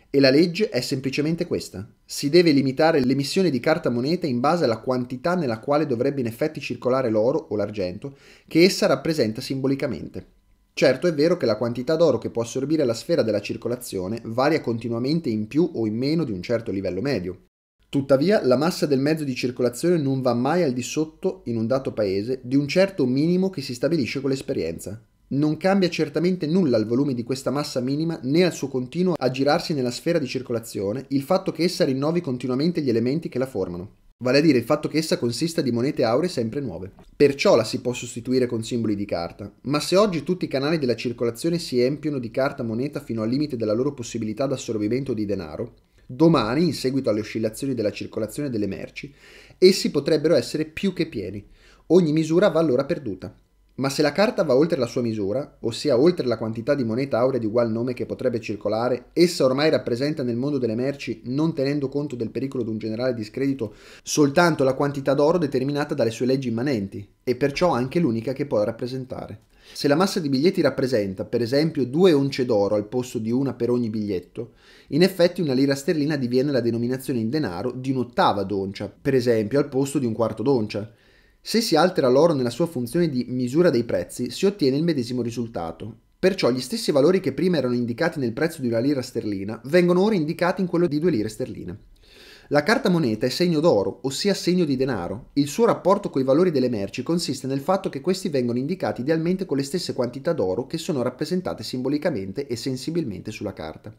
E la legge è semplicemente questa. Si deve limitare l'emissione di carta moneta in base alla quantità nella quale dovrebbe in effetti circolare l'oro o l'argento che essa rappresenta simbolicamente. Certo è vero che la quantità d'oro che può assorbire la sfera della circolazione varia continuamente in più o in meno di un certo livello medio. Tuttavia, la massa del mezzo di circolazione non va mai al di sotto, in un dato paese, di un certo minimo che si stabilisce con l'esperienza, non cambia certamente nulla al volume di questa massa minima né al suo continuo aggirarsi nella sfera di circolazione il fatto che essa rinnovi continuamente gli elementi che la formano, vale a dire il fatto che essa consista di monete auree sempre nuove. Perciò la si può sostituire con simboli di carta, ma se oggi tutti i canali della circolazione si empiono di carta moneta fino al limite della loro possibilità d'assorbimento di denaro, domani, in seguito alle oscillazioni della circolazione delle merci, essi potrebbero essere più che pieni. Ogni misura va allora perduta. Ma se la carta va oltre la sua misura, ossia oltre la quantità di moneta aurea di ugual nome che potrebbe circolare, essa ormai rappresenta nel mondo delle merci, non tenendo conto del pericolo di un generale discredito, soltanto la quantità d'oro determinata dalle sue leggi immanenti, e perciò anche l'unica che può rappresentare. Se la massa di biglietti rappresenta, per esempio, due once d'oro al posto di una per ogni biglietto, in effetti una lira sterlina diviene la denominazione in denaro di un'ottava d'oncia, per esempio al posto di un quarto d'oncia, se si altera l'oro nella sua funzione di misura dei prezzi, si ottiene il medesimo risultato. Perciò gli stessi valori che prima erano indicati nel prezzo di una lira sterlina vengono ora indicati in quello di due lire sterline. La carta moneta è segno d'oro, ossia segno di denaro. Il suo rapporto con i valori delle merci consiste nel fatto che questi vengono indicati idealmente con le stesse quantità d'oro che sono rappresentate simbolicamente e sensibilmente sulla carta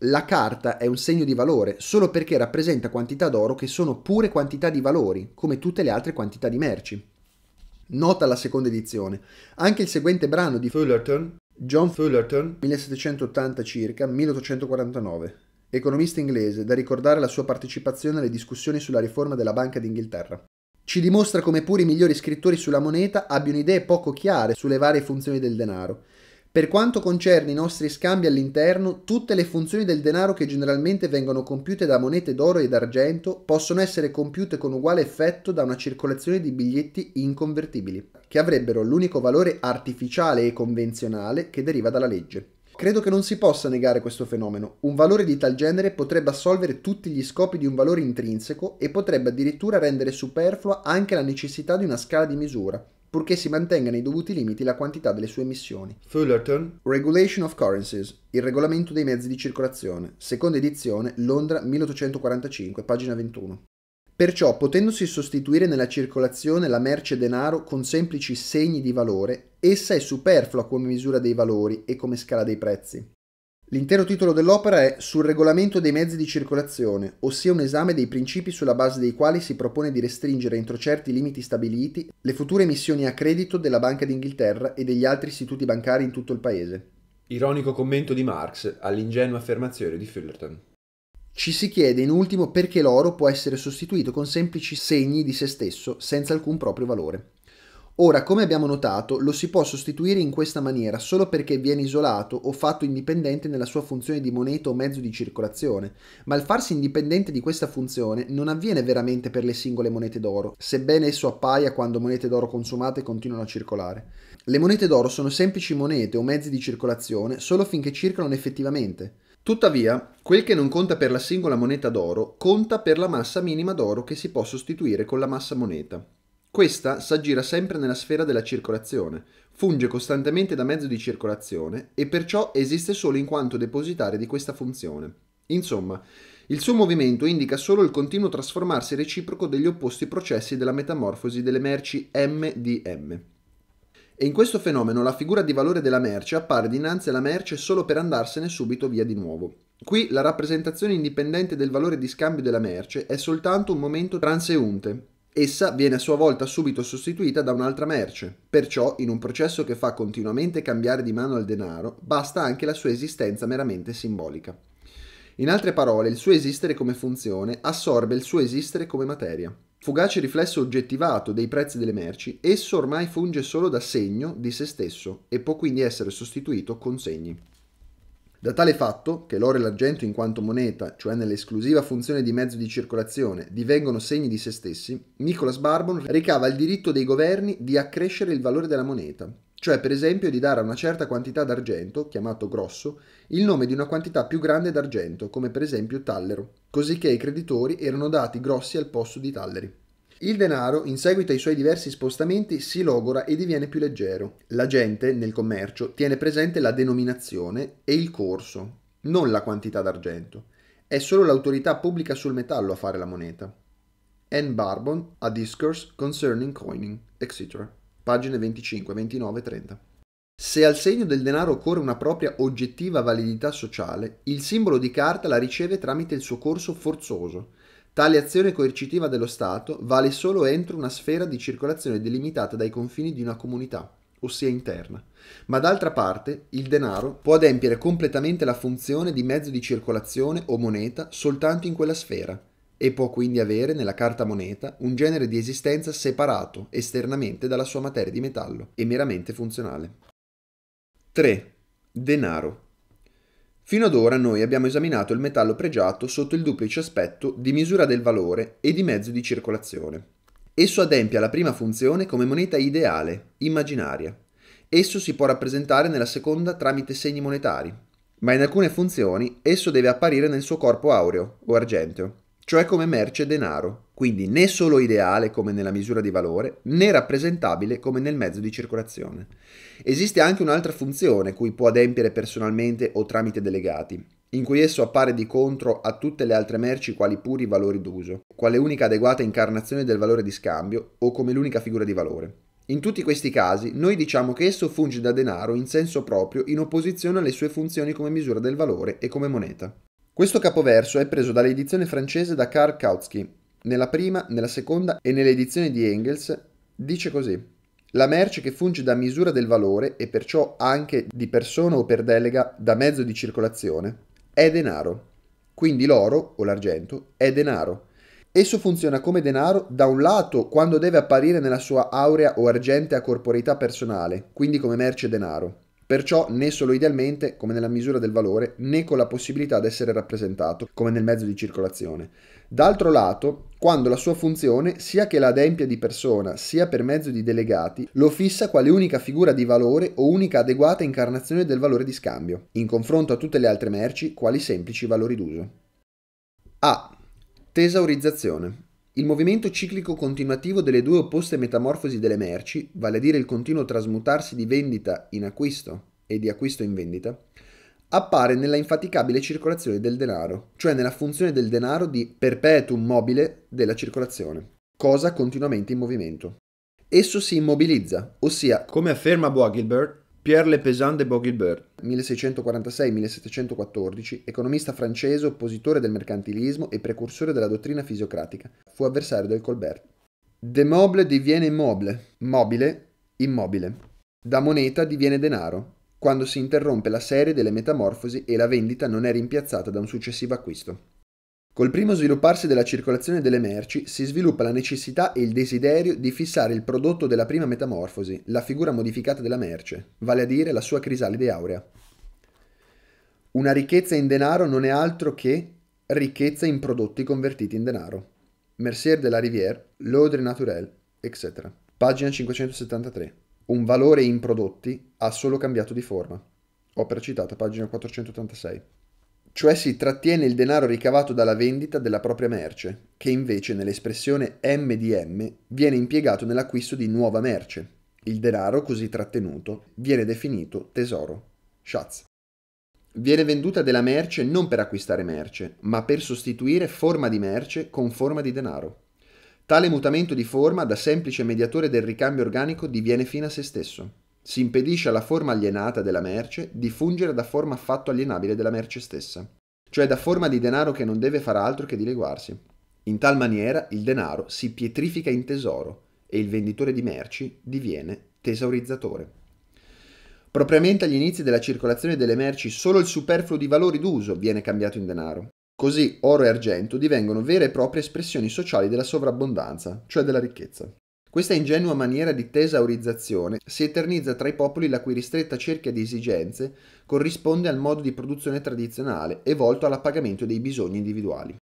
la carta è un segno di valore solo perché rappresenta quantità d'oro che sono pure quantità di valori, come tutte le altre quantità di merci. Nota la seconda edizione. Anche il seguente brano di Fullerton, John Fullerton, 1780 circa, 1849, economista inglese, da ricordare la sua partecipazione alle discussioni sulla riforma della Banca d'Inghilterra. Ci dimostra come pure i migliori scrittori sulla moneta abbiano idee poco chiare sulle varie funzioni del denaro per quanto concerne i nostri scambi all'interno, tutte le funzioni del denaro che generalmente vengono compiute da monete d'oro ed argento possono essere compiute con uguale effetto da una circolazione di biglietti inconvertibili, che avrebbero l'unico valore artificiale e convenzionale che deriva dalla legge. Credo che non si possa negare questo fenomeno. Un valore di tal genere potrebbe assolvere tutti gli scopi di un valore intrinseco e potrebbe addirittura rendere superflua anche la necessità di una scala di misura, purché si mantenga nei dovuti limiti la quantità delle sue emissioni. Fullerton Regulation of Currencies, il regolamento dei mezzi di circolazione, seconda edizione, Londra 1845, pagina 21. Perciò, potendosi sostituire nella circolazione la merce denaro con semplici segni di valore, essa è superflua come misura dei valori e come scala dei prezzi. L'intero titolo dell'opera è Sul regolamento dei mezzi di circolazione, ossia un esame dei principi sulla base dei quali si propone di restringere entro certi limiti stabiliti le future emissioni a credito della Banca d'Inghilterra e degli altri istituti bancari in tutto il paese. Ironico commento di Marx all'ingenua affermazione di Fullerton. Ci si chiede in ultimo perché l'oro può essere sostituito con semplici segni di se stesso senza alcun proprio valore. Ora, come abbiamo notato, lo si può sostituire in questa maniera solo perché viene isolato o fatto indipendente nella sua funzione di moneta o mezzo di circolazione, ma il farsi indipendente di questa funzione non avviene veramente per le singole monete d'oro, sebbene esso appaia quando monete d'oro consumate continuano a circolare. Le monete d'oro sono semplici monete o mezzi di circolazione solo finché circolano effettivamente. Tuttavia, quel che non conta per la singola moneta d'oro conta per la massa minima d'oro che si può sostituire con la massa moneta. Questa s'aggira sempre nella sfera della circolazione, funge costantemente da mezzo di circolazione e perciò esiste solo in quanto depositaria di questa funzione. Insomma, il suo movimento indica solo il continuo trasformarsi reciproco degli opposti processi della metamorfosi delle merci M di M. E in questo fenomeno la figura di valore della merce appare dinanzi alla merce solo per andarsene subito via di nuovo. Qui la rappresentazione indipendente del valore di scambio della merce è soltanto un momento transeunte, Essa viene a sua volta subito sostituita da un'altra merce, perciò in un processo che fa continuamente cambiare di mano il denaro basta anche la sua esistenza meramente simbolica. In altre parole, il suo esistere come funzione assorbe il suo esistere come materia. Fugace riflesso oggettivato dei prezzi delle merci, esso ormai funge solo da segno di se stesso e può quindi essere sostituito con segni. Da tale fatto che l'oro e l'argento in quanto moneta, cioè nell'esclusiva funzione di mezzo di circolazione, divengono segni di se stessi, Nicholas Barbon ricava il diritto dei governi di accrescere il valore della moneta, cioè per esempio di dare a una certa quantità d'argento, chiamato grosso, il nome di una quantità più grande d'argento, come per esempio tallero, così che ai creditori erano dati grossi al posto di talleri. Il denaro, in seguito ai suoi diversi spostamenti, si logora e diviene più leggero. La gente, nel commercio, tiene presente la denominazione e il corso, non la quantità d'argento. È solo l'autorità pubblica sul metallo a fare la moneta. N. Barbon, A Discourse Concerning Coining, etc pagine 25, 29 e 30. Se al segno del denaro occorre una propria oggettiva validità sociale, il simbolo di carta la riceve tramite il suo corso forzoso. Tale azione coercitiva dello Stato vale solo entro una sfera di circolazione delimitata dai confini di una comunità, ossia interna. Ma d'altra parte, il denaro può adempiere completamente la funzione di mezzo di circolazione o moneta soltanto in quella sfera e può quindi avere nella carta moneta un genere di esistenza separato esternamente dalla sua materia di metallo e meramente funzionale. 3. Denaro. Fino ad ora noi abbiamo esaminato il metallo pregiato sotto il duplice aspetto di misura del valore e di mezzo di circolazione. Esso adempia la prima funzione come moneta ideale, immaginaria. Esso si può rappresentare nella seconda tramite segni monetari, ma in alcune funzioni esso deve apparire nel suo corpo aureo o argenteo cioè come merce denaro, quindi né solo ideale come nella misura di valore, né rappresentabile come nel mezzo di circolazione. Esiste anche un'altra funzione cui può adempiere personalmente o tramite delegati, in cui esso appare di contro a tutte le altre merci quali puri valori d'uso, quale unica adeguata incarnazione del valore di scambio o come l'unica figura di valore. In tutti questi casi noi diciamo che esso funge da denaro in senso proprio in opposizione alle sue funzioni come misura del valore e come moneta. Questo capoverso è preso dall'edizione francese da Karl Kautsky. Nella prima, nella seconda e nell'edizione di Engels dice così. La merce che funge da misura del valore e perciò anche di persona o per delega da mezzo di circolazione è denaro. Quindi l'oro o l'argento è denaro. Esso funziona come denaro da un lato quando deve apparire nella sua aurea o argentea corporeità personale, quindi come merce denaro. Perciò né solo idealmente, come nella misura del valore, né con la possibilità di essere rappresentato, come nel mezzo di circolazione. D'altro lato, quando la sua funzione, sia che la adempia di persona, sia per mezzo di delegati, lo fissa quale unica figura di valore o unica adeguata incarnazione del valore di scambio, in confronto a tutte le altre merci, quali semplici valori d'uso. A. Tesaurizzazione. Il movimento ciclico continuativo delle due opposte metamorfosi delle merci, vale a dire il continuo trasmutarsi di vendita in acquisto e di acquisto in vendita, appare nella infaticabile circolazione del denaro, cioè nella funzione del denaro di perpetuum mobile della circolazione, cosa continuamente in movimento. Esso si immobilizza, ossia, come afferma Boagilbert, Pierre Le Pesant de Boagilbert, 1646-1714, economista francese, oppositore del mercantilismo e precursore della dottrina fisiocratica. Fu avversario del Colbert. De moble diviene immobile, mobile, immobile. Da moneta diviene denaro, quando si interrompe la serie delle metamorfosi e la vendita non è rimpiazzata da un successivo acquisto. Col primo svilupparsi della circolazione delle merci si sviluppa la necessità e il desiderio di fissare il prodotto della prima metamorfosi, la figura modificata della merce, vale a dire la sua crisalide aurea. Una ricchezza in denaro non è altro che ricchezza in prodotti convertiti in denaro. Mercier de la Rivière, L'Audre Naturel, etc. Pagina 573. Un valore in prodotti ha solo cambiato di forma. Opera citata, pagina 486 cioè si trattiene il denaro ricavato dalla vendita della propria merce, che invece nell'espressione MDM viene impiegato nell'acquisto di nuova merce. Il denaro così trattenuto viene definito tesoro. Schatz. Viene venduta della merce non per acquistare merce, ma per sostituire forma di merce con forma di denaro. Tale mutamento di forma da semplice mediatore del ricambio organico diviene fine a se stesso. Si impedisce alla forma alienata della merce di fungere da forma affatto alienabile della merce stessa, cioè da forma di denaro che non deve far altro che dileguarsi. In tal maniera il denaro si pietrifica in tesoro e il venditore di merci diviene tesaurizzatore. Propriamente agli inizi della circolazione delle merci solo il superfluo di valori d'uso viene cambiato in denaro. Così oro e argento divengono vere e proprie espressioni sociali della sovrabbondanza, cioè della ricchezza. Questa ingenua maniera di tesaurizzazione si eternizza tra i popoli la cui ristretta cerchia di esigenze corrisponde al modo di produzione tradizionale e volto all'appagamento dei bisogni individuali.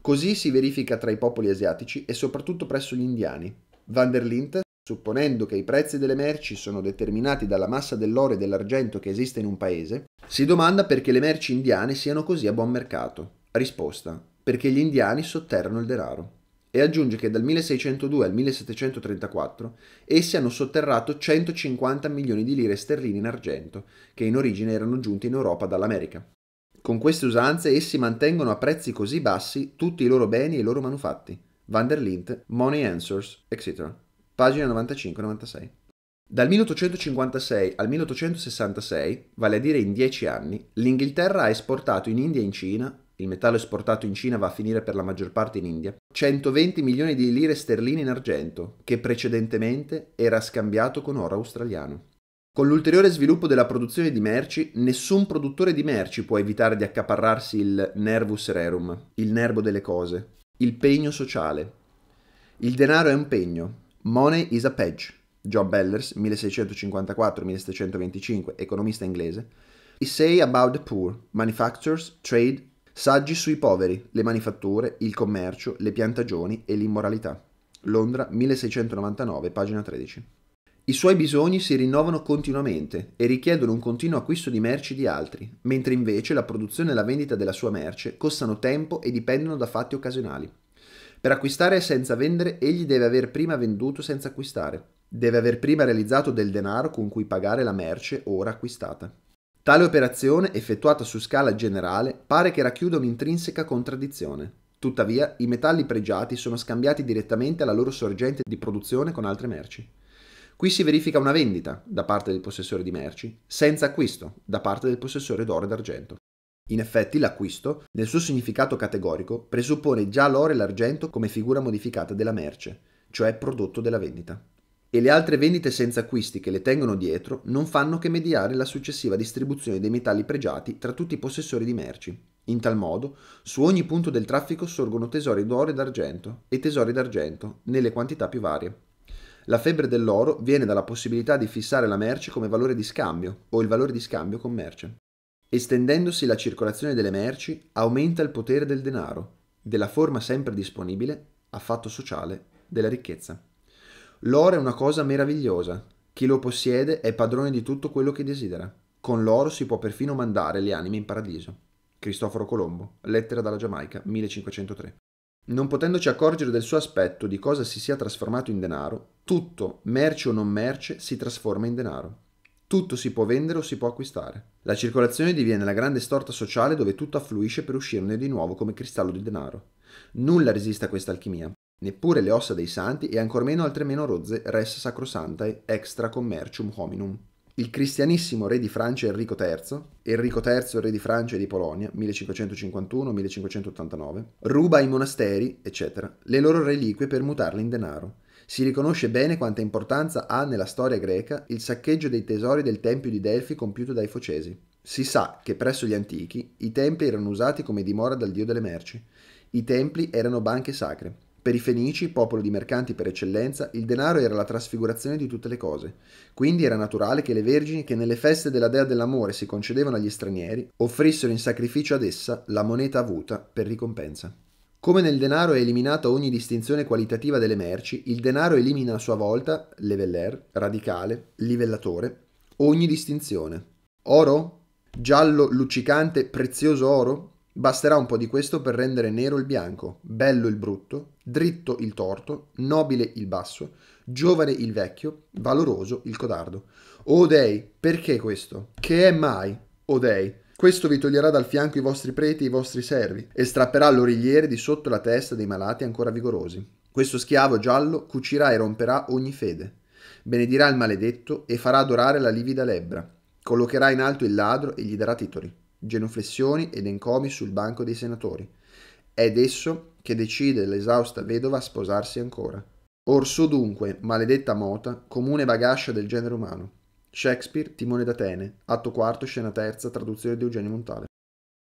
Così si verifica tra i popoli asiatici e soprattutto presso gli indiani. Van der Lint, supponendo che i prezzi delle merci sono determinati dalla massa dell'oro e dell'argento che esiste in un paese, si domanda perché le merci indiane siano così a buon mercato. Risposta: perché gli indiani sotterrano il denaro e aggiunge che dal 1602 al 1734 essi hanno sotterrato 150 milioni di lire sterline in argento, che in origine erano giunti in Europa dall'America. Con queste usanze essi mantengono a prezzi così bassi tutti i loro beni e i loro manufatti. Van der Lint, Money Answers, etc. Pagina 95-96. Dal 1856 al 1866, vale a dire in dieci anni, l'Inghilterra ha esportato in India e in Cina il metallo esportato in Cina va a finire per la maggior parte in India, 120 milioni di lire sterline in argento, che precedentemente era scambiato con oro australiano. Con l'ulteriore sviluppo della produzione di merci, nessun produttore di merci può evitare di accaparrarsi il nervus rerum, il nervo delle cose, il pegno sociale. Il denaro è un pegno. Money is a pledge. John Bellers, 1654-1725, economista inglese. say about the poor, manufacturers, trade Saggi sui poveri, le manifatture, il commercio, le piantagioni e l'immoralità. Londra 1699, pagina 13. I suoi bisogni si rinnovano continuamente e richiedono un continuo acquisto di merci di altri, mentre invece la produzione e la vendita della sua merce costano tempo e dipendono da fatti occasionali. Per acquistare senza vendere, egli deve aver prima venduto senza acquistare. Deve aver prima realizzato del denaro con cui pagare la merce ora acquistata. Tale operazione, effettuata su scala generale, pare che racchiuda un'intrinseca contraddizione. Tuttavia, i metalli pregiati sono scambiati direttamente alla loro sorgente di produzione con altre merci. Qui si verifica una vendita da parte del possessore di merci, senza acquisto da parte del possessore d'oro e d'argento. In effetti l'acquisto, nel suo significato categorico, presuppone già l'oro e l'argento come figura modificata della merce, cioè prodotto della vendita e le altre vendite senza acquisti che le tengono dietro non fanno che mediare la successiva distribuzione dei metalli pregiati tra tutti i possessori di merci. In tal modo, su ogni punto del traffico sorgono tesori d'oro e d'argento e tesori d'argento nelle quantità più varie. La febbre dell'oro viene dalla possibilità di fissare la merce come valore di scambio o il valore di scambio con merce. Estendendosi la circolazione delle merci, aumenta il potere del denaro, della forma sempre disponibile, a fatto sociale, della ricchezza. L'oro è una cosa meravigliosa. Chi lo possiede è padrone di tutto quello che desidera. Con l'oro si può perfino mandare le anime in paradiso. Cristoforo Colombo, Lettera dalla Giamaica, 1503. Non potendoci accorgere del suo aspetto, di cosa si sia trasformato in denaro, tutto, merce o non merce, si trasforma in denaro. Tutto si può vendere o si può acquistare. La circolazione diviene la grande storta sociale dove tutto affluisce per uscirne di nuovo come cristallo di denaro. Nulla resiste a questa alchimia neppure le ossa dei santi e ancor meno altre meno rozze res sacrosantae extra commercium hominum. Il cristianissimo re di Francia Enrico III, Enrico III re di Francia e di Polonia 1551-1589, ruba ai monasteri, eccetera, le loro reliquie per mutarle in denaro. Si riconosce bene quanta importanza ha nella storia greca il saccheggio dei tesori del Tempio di Delfi compiuto dai Focesi. Si sa che presso gli antichi i templi erano usati come dimora dal dio delle merci. I templi erano banche sacre per i Fenici, popolo di mercanti per eccellenza, il denaro era la trasfigurazione di tutte le cose. Quindi era naturale che le vergini che nelle feste della dea dell'amore si concedevano agli stranieri offrissero in sacrificio ad essa la moneta avuta per ricompensa. Come nel denaro è eliminata ogni distinzione qualitativa delle merci, il denaro elimina a sua volta, leveller, radicale, livellatore, ogni distinzione. Oro? Giallo luccicante prezioso oro? Basterà un po' di questo per rendere nero il bianco, bello il brutto, dritto il torto, nobile il basso, giovane il vecchio, valoroso il codardo. O dei, perché questo? Che è mai, o dei? Questo vi toglierà dal fianco i vostri preti e i vostri servi, e strapperà l'origliere di sotto la testa dei malati ancora vigorosi. Questo schiavo giallo cucirà e romperà ogni fede, benedirà il maledetto e farà adorare la livida lebbra, collocherà in alto il ladro e gli darà titoli genuflessioni ed encomi sul banco dei senatori. Ed esso che decide l'esausta vedova a sposarsi ancora. Orso dunque, maledetta mota, comune bagascia del genere umano. Shakespeare, Timone d'Atene, atto quarto, scena terza, traduzione di Eugenio Montale.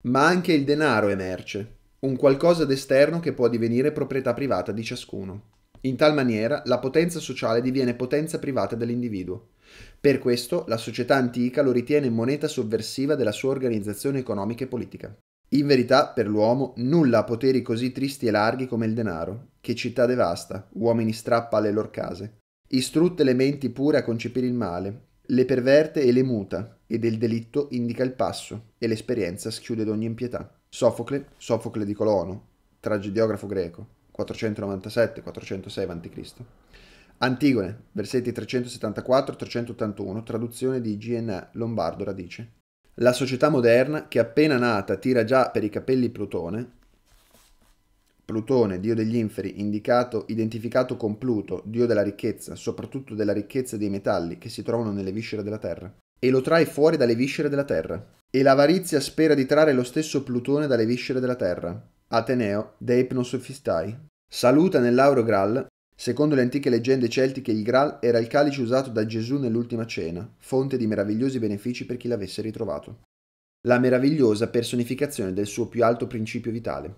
Ma anche il denaro è merce, un qualcosa d'esterno che può divenire proprietà privata di ciascuno. In tal maniera la potenza sociale diviene potenza privata dell'individuo. Per questo la società antica lo ritiene moneta sovversiva della sua organizzazione economica e politica. In verità, per l'uomo, nulla ha poteri così tristi e larghi come il denaro, che città devasta, uomini strappa alle loro case, istrutte le menti pure a concepire il male, le perverte e le muta, e del delitto indica il passo, e l'esperienza schiude d'ogni impietà. Sofocle, Sofocle di Colono, tragediografo greco, 497-406 a.C. Antigone, versetti 374-381, traduzione di G.N. Lombardo Radice. La società moderna, che appena nata tira già per i capelli Plutone, Plutone, dio degli inferi, indicato, identificato con Pluto, dio della ricchezza, soprattutto della ricchezza dei metalli che si trovano nelle viscere della Terra, e lo trae fuori dalle viscere della Terra. E l'avarizia spera di trarre lo stesso Plutone dalle viscere della Terra. Ateneo, De Ipnosophistai. Saluta nell'Auro Graal Secondo le antiche leggende celtiche il Graal era il calice usato da Gesù nell'ultima cena, fonte di meravigliosi benefici per chi l'avesse ritrovato. La meravigliosa personificazione del suo più alto principio vitale.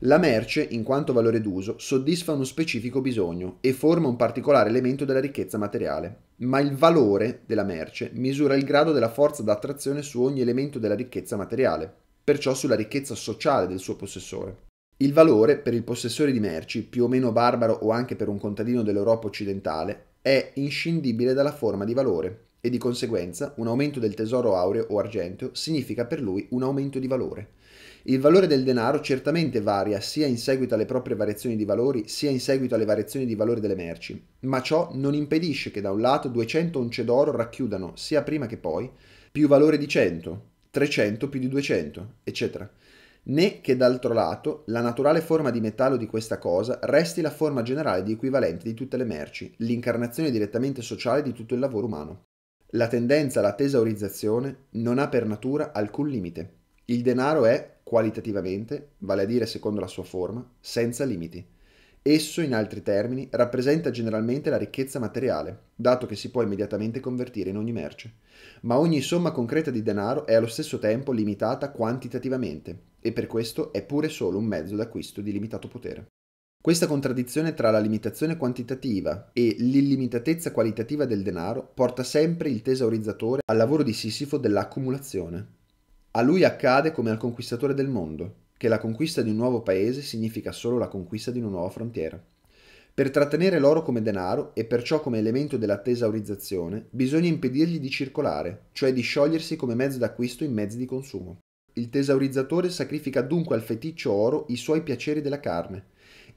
La merce, in quanto valore d'uso, soddisfa uno specifico bisogno e forma un particolare elemento della ricchezza materiale, ma il valore della merce misura il grado della forza d'attrazione su ogni elemento della ricchezza materiale, perciò sulla ricchezza sociale del suo possessore. Il valore per il possessore di merci, più o meno barbaro o anche per un contadino dell'Europa occidentale, è inscindibile dalla forma di valore e di conseguenza un aumento del tesoro aureo o argenteo significa per lui un aumento di valore. Il valore del denaro certamente varia sia in seguito alle proprie variazioni di valori, sia in seguito alle variazioni di valore delle merci, ma ciò non impedisce che da un lato 200 once d'oro racchiudano, sia prima che poi, più valore di 100, 300 più di 200, eccetera né che d'altro lato la naturale forma di metallo di questa cosa resti la forma generale di equivalente di tutte le merci, l'incarnazione direttamente sociale di tutto il lavoro umano. La tendenza alla tesaurizzazione non ha per natura alcun limite. Il denaro è, qualitativamente, vale a dire secondo la sua forma, senza limiti. Esso, in altri termini, rappresenta generalmente la ricchezza materiale, dato che si può immediatamente convertire in ogni merce. Ma ogni somma concreta di denaro è allo stesso tempo limitata quantitativamente e per questo è pure solo un mezzo d'acquisto di limitato potere. Questa contraddizione tra la limitazione quantitativa e l'illimitatezza qualitativa del denaro porta sempre il tesaurizzatore al lavoro di Sisifo dell'accumulazione. A lui accade come al conquistatore del mondo, che la conquista di un nuovo paese significa solo la conquista di una nuova frontiera. Per trattenere l'oro come denaro e perciò come elemento della tesaurizzazione, bisogna impedirgli di circolare, cioè di sciogliersi come mezzo d'acquisto in mezzi di consumo. Il tesaurizzatore sacrifica dunque al feticcio oro i suoi piaceri della carne.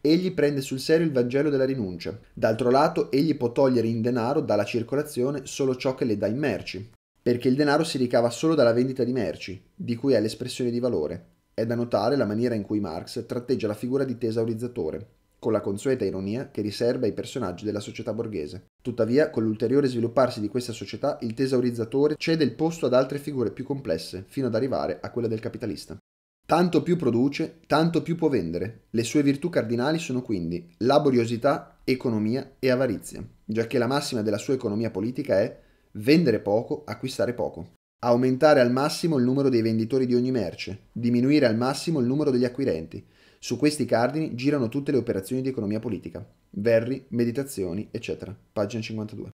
Egli prende sul serio il Vangelo della rinuncia. D'altro lato, egli può togliere in denaro dalla circolazione solo ciò che le dà in merci, perché il denaro si ricava solo dalla vendita di merci, di cui è l'espressione di valore, è da notare la maniera in cui Marx tratteggia la figura di tesaurizzatore, con la consueta ironia che riserva ai personaggi della società borghese. Tuttavia, con l'ulteriore svilupparsi di questa società, il tesaurizzatore cede il posto ad altre figure più complesse, fino ad arrivare a quella del capitalista. Tanto più produce, tanto più può vendere. Le sue virtù cardinali sono quindi laboriosità, economia e avarizia, già che la massima della sua economia politica è vendere poco, acquistare poco. Aumentare al massimo il numero dei venditori di ogni merce, diminuire al massimo il numero degli acquirenti. Su questi cardini girano tutte le operazioni di economia politica. Verri, meditazioni, eccetera. Pagina 52.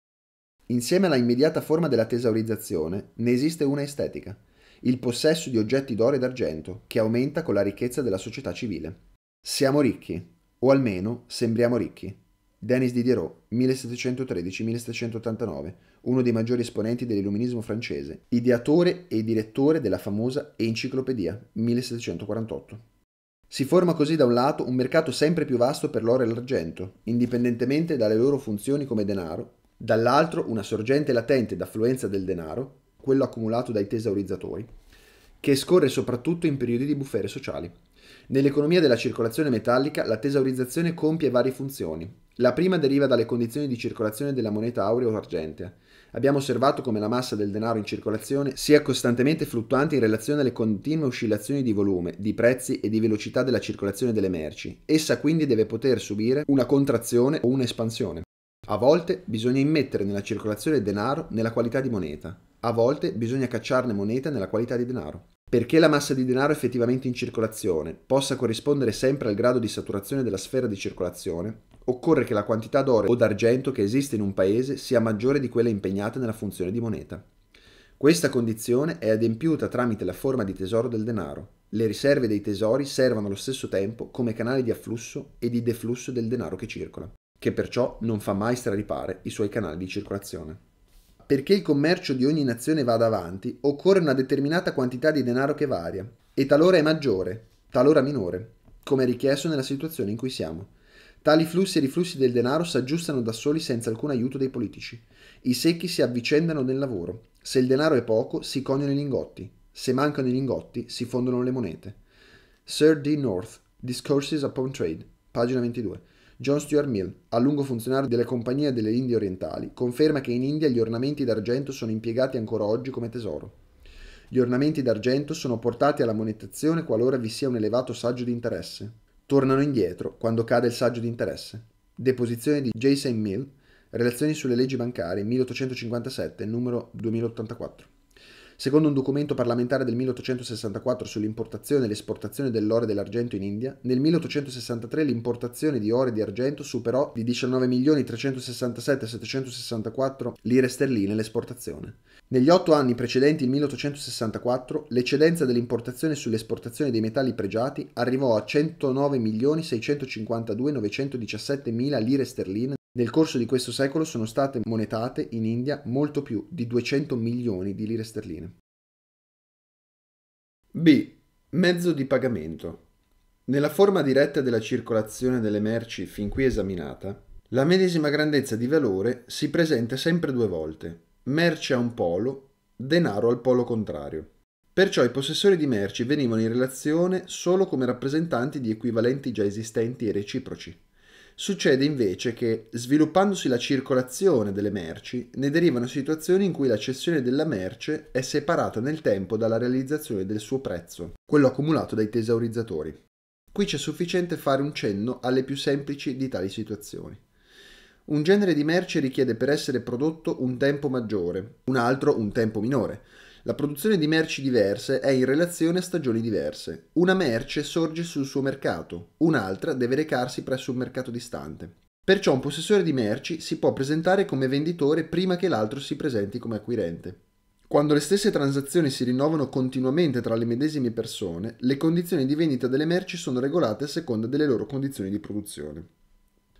Insieme alla immediata forma della tesaurizzazione, ne esiste una estetica, il possesso di oggetti d'oro e d'argento, che aumenta con la ricchezza della società civile. Siamo ricchi, o almeno sembriamo ricchi. Denis Diderot, 1713-1789 uno dei maggiori esponenti dell'illuminismo francese, ideatore e direttore della famosa Enciclopedia 1748. Si forma così da un lato un mercato sempre più vasto per l'oro e l'argento, indipendentemente dalle loro funzioni come denaro, dall'altro una sorgente latente d'affluenza del denaro, quello accumulato dai tesaurizzatori, che scorre soprattutto in periodi di bufere sociali. Nell'economia della circolazione metallica la tesaurizzazione compie varie funzioni. La prima deriva dalle condizioni di circolazione della moneta aurea o argentea, Abbiamo osservato come la massa del denaro in circolazione sia costantemente fluttuante in relazione alle continue oscillazioni di volume, di prezzi e di velocità della circolazione delle merci. Essa quindi deve poter subire una contrazione o un'espansione. A volte bisogna immettere nella circolazione denaro nella qualità di moneta, a volte bisogna cacciarne moneta nella qualità di denaro. Perché la massa di denaro effettivamente in circolazione possa corrispondere sempre al grado di saturazione della sfera di circolazione, occorre che la quantità d'oro o d'argento che esiste in un paese sia maggiore di quella impegnata nella funzione di moneta. Questa condizione è adempiuta tramite la forma di tesoro del denaro. Le riserve dei tesori servono allo stesso tempo come canale di afflusso e di deflusso del denaro che circola, che perciò non fa mai straripare i suoi canali di circolazione. Perché il commercio di ogni nazione vada avanti, occorre una determinata quantità di denaro che varia, e talora è maggiore, talora minore, come richiesto nella situazione in cui siamo. Tali flussi e riflussi del denaro si aggiustano da soli senza alcun aiuto dei politici. I secchi si avvicendano nel lavoro. Se il denaro è poco, si coniano i lingotti. Se mancano i lingotti, si fondono le monete. Sir D. North, Discourses upon Trade, pagina 22. John Stuart Mill, a lungo funzionario della Compagnia delle Indie Orientali, conferma che in India gli ornamenti d'argento sono impiegati ancora oggi come tesoro. Gli ornamenti d'argento sono portati alla monetazione qualora vi sia un elevato saggio di interesse tornano indietro quando cade il saggio di interesse. Deposizione di Jason Mill, Relazioni sulle leggi bancarie, 1857, numero 2084. Secondo un documento parlamentare del 1864 sull'importazione e l'esportazione dell'oro e dell'argento in India, nel 1863 l'importazione di oro e di argento superò di 19.367.764 lire sterline l'esportazione. Negli otto anni precedenti il 1864, l'eccedenza dell'importazione sull'esportazione dei metalli pregiati arrivò a 109.652.917.000 lire sterline nel corso di questo secolo sono state monetate in India molto più di 200 milioni di lire sterline. B. Mezzo di pagamento. Nella forma diretta della circolazione delle merci fin qui esaminata, la medesima grandezza di valore si presenta sempre due volte, merce a un polo, denaro al polo contrario. Perciò i possessori di merci venivano in relazione solo come rappresentanti di equivalenti già esistenti e reciproci. Succede invece che, sviluppandosi la circolazione delle merci, ne derivano situazioni in cui la cessione della merce è separata nel tempo dalla realizzazione del suo prezzo, quello accumulato dai tesaurizzatori. Qui c'è sufficiente fare un cenno alle più semplici di tali situazioni. Un genere di merce richiede per essere prodotto un tempo maggiore, un altro un tempo minore, la produzione di merci diverse è in relazione a stagioni diverse. Una merce sorge sul suo mercato, un'altra deve recarsi presso un mercato distante. Perciò un possessore di merci si può presentare come venditore prima che l'altro si presenti come acquirente. Quando le stesse transazioni si rinnovano continuamente tra le medesime persone, le condizioni di vendita delle merci sono regolate a seconda delle loro condizioni di produzione.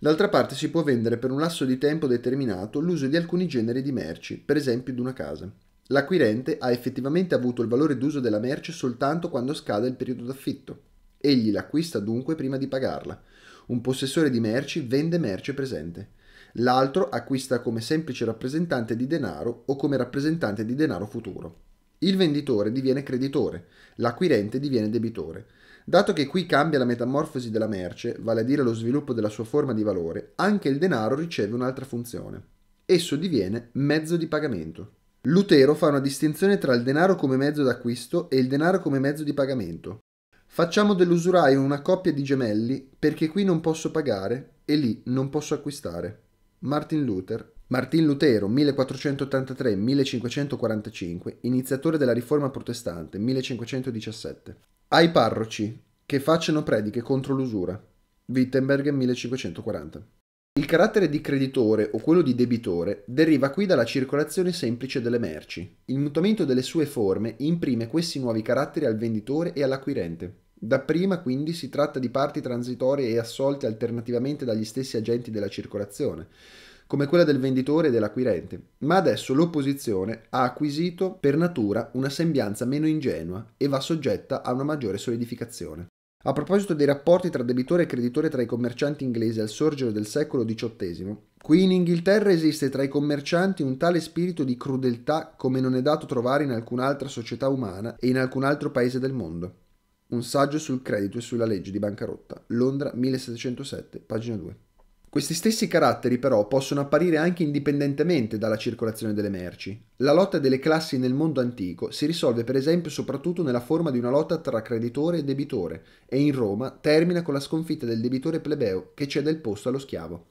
D'altra parte si può vendere per un lasso di tempo determinato l'uso di alcuni generi di merci, per esempio di una casa. L'acquirente ha effettivamente avuto il valore d'uso della merce soltanto quando scade il periodo d'affitto. Egli l'acquista dunque prima di pagarla. Un possessore di merci vende merce presente. L'altro acquista come semplice rappresentante di denaro o come rappresentante di denaro futuro. Il venditore diviene creditore, l'acquirente diviene debitore. Dato che qui cambia la metamorfosi della merce, vale a dire lo sviluppo della sua forma di valore, anche il denaro riceve un'altra funzione. Esso diviene mezzo di pagamento. Lutero fa una distinzione tra il denaro come mezzo d'acquisto e il denaro come mezzo di pagamento. Facciamo dell'usuraio una coppia di gemelli perché qui non posso pagare e lì non posso acquistare. Martin Luther. Martin Lutero, 1483-1545, iniziatore della Riforma protestante, 1517. Ai parroci che facciano prediche contro l'usura. Wittenberg, 1540. Il carattere di creditore o quello di debitore deriva qui dalla circolazione semplice delle merci. Il mutamento delle sue forme imprime questi nuovi caratteri al venditore e all'acquirente. Dapprima quindi si tratta di parti transitorie e assolte alternativamente dagli stessi agenti della circolazione, come quella del venditore e dell'acquirente, ma adesso l'opposizione ha acquisito per natura una sembianza meno ingenua e va soggetta a una maggiore solidificazione. A proposito dei rapporti tra debitore e creditore tra i commercianti inglesi al sorgere del secolo XVIII, qui in Inghilterra esiste tra i commercianti un tale spirito di crudeltà come non è dato trovare in alcun'altra società umana e in alcun altro paese del mondo. Un saggio sul credito e sulla legge di bancarotta, Londra 1707, pagina 2. Questi stessi caratteri però possono apparire anche indipendentemente dalla circolazione delle merci. La lotta delle classi nel mondo antico si risolve per esempio soprattutto nella forma di una lotta tra creditore e debitore e in Roma termina con la sconfitta del debitore plebeo che cede il posto allo schiavo.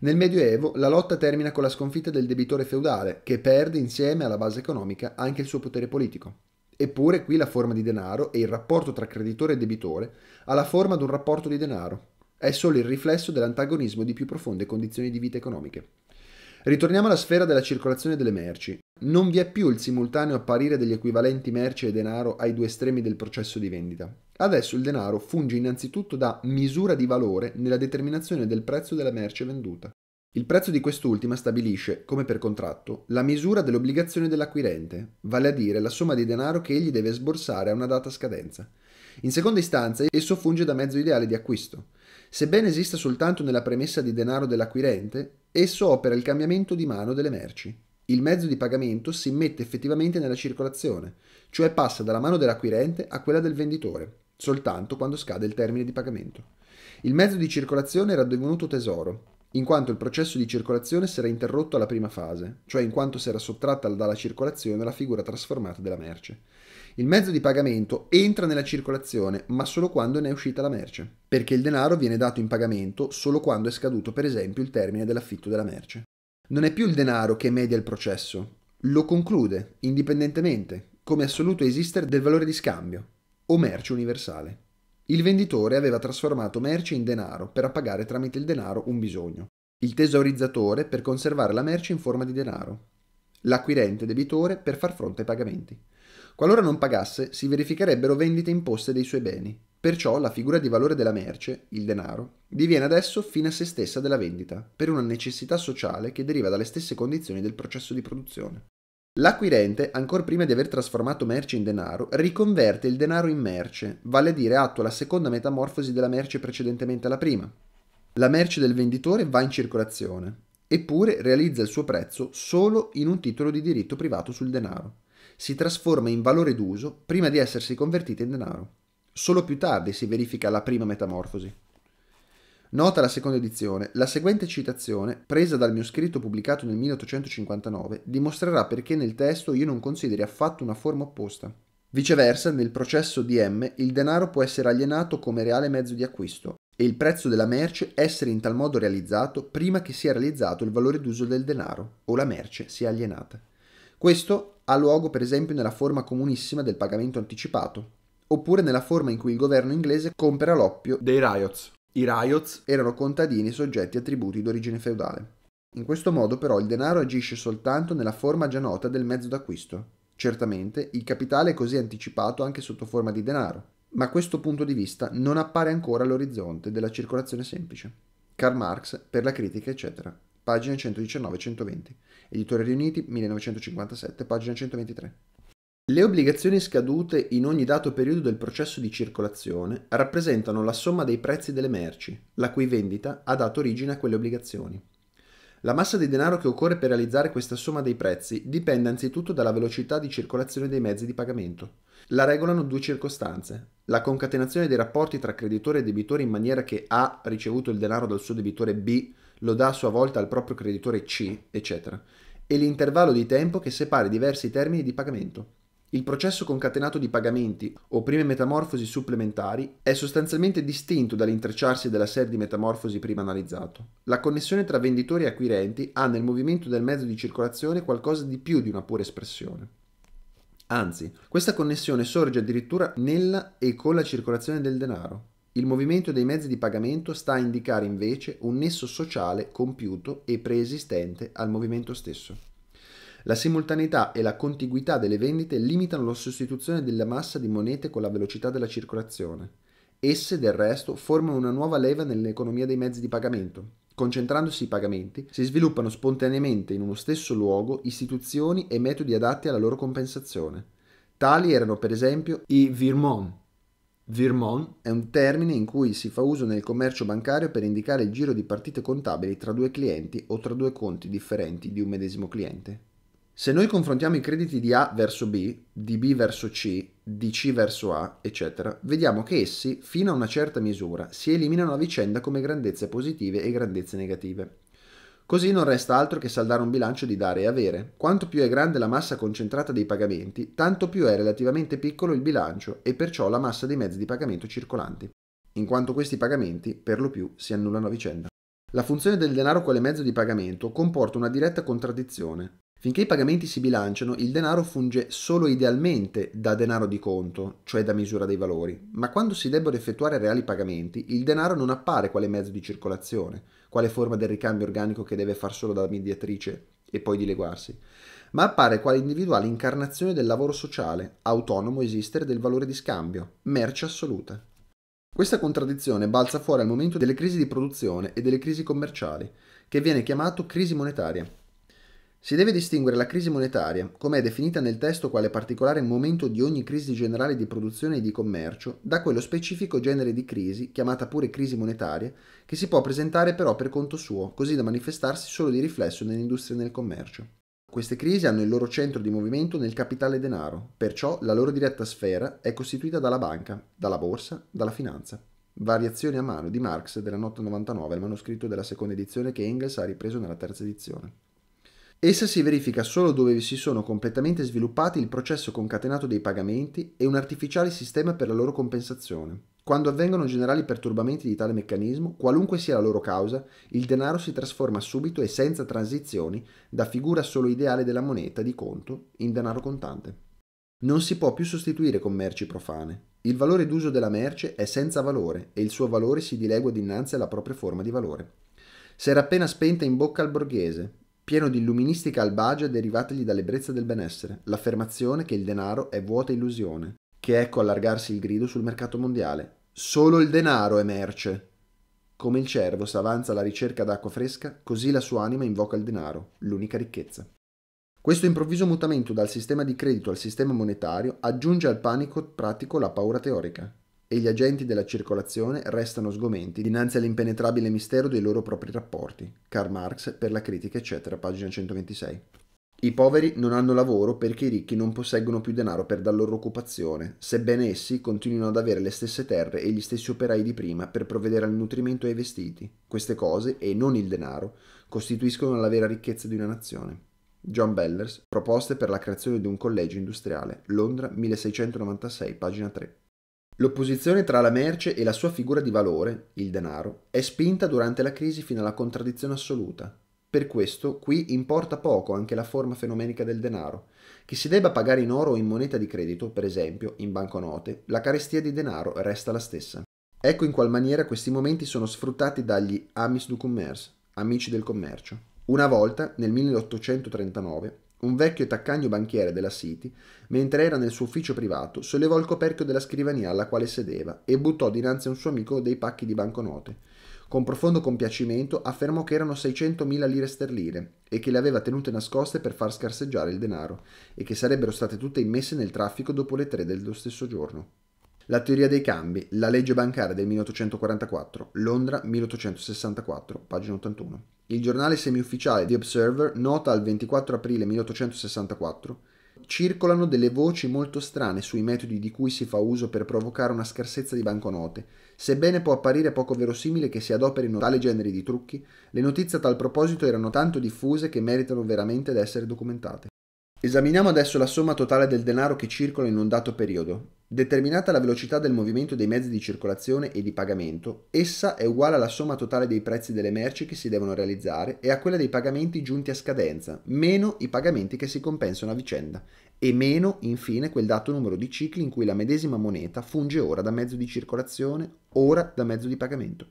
Nel Medioevo la lotta termina con la sconfitta del debitore feudale che perde insieme alla base economica anche il suo potere politico. Eppure qui la forma di denaro e il rapporto tra creditore e debitore ha la forma di un rapporto di denaro, è solo il riflesso dell'antagonismo di più profonde condizioni di vita economiche. Ritorniamo alla sfera della circolazione delle merci. Non vi è più il simultaneo apparire degli equivalenti merci e denaro ai due estremi del processo di vendita. Adesso il denaro funge innanzitutto da misura di valore nella determinazione del prezzo della merce venduta. Il prezzo di quest'ultima stabilisce, come per contratto, la misura dell'obbligazione dell'acquirente, vale a dire la somma di denaro che egli deve sborsare a una data scadenza. In seconda istanza, esso funge da mezzo ideale di acquisto. Sebbene esista soltanto nella premessa di denaro dell'acquirente, esso opera il cambiamento di mano delle merci. Il mezzo di pagamento si mette effettivamente nella circolazione, cioè passa dalla mano dell'acquirente a quella del venditore, soltanto quando scade il termine di pagamento. Il mezzo di circolazione era divenuto tesoro, in quanto il processo di circolazione si era interrotto alla prima fase, cioè in quanto si era sottratta dalla circolazione la figura trasformata della merce. Il mezzo di pagamento entra nella circolazione, ma solo quando ne è uscita la merce, perché il denaro viene dato in pagamento solo quando è scaduto per esempio il termine dell'affitto della merce. Non è più il denaro che media il processo, lo conclude, indipendentemente, come assoluto esistere del valore di scambio, o merce universale. Il venditore aveva trasformato merce in denaro per appagare tramite il denaro un bisogno, il tesaurizzatore per conservare la merce in forma di denaro, l'acquirente debitore per far fronte ai pagamenti. Qualora non pagasse, si verificherebbero vendite imposte dei suoi beni. Perciò la figura di valore della merce, il denaro, diviene adesso fine a se stessa della vendita, per una necessità sociale che deriva dalle stesse condizioni del processo di produzione. L'acquirente, ancora prima di aver trasformato merce in denaro, riconverte il denaro in merce, vale a dire attua la seconda metamorfosi della merce precedentemente alla prima. La merce del venditore va in circolazione, eppure realizza il suo prezzo solo in un titolo di diritto privato sul denaro si trasforma in valore d'uso prima di essersi convertita in denaro. Solo più tardi si verifica la prima metamorfosi. Nota la seconda edizione, la seguente citazione, presa dal mio scritto pubblicato nel 1859, dimostrerà perché nel testo io non consideri affatto una forma opposta. Viceversa, nel processo DM il denaro può essere alienato come reale mezzo di acquisto e il prezzo della merce essere in tal modo realizzato prima che sia realizzato il valore d'uso del denaro o la merce sia alienata. Questo ha luogo per esempio nella forma comunissima del pagamento anticipato, oppure nella forma in cui il governo inglese compra l'oppio dei riots. I riots erano contadini soggetti a tributi d'origine feudale. In questo modo però il denaro agisce soltanto nella forma già nota del mezzo d'acquisto. Certamente il capitale è così anticipato anche sotto forma di denaro, ma questo punto di vista non appare ancora all'orizzonte della circolazione semplice. Karl Marx per la critica, eccetera pagina 119-120, Editore Riuniti 1957, pagina 123. Le obbligazioni scadute in ogni dato periodo del processo di circolazione rappresentano la somma dei prezzi delle merci, la cui vendita ha dato origine a quelle obbligazioni. La massa di denaro che occorre per realizzare questa somma dei prezzi dipende anzitutto dalla velocità di circolazione dei mezzi di pagamento. La regolano due circostanze. La concatenazione dei rapporti tra creditore e debitore in maniera che A ricevuto il denaro dal suo debitore B lo dà a sua volta al proprio creditore C, eccetera, e l'intervallo di tempo che separa i diversi termini di pagamento. Il processo concatenato di pagamenti o prime metamorfosi supplementari è sostanzialmente distinto dall'intrecciarsi della serie di metamorfosi prima analizzato. La connessione tra venditori e acquirenti ha nel movimento del mezzo di circolazione qualcosa di più di una pura espressione. Anzi, questa connessione sorge addirittura nella e con la circolazione del denaro. Il movimento dei mezzi di pagamento sta a indicare invece un nesso sociale compiuto e preesistente al movimento stesso. La simultaneità e la contiguità delle vendite limitano la sostituzione della massa di monete con la velocità della circolazione. Esse, del resto, formano una nuova leva nell'economia dei mezzi di pagamento. Concentrandosi i pagamenti, si sviluppano spontaneamente in uno stesso luogo istituzioni e metodi adatti alla loro compensazione. Tali erano per esempio i virements, Virmon è un termine in cui si fa uso nel commercio bancario per indicare il giro di partite contabili tra due clienti o tra due conti differenti di un medesimo cliente. Se noi confrontiamo i crediti di A verso B, di B verso C, di C verso A, eccetera, vediamo che essi, fino a una certa misura, si eliminano a vicenda come grandezze positive e grandezze negative. Così non resta altro che saldare un bilancio di dare e avere. Quanto più è grande la massa concentrata dei pagamenti, tanto più è relativamente piccolo il bilancio e perciò la massa dei mezzi di pagamento circolanti, in quanto questi pagamenti per lo più si annullano a vicenda. La funzione del denaro quale mezzo di pagamento comporta una diretta contraddizione. Finché i pagamenti si bilanciano, il denaro funge solo idealmente da denaro di conto, cioè da misura dei valori, ma quando si debbono effettuare reali pagamenti, il denaro non appare quale mezzo di circolazione, quale forma del ricambio organico che deve far solo da mediatrice e poi dileguarsi, ma appare quale individuale incarnazione del lavoro sociale, autonomo esistere del valore di scambio, merce assoluta. Questa contraddizione balza fuori al momento delle crisi di produzione e delle crisi commerciali, che viene chiamato crisi monetaria. Si deve distinguere la crisi monetaria, come è definita nel testo quale particolare momento di ogni crisi generale di produzione e di commercio, da quello specifico genere di crisi, chiamata pure crisi monetaria, che si può presentare però per conto suo, così da manifestarsi solo di riflesso nell'industria e nel commercio. Queste crisi hanno il loro centro di movimento nel capitale denaro, perciò la loro diretta sfera è costituita dalla banca, dalla borsa, dalla finanza. Variazioni a mano di Marx della Notte 99, il manoscritto della seconda edizione che Engels ha ripreso nella terza edizione. Essa si verifica solo dove si sono completamente sviluppati il processo concatenato dei pagamenti e un artificiale sistema per la loro compensazione. Quando avvengono generali perturbamenti di tale meccanismo, qualunque sia la loro causa, il denaro si trasforma subito e senza transizioni da figura solo ideale della moneta di conto in denaro contante. Non si può più sostituire con merci profane. Il valore d'uso della merce è senza valore e il suo valore si dilegua dinanzi alla propria forma di valore. Si era appena spenta in bocca al borghese, pieno di illuministica albagia derivatagli dall'ebbrezza del benessere, l'affermazione che il denaro è vuota illusione, che ecco allargarsi il grido sul mercato mondiale. Solo il denaro è merce. Come il cervo s'avanza alla ricerca d'acqua fresca, così la sua anima invoca il denaro, l'unica ricchezza. Questo improvviso mutamento dal sistema di credito al sistema monetario aggiunge al panico pratico la paura teorica, e gli agenti della circolazione restano sgomenti dinanzi all'impenetrabile mistero dei loro propri rapporti. Karl Marx per la critica, eccetera, pagina 126. I poveri non hanno lavoro perché i ricchi non posseggono più denaro per dar loro occupazione, sebbene essi continuino ad avere le stesse terre e gli stessi operai di prima per provvedere al nutrimento e ai vestiti. Queste cose, e non il denaro, costituiscono la vera ricchezza di una nazione. John Bellers, Proposte per la creazione di un collegio industriale, Londra 1696, pagina 3. L'opposizione tra la merce e la sua figura di valore, il denaro, è spinta durante la crisi fino alla contraddizione assoluta. Per questo qui importa poco anche la forma fenomenica del denaro. Che si debba pagare in oro o in moneta di credito, per esempio, in banconote, la carestia di denaro resta la stessa. Ecco in qual maniera questi momenti sono sfruttati dagli amis du commerce, amici del commercio. Una volta, nel 1839, un vecchio taccagno banchiere della City, mentre era nel suo ufficio privato, sollevò il coperchio della scrivania alla quale sedeva e buttò dinanzi a un suo amico dei pacchi di banconote. Con profondo compiacimento affermò che erano 600.000 lire sterline e che le aveva tenute nascoste per far scarseggiare il denaro e che sarebbero state tutte immesse nel traffico dopo le tre dello stesso giorno. La teoria dei cambi, la legge bancaria del 1844, Londra 1864, pagina 81. Il giornale semiufficiale The Observer nota al 24 aprile 1864 circolano delle voci molto strane sui metodi di cui si fa uso per provocare una scarsezza di banconote. Sebbene può apparire poco verosimile che si adoperino tale genere di trucchi, le notizie a tal proposito erano tanto diffuse che meritano veramente di essere documentate. Esaminiamo adesso la somma totale del denaro che circola in un dato periodo. Determinata la velocità del movimento dei mezzi di circolazione e di pagamento, essa è uguale alla somma totale dei prezzi delle merci che si devono realizzare e a quella dei pagamenti giunti a scadenza, meno i pagamenti che si compensano a vicenda, e meno infine quel dato numero di cicli in cui la medesima moneta funge ora da mezzo di circolazione, ora da mezzo di pagamento.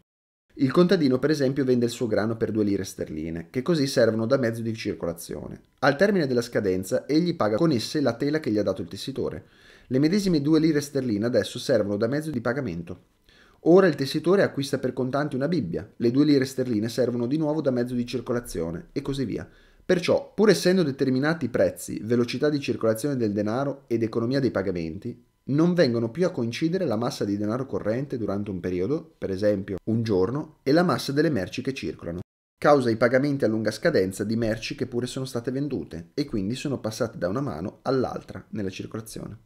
Il contadino, per esempio, vende il suo grano per 2 lire sterline, che così servono da mezzo di circolazione. Al termine della scadenza, egli paga con esse la tela che gli ha dato il tessitore. Le medesime 2 lire sterline adesso servono da mezzo di pagamento. Ora il tessitore acquista per contanti una Bibbia, le 2 lire sterline servono di nuovo da mezzo di circolazione e così via. Perciò, pur essendo determinati prezzi, velocità di circolazione del denaro ed economia dei pagamenti, non vengono più a coincidere la massa di denaro corrente durante un periodo, per esempio un giorno, e la massa delle merci che circolano. Causa i pagamenti a lunga scadenza di merci che pure sono state vendute e quindi sono passate da una mano all'altra nella circolazione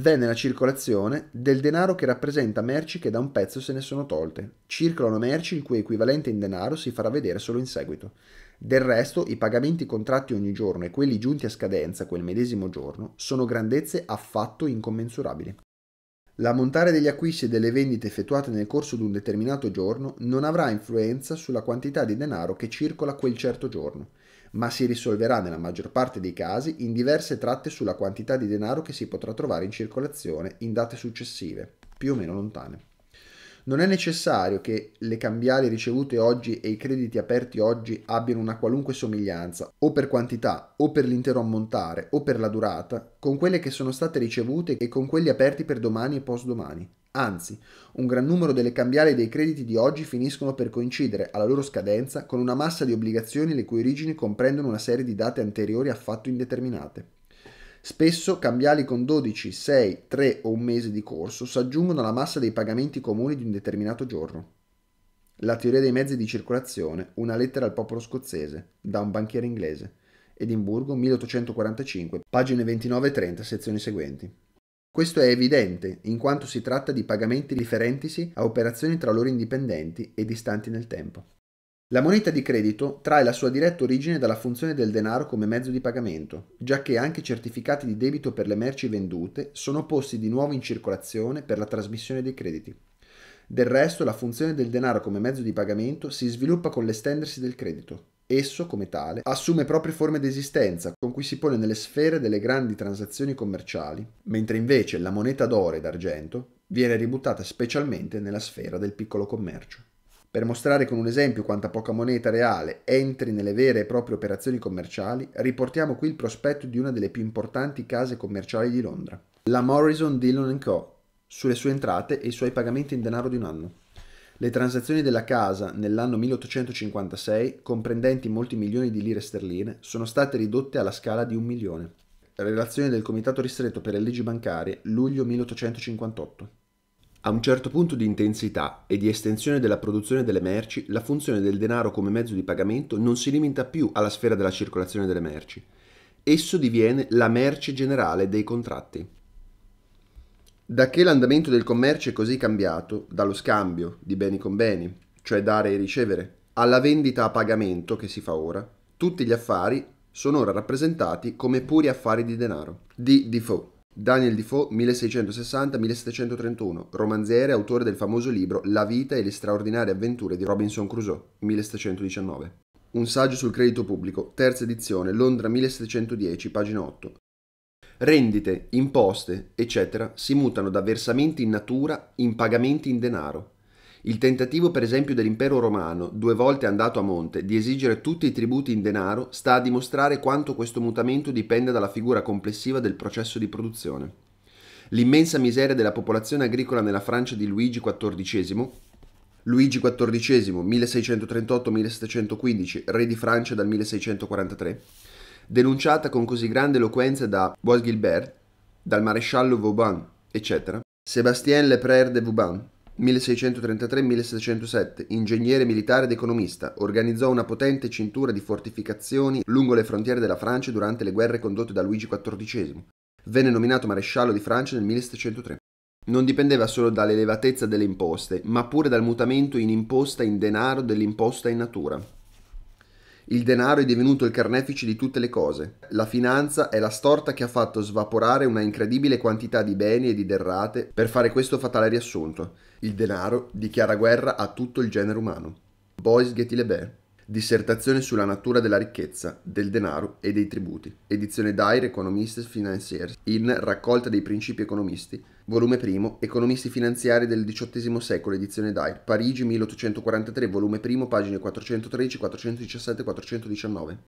venne la circolazione del denaro che rappresenta merci che da un pezzo se ne sono tolte. Circolano merci il cui equivalente in denaro si farà vedere solo in seguito. Del resto, i pagamenti contratti ogni giorno e quelli giunti a scadenza quel medesimo giorno sono grandezze affatto incommensurabili. L'ammontare degli acquisti e delle vendite effettuate nel corso di un determinato giorno non avrà influenza sulla quantità di denaro che circola quel certo giorno ma si risolverà nella maggior parte dei casi in diverse tratte sulla quantità di denaro che si potrà trovare in circolazione in date successive, più o meno lontane. Non è necessario che le cambiali ricevute oggi e i crediti aperti oggi abbiano una qualunque somiglianza, o per quantità, o per l'intero ammontare, o per la durata, con quelle che sono state ricevute e con quelli aperti per domani e postdomani. Anzi, un gran numero delle cambiali dei crediti di oggi finiscono per coincidere alla loro scadenza con una massa di obbligazioni le cui origini comprendono una serie di date anteriori affatto indeterminate. Spesso cambiali con 12, 6, 3 o un mese di corso si aggiungono alla massa dei pagamenti comuni di un determinato giorno. La teoria dei mezzi di circolazione, una lettera al popolo scozzese, da un banchiere inglese. Edimburgo 1845, pagine 29 e 30, sezioni seguenti. Questo è evidente, in quanto si tratta di pagamenti riferentisi a operazioni tra loro indipendenti e distanti nel tempo. La moneta di credito trae la sua diretta origine dalla funzione del denaro come mezzo di pagamento, giacché anche certificati di debito per le merci vendute sono posti di nuovo in circolazione per la trasmissione dei crediti. Del resto, la funzione del denaro come mezzo di pagamento si sviluppa con l'estendersi del credito, Esso, come tale, assume proprie forme di esistenza con cui si pone nelle sfere delle grandi transazioni commerciali, mentre invece la moneta d'oro e d'argento viene ributtata specialmente nella sfera del piccolo commercio. Per mostrare con un esempio quanta poca moneta reale entri nelle vere e proprie operazioni commerciali, riportiamo qui il prospetto di una delle più importanti case commerciali di Londra, la Morrison Dillon Co., sulle sue entrate e i suoi pagamenti in denaro di un anno. Le transazioni della casa nell'anno 1856, comprendenti molti milioni di lire sterline, sono state ridotte alla scala di un milione. Relazione del Comitato Ristretto per le leggi bancarie, luglio 1858. A un certo punto di intensità e di estensione della produzione delle merci, la funzione del denaro come mezzo di pagamento non si limita più alla sfera della circolazione delle merci. Esso diviene la merce generale dei contratti. Da che l'andamento del commercio è così cambiato, dallo scambio di beni con beni, cioè dare e ricevere, alla vendita a pagamento che si fa ora, tutti gli affari sono ora rappresentati come puri affari di denaro. Di Defoe. Daniel Defoe 1660-1731, romanziere e autore del famoso libro La vita e le straordinarie avventure di Robinson Crusoe 1719. Un saggio sul credito pubblico, terza edizione, Londra 1710, pagina 8. Rendite, imposte, eccetera, si mutano da versamenti in natura in pagamenti in denaro. Il tentativo per esempio dell'impero romano, due volte andato a monte, di esigere tutti i tributi in denaro sta a dimostrare quanto questo mutamento dipenda dalla figura complessiva del processo di produzione. L'immensa miseria della popolazione agricola nella Francia di Luigi XIV, Luigi XIV 1638-1715, re di Francia dal 1643, denunciata con così grande eloquenza da Bois Gilbert, dal maresciallo Vauban, eccetera, Sébastien Leprère de Vauban, 1633-1607, ingegnere militare ed economista, organizzò una potente cintura di fortificazioni lungo le frontiere della Francia durante le guerre condotte da Luigi XIV. Venne nominato maresciallo di Francia nel 1703. Non dipendeva solo dall'elevatezza delle imposte, ma pure dal mutamento in imposta in denaro dell'imposta in natura. Il denaro è divenuto il carnefice di tutte le cose. La finanza è la storta che ha fatto svaporare una incredibile quantità di beni e di derrate per fare questo fatale riassunto. Il denaro dichiara guerra a tutto il genere umano. Bois Ghetilebert. Dissertazione sulla natura della ricchezza, del denaro e dei tributi. Edizione Dire Economistes Financiers in Raccolta dei principi economisti volume primo, Economisti finanziari del XVIII secolo, edizione DAIR, Parigi 1843, volume primo, pagine 413, 417, 419.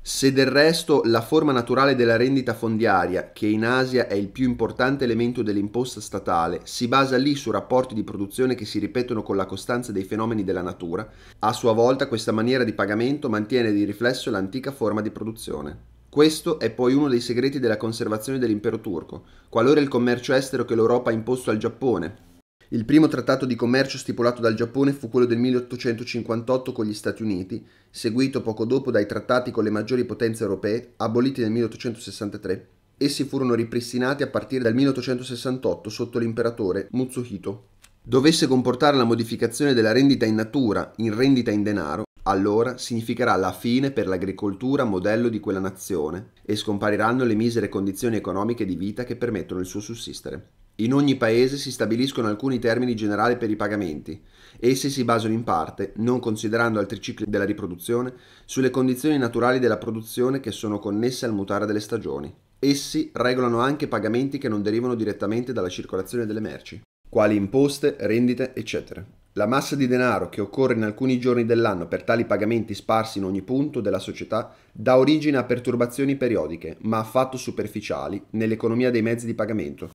Se del resto la forma naturale della rendita fondiaria, che in Asia è il più importante elemento dell'imposta statale, si basa lì su rapporti di produzione che si ripetono con la costanza dei fenomeni della natura, a sua volta questa maniera di pagamento mantiene di riflesso l'antica forma di produzione. Questo è poi uno dei segreti della conservazione dell'impero turco, qualora il commercio estero che l'Europa ha imposto al Giappone. Il primo trattato di commercio stipulato dal Giappone fu quello del 1858 con gli Stati Uniti, seguito poco dopo dai trattati con le maggiori potenze europee, aboliti nel 1863. Essi furono ripristinati a partire dal 1868 sotto l'imperatore Mutsuhito dovesse comportare la modificazione della rendita in natura in rendita in denaro, allora significherà la fine per l'agricoltura modello di quella nazione e scompariranno le misere condizioni economiche di vita che permettono il suo sussistere. In ogni paese si stabiliscono alcuni termini generali per i pagamenti. Essi si basano in parte, non considerando altri cicli della riproduzione, sulle condizioni naturali della produzione che sono connesse al mutare delle stagioni. Essi regolano anche pagamenti che non derivano direttamente dalla circolazione delle merci, quali imposte, rendite, eccetera. La massa di denaro che occorre in alcuni giorni dell'anno per tali pagamenti sparsi in ogni punto della società dà origine a perturbazioni periodiche, ma affatto superficiali, nell'economia dei mezzi di pagamento.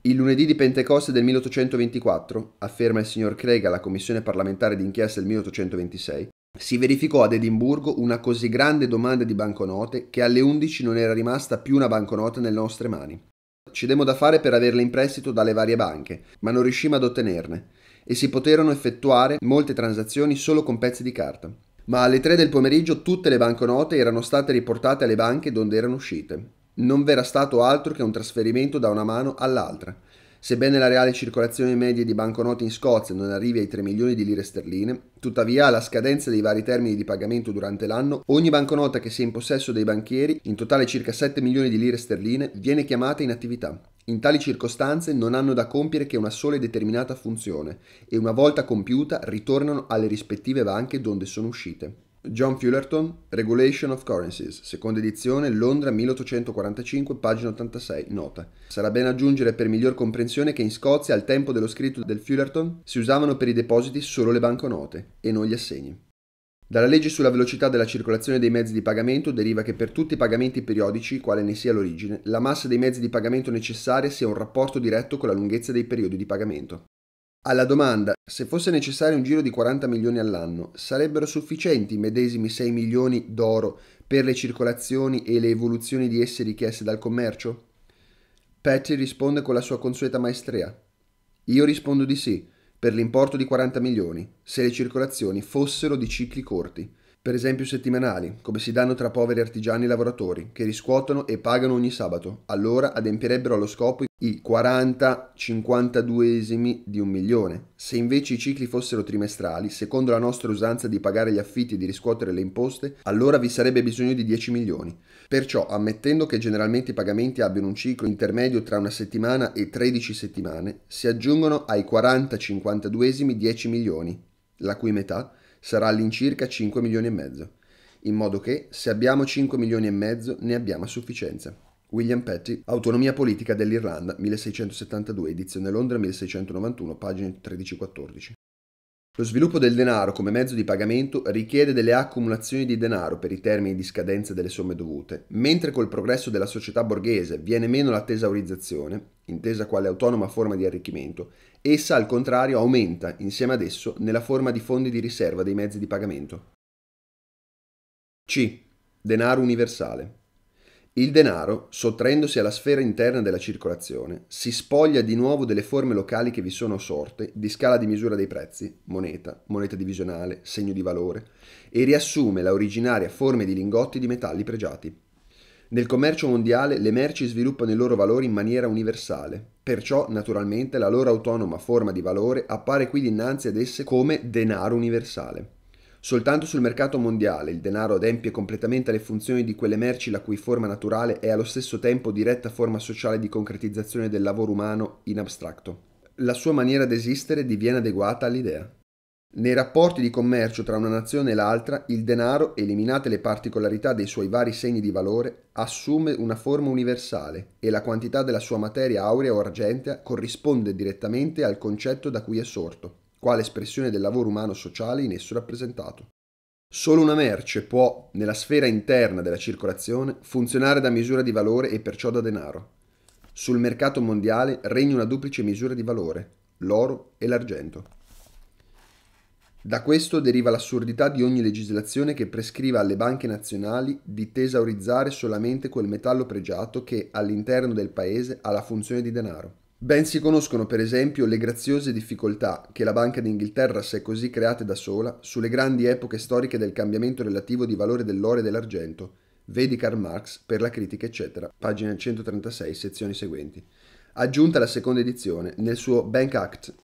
Il lunedì di Pentecoste del 1824, afferma il signor Craig alla commissione parlamentare d'inchiesta del 1826, si verificò ad Edimburgo una così grande domanda di banconote che alle 11 non era rimasta più una banconota nelle nostre mani. Ci demmo da fare per averle in prestito dalle varie banche, ma non riuscimmo ad ottenerne e si poterono effettuare molte transazioni solo con pezzi di carta. Ma alle 3 del pomeriggio tutte le banconote erano state riportate alle banche donde erano uscite. Non v'era stato altro che un trasferimento da una mano all'altra. Sebbene la reale circolazione media di banconote in Scozia non arrivi ai 3 milioni di lire sterline, tuttavia alla scadenza dei vari termini di pagamento durante l'anno, ogni banconota che sia in possesso dei banchieri, in totale circa 7 milioni di lire sterline, viene chiamata in attività. In tali circostanze non hanno da compiere che una sola e determinata funzione e una volta compiuta ritornano alle rispettive banche donde sono uscite. John Fullerton, Regulation of Currencies, seconda edizione, Londra 1845, pagina 86, nota. Sarà bene aggiungere per miglior comprensione che in Scozia al tempo dello scritto del Fullerton si usavano per i depositi solo le banconote e non gli assegni. Dalla legge sulla velocità della circolazione dei mezzi di pagamento deriva che per tutti i pagamenti periodici, quale ne sia l'origine, la massa dei mezzi di pagamento necessaria sia un rapporto diretto con la lunghezza dei periodi di pagamento. Alla domanda, se fosse necessario un giro di 40 milioni all'anno, sarebbero sufficienti i medesimi 6 milioni d'oro per le circolazioni e le evoluzioni di esse richieste dal commercio? Patty risponde con la sua consueta maestria. Io rispondo di sì, per l'importo di 40 milioni, se le circolazioni fossero di cicli corti per esempio settimanali, come si danno tra poveri artigiani e lavoratori, che riscuotono e pagano ogni sabato, allora adempierebbero allo scopo i 40-52 esimi di un milione. Se invece i cicli fossero trimestrali, secondo la nostra usanza di pagare gli affitti e di riscuotere le imposte, allora vi sarebbe bisogno di 10 milioni. Perciò, ammettendo che generalmente i pagamenti abbiano un ciclo intermedio tra una settimana e 13 settimane, si aggiungono ai 40-52 esimi 10 milioni, la cui metà sarà all'incirca 5 milioni e mezzo, in modo che se abbiamo 5 milioni e mezzo ne abbiamo a sufficienza. William Petty, Autonomia politica dell'Irlanda, 1672, edizione Londra 1691, pagine 13-14. Lo sviluppo del denaro come mezzo di pagamento richiede delle accumulazioni di denaro per i termini di scadenza delle somme dovute, mentre col progresso della società borghese viene meno la tesaurizzazione, intesa quale autonoma forma di arricchimento, Essa al contrario aumenta, insieme ad esso, nella forma di fondi di riserva dei mezzi di pagamento. C. Denaro universale. Il denaro, sottraendosi alla sfera interna della circolazione, si spoglia di nuovo delle forme locali che vi sono sorte, di scala di misura dei prezzi, moneta, moneta divisionale, segno di valore, e riassume la originaria forma di lingotti di metalli pregiati. Nel commercio mondiale le merci sviluppano i loro valori in maniera universale, perciò naturalmente la loro autonoma forma di valore appare qui dinanzi ad esse come denaro universale. Soltanto sul mercato mondiale il denaro adempie completamente le funzioni di quelle merci la cui forma naturale è allo stesso tempo diretta forma sociale di concretizzazione del lavoro umano in abstracto. La sua maniera d'esistere diviene adeguata all'idea. Nei rapporti di commercio tra una nazione e l'altra, il denaro, eliminate le particolarità dei suoi vari segni di valore, assume una forma universale e la quantità della sua materia aurea o argentea corrisponde direttamente al concetto da cui è sorto, quale espressione del lavoro umano sociale in esso rappresentato. Solo una merce può, nella sfera interna della circolazione, funzionare da misura di valore e perciò da denaro. Sul mercato mondiale regna una duplice misura di valore, l'oro e l'argento. Da questo deriva l'assurdità di ogni legislazione che prescriva alle banche nazionali di tesaurizzare solamente quel metallo pregiato che all'interno del paese ha la funzione di denaro. Ben si conoscono per esempio le graziose difficoltà che la Banca d'Inghilterra si è così create da sola sulle grandi epoche storiche del cambiamento relativo di valore dell'oro e dell'argento, vedi Karl Marx per la critica eccetera, pagina 136, sezioni seguenti, aggiunta la seconda edizione nel suo Bank Act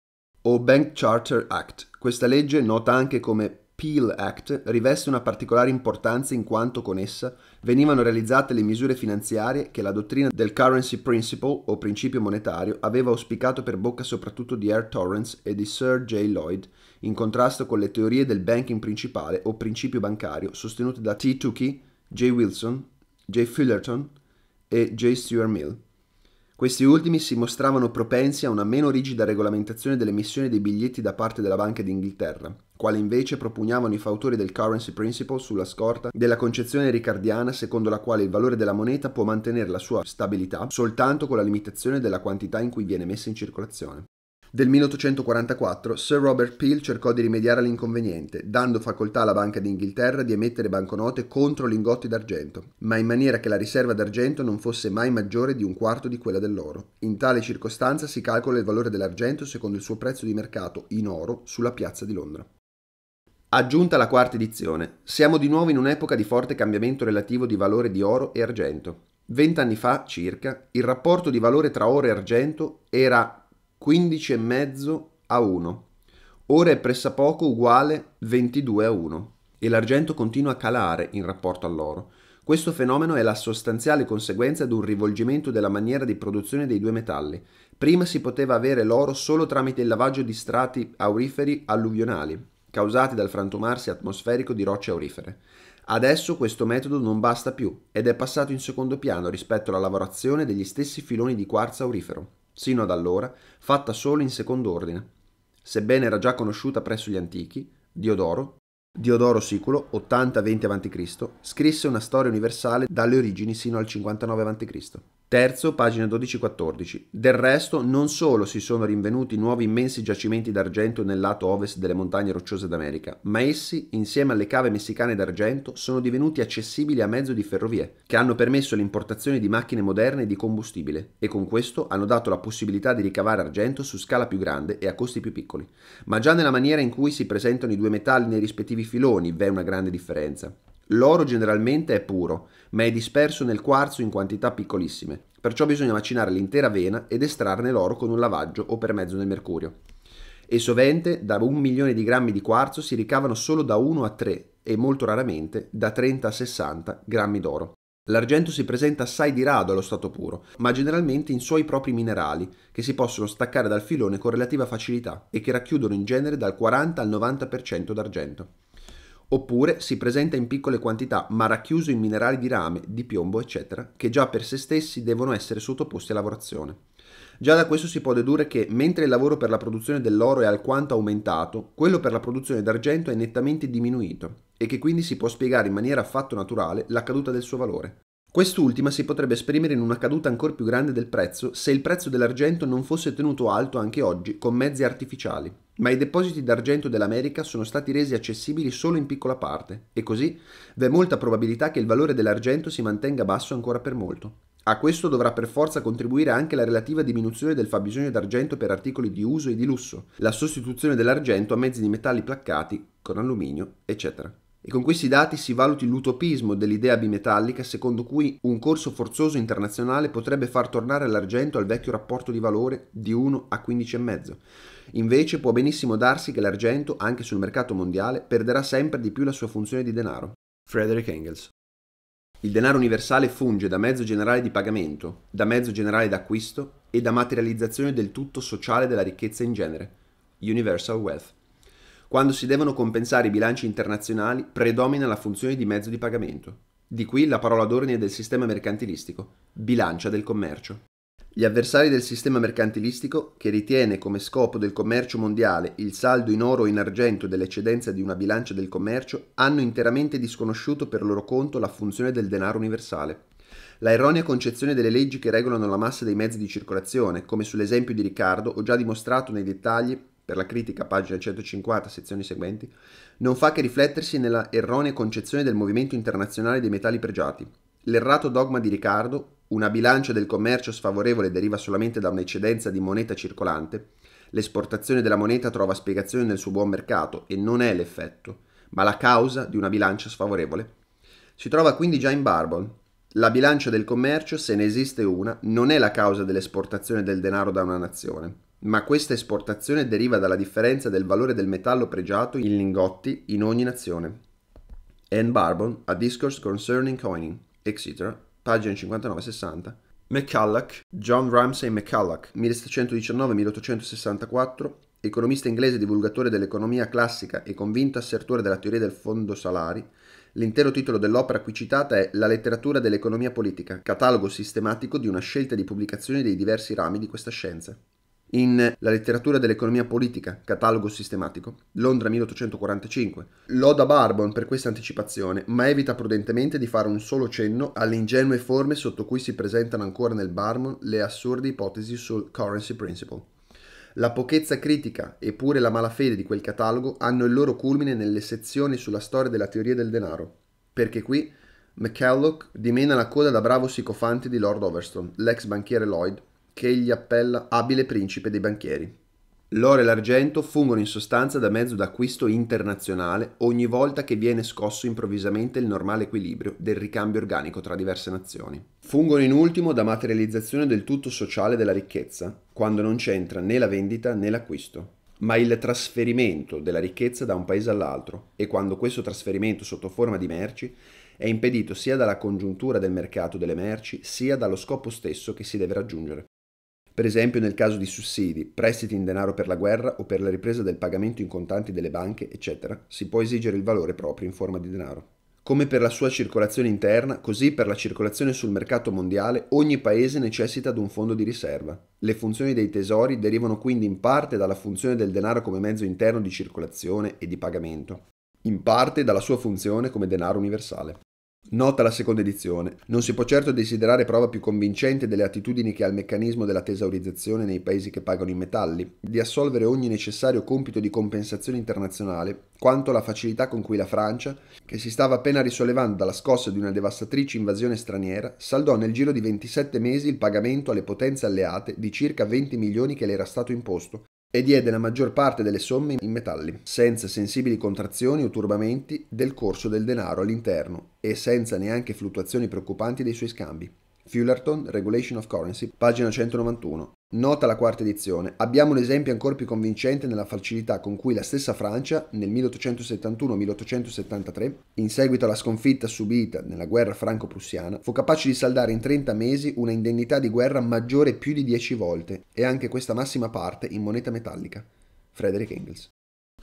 o Bank Charter Act questa legge, nota anche come Peel Act, riveste una particolare importanza in quanto con essa venivano realizzate le misure finanziarie che la dottrina del currency principle o principio monetario aveva auspicato per bocca soprattutto di Air Torrance e di Sir J. Lloyd, in contrasto con le teorie del banking principale o principio bancario sostenute da T. Tukey, J. Wilson, J. Fullerton e J. Stuart Mill. Questi ultimi si mostravano propensi a una meno rigida regolamentazione dell'emissione dei biglietti da parte della Banca d'Inghilterra, quale invece propugnavano i fautori del currency principle sulla scorta della concezione ricardiana secondo la quale il valore della moneta può mantenere la sua stabilità soltanto con la limitazione della quantità in cui viene messa in circolazione del 1844 Sir Robert Peel cercò di rimediare all'inconveniente, dando facoltà alla Banca d'Inghilterra di emettere banconote contro lingotti d'argento, ma in maniera che la riserva d'argento non fosse mai maggiore di un quarto di quella dell'oro. In tale circostanza si calcola il valore dell'argento secondo il suo prezzo di mercato in oro sulla piazza di Londra. Aggiunta la quarta edizione, siamo di nuovo in un'epoca di forte cambiamento relativo di valore di oro e argento. Vent'anni fa, circa, il rapporto di valore tra oro e argento era 15,5 a 1. Ora è pressappoco uguale 22 a 1 e l'argento continua a calare in rapporto all'oro. Questo fenomeno è la sostanziale conseguenza di un rivolgimento della maniera di produzione dei due metalli. Prima si poteva avere l'oro solo tramite il lavaggio di strati auriferi alluvionali, causati dal frantumarsi atmosferico di rocce aurifere. Adesso questo metodo non basta più ed è passato in secondo piano rispetto alla lavorazione degli stessi filoni di quarzo aurifero, sino ad allora fatta solo in secondo ordine. Sebbene era già conosciuta presso gli antichi, Diodoro, Diodoro Siculo, 80-20 a.C., scrisse una storia universale dalle origini sino al 59 a.C. Terzo, pagina 12-14. Del resto, non solo si sono rinvenuti nuovi immensi giacimenti d'argento nel lato ovest delle montagne rocciose d'America, ma essi, insieme alle cave messicane d'argento, sono divenuti accessibili a mezzo di ferrovie, che hanno permesso l'importazione di macchine moderne e di combustibile, e con questo hanno dato la possibilità di ricavare argento su scala più grande e a costi più piccoli. Ma già nella maniera in cui si presentano i due metalli nei rispettivi filoni v'è una grande differenza. L'oro generalmente è puro, ma è disperso nel quarzo in quantità piccolissime, perciò bisogna macinare l'intera vena ed estrarne l'oro con un lavaggio o per mezzo del mercurio. E sovente da un milione di grammi di quarzo si ricavano solo da 1 a 3 e molto raramente da 30 a 60 grammi d'oro. L'argento si presenta assai di rado allo stato puro, ma generalmente in suoi propri minerali, che si possono staccare dal filone con relativa facilità e che racchiudono in genere dal 40 al 90% d'argento oppure si presenta in piccole quantità ma racchiuso in minerali di rame, di piombo, eccetera, che già per se stessi devono essere sottoposti a lavorazione. Già da questo si può dedurre che, mentre il lavoro per la produzione dell'oro è alquanto aumentato, quello per la produzione d'argento è nettamente diminuito e che quindi si può spiegare in maniera affatto naturale la caduta del suo valore. Quest'ultima si potrebbe esprimere in una caduta ancora più grande del prezzo se il prezzo dell'argento non fosse tenuto alto anche oggi con mezzi artificiali. Ma i depositi d'argento dell'America sono stati resi accessibili solo in piccola parte e così v'è molta probabilità che il valore dell'argento si mantenga basso ancora per molto. A questo dovrà per forza contribuire anche la relativa diminuzione del fabbisogno d'argento per articoli di uso e di lusso, la sostituzione dell'argento a mezzi di metalli placcati con alluminio, eccetera e con questi dati si valuti l'utopismo dell'idea bimetallica secondo cui un corso forzoso internazionale potrebbe far tornare l'argento al vecchio rapporto di valore di 1 a 15,5. Invece può benissimo darsi che l'argento, anche sul mercato mondiale, perderà sempre di più la sua funzione di denaro. Frederick Engels. Il denaro universale funge da mezzo generale di pagamento, da mezzo generale d'acquisto e da materializzazione del tutto sociale della ricchezza in genere. Universal Wealth. Quando si devono compensare i bilanci internazionali, predomina la funzione di mezzo di pagamento. Di qui la parola d'ordine del sistema mercantilistico, bilancia del commercio. Gli avversari del sistema mercantilistico, che ritiene come scopo del commercio mondiale il saldo in oro o in argento dell'eccedenza di una bilancia del commercio, hanno interamente disconosciuto per loro conto la funzione del denaro universale. La erronea concezione delle leggi che regolano la massa dei mezzi di circolazione, come sull'esempio di Riccardo, ho già dimostrato nei dettagli per la critica, pagina 150, sezioni seguenti, non fa che riflettersi nella erronea concezione del movimento internazionale dei metalli pregiati. L'errato dogma di Riccardo, una bilancia del commercio sfavorevole deriva solamente da un'eccedenza di moneta circolante, l'esportazione della moneta trova spiegazione nel suo buon mercato e non è l'effetto, ma la causa di una bilancia sfavorevole, si trova quindi già in Barbon. La bilancia del commercio, se ne esiste una, non è la causa dell'esportazione del denaro da una nazione, ma questa esportazione deriva dalla differenza del valore del metallo pregiato in lingotti in ogni nazione. Anne Barbon, A Discourse Concerning Coining, etc., pagina 59-60. McCulloch, John Ramsay McCulloch, 1719-1864, economista inglese divulgatore dell'economia classica e convinto assertore della teoria del fondo salari, L'intero titolo dell'opera qui citata è La letteratura dell'economia politica, catalogo sistematico di una scelta di pubblicazioni dei diversi rami di questa scienza in La letteratura dell'economia politica, catalogo sistematico, Londra 1845. Loda Barbon per questa anticipazione, ma evita prudentemente di fare un solo cenno alle ingenue forme sotto cui si presentano ancora nel Barbon le assurde ipotesi sul currency principle. La pochezza critica e pure la malafede di quel catalogo hanno il loro culmine nelle sezioni sulla storia della teoria del denaro, perché qui McCalloch dimena la coda da bravo sicofante di Lord Overstone, l'ex banchiere Lloyd, che egli appella abile principe dei banchieri. L'oro e l'argento fungono in sostanza da mezzo d'acquisto internazionale ogni volta che viene scosso improvvisamente il normale equilibrio del ricambio organico tra diverse nazioni. Fungono in ultimo da materializzazione del tutto sociale della ricchezza, quando non c'entra né la vendita né l'acquisto, ma il trasferimento della ricchezza da un paese all'altro e quando questo trasferimento sotto forma di merci è impedito sia dalla congiuntura del mercato delle merci sia dallo scopo stesso che si deve raggiungere. Per esempio nel caso di sussidi, prestiti in denaro per la guerra o per la ripresa del pagamento in contanti delle banche, eccetera, si può esigere il valore proprio in forma di denaro. Come per la sua circolazione interna, così per la circolazione sul mercato mondiale ogni paese necessita di un fondo di riserva. Le funzioni dei tesori derivano quindi in parte dalla funzione del denaro come mezzo interno di circolazione e di pagamento, in parte dalla sua funzione come denaro universale. Nota la seconda edizione. Non si può certo desiderare prova più convincente delle attitudini che ha il meccanismo della tesaurizzazione nei paesi che pagano i metalli, di assolvere ogni necessario compito di compensazione internazionale, quanto la facilità con cui la Francia, che si stava appena risollevando dalla scossa di una devastatrice invasione straniera, saldò nel giro di 27 mesi il pagamento alle potenze alleate di circa 20 milioni che le era stato imposto, e diede la maggior parte delle somme in metalli, senza sensibili contrazioni o turbamenti del corso del denaro all'interno e senza neanche fluttuazioni preoccupanti dei suoi scambi. Fullerton, Regulation of Currency, pagina 191. Nota la quarta edizione. Abbiamo un esempio ancora più convincente nella facilità con cui la stessa Francia, nel 1871-1873, in seguito alla sconfitta subita nella guerra franco-prussiana, fu capace di saldare in 30 mesi una indennità di guerra maggiore più di 10 volte, e anche questa massima parte in moneta metallica. Frederick Engels.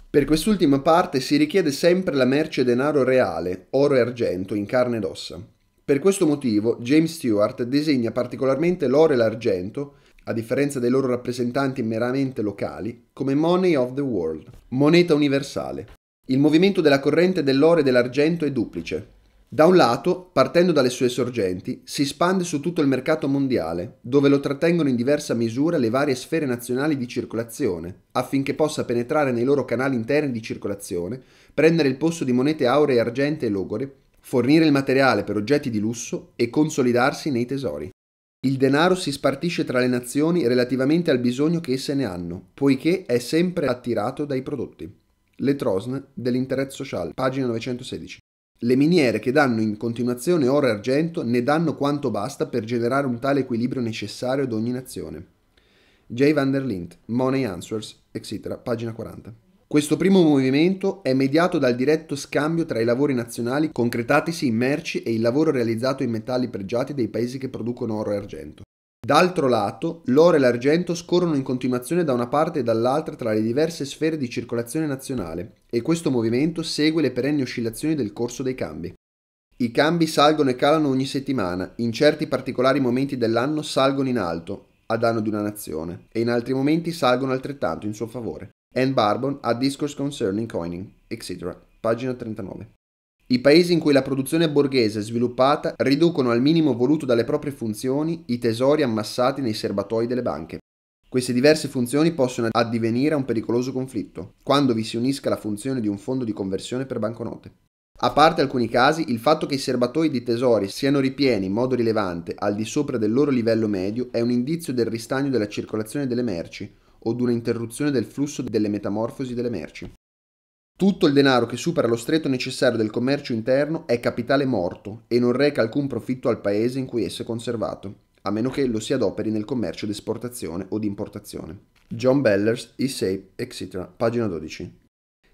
Per quest'ultima parte si richiede sempre la merce denaro reale, oro e argento, in carne ed ossa. Per questo motivo James Stewart disegna particolarmente l'oro e l'argento a differenza dei loro rappresentanti meramente locali, come Money of the World, moneta universale. Il movimento della corrente dell'oro e dell'argento è duplice. Da un lato, partendo dalle sue sorgenti, si espande su tutto il mercato mondiale, dove lo trattengono in diversa misura le varie sfere nazionali di circolazione, affinché possa penetrare nei loro canali interni di circolazione, prendere il posto di monete auree, argente e logore, fornire il materiale per oggetti di lusso e consolidarsi nei tesori. Il denaro si spartisce tra le nazioni relativamente al bisogno che esse ne hanno, poiché è sempre attirato dai prodotti. Le Trosne dell'Interesse Sociale, pagina 916. Le miniere che danno in continuazione oro e argento ne danno quanto basta per generare un tale equilibrio necessario ad ogni nazione. J. van der Lint, Money Answers, etc., pagina 40. Questo primo movimento è mediato dal diretto scambio tra i lavori nazionali concretatisi in merci e il lavoro realizzato in metalli pregiati dei paesi che producono oro e argento. D'altro lato, l'oro e l'argento scorrono in continuazione da una parte e dall'altra tra le diverse sfere di circolazione nazionale e questo movimento segue le perenni oscillazioni del corso dei cambi. I cambi salgono e calano ogni settimana, in certi particolari momenti dell'anno salgono in alto, a danno di una nazione, e in altri momenti salgono altrettanto in suo favore. Anne Barbon a Discourse Concerning Coining, etc., pagina 39. I paesi in cui la produzione borghese è sviluppata riducono al minimo voluto dalle proprie funzioni i tesori ammassati nei serbatoi delle banche. Queste diverse funzioni possono addivenire a un pericoloso conflitto, quando vi si unisca la funzione di un fondo di conversione per banconote. A parte alcuni casi, il fatto che i serbatoi di tesori siano ripieni in modo rilevante al di sopra del loro livello medio è un indizio del ristagno della circolazione delle merci, o di un'interruzione del flusso delle metamorfosi delle merci. Tutto il denaro che supera lo stretto necessario del commercio interno è capitale morto e non reca alcun profitto al paese in cui esso è conservato, a meno che lo si adoperi nel commercio d'esportazione o di importazione. John Bellers, E-Safe, etc., pagina 12.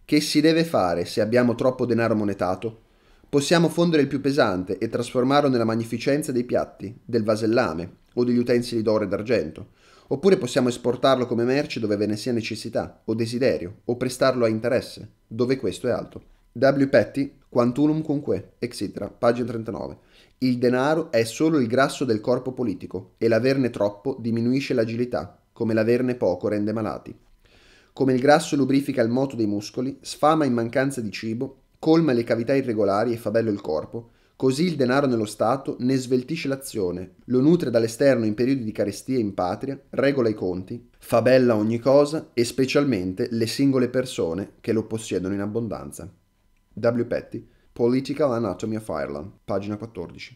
Che si deve fare se abbiamo troppo denaro monetato? Possiamo fondere il più pesante e trasformarlo nella magnificenza dei piatti, del vasellame o degli utensili d'oro e d'argento, Oppure possiamo esportarlo come merce dove ve ne sia necessità o desiderio, o prestarlo a interesse, dove questo è alto. W. Petty, Quantunum cunque, etc., pagina 39. Il denaro è solo il grasso del corpo politico e l'averne troppo diminuisce l'agilità, come l'averne poco rende malati. Come il grasso lubrifica il moto dei muscoli, sfama in mancanza di cibo, colma le cavità irregolari e fa bello il corpo, Così il denaro nello Stato ne sveltisce l'azione, lo nutre dall'esterno in periodi di carestia in patria, regola i conti, fa bella ogni cosa e specialmente le singole persone che lo possiedono in abbondanza. W. Petty, Political Anatomy of Ireland, pagina 14.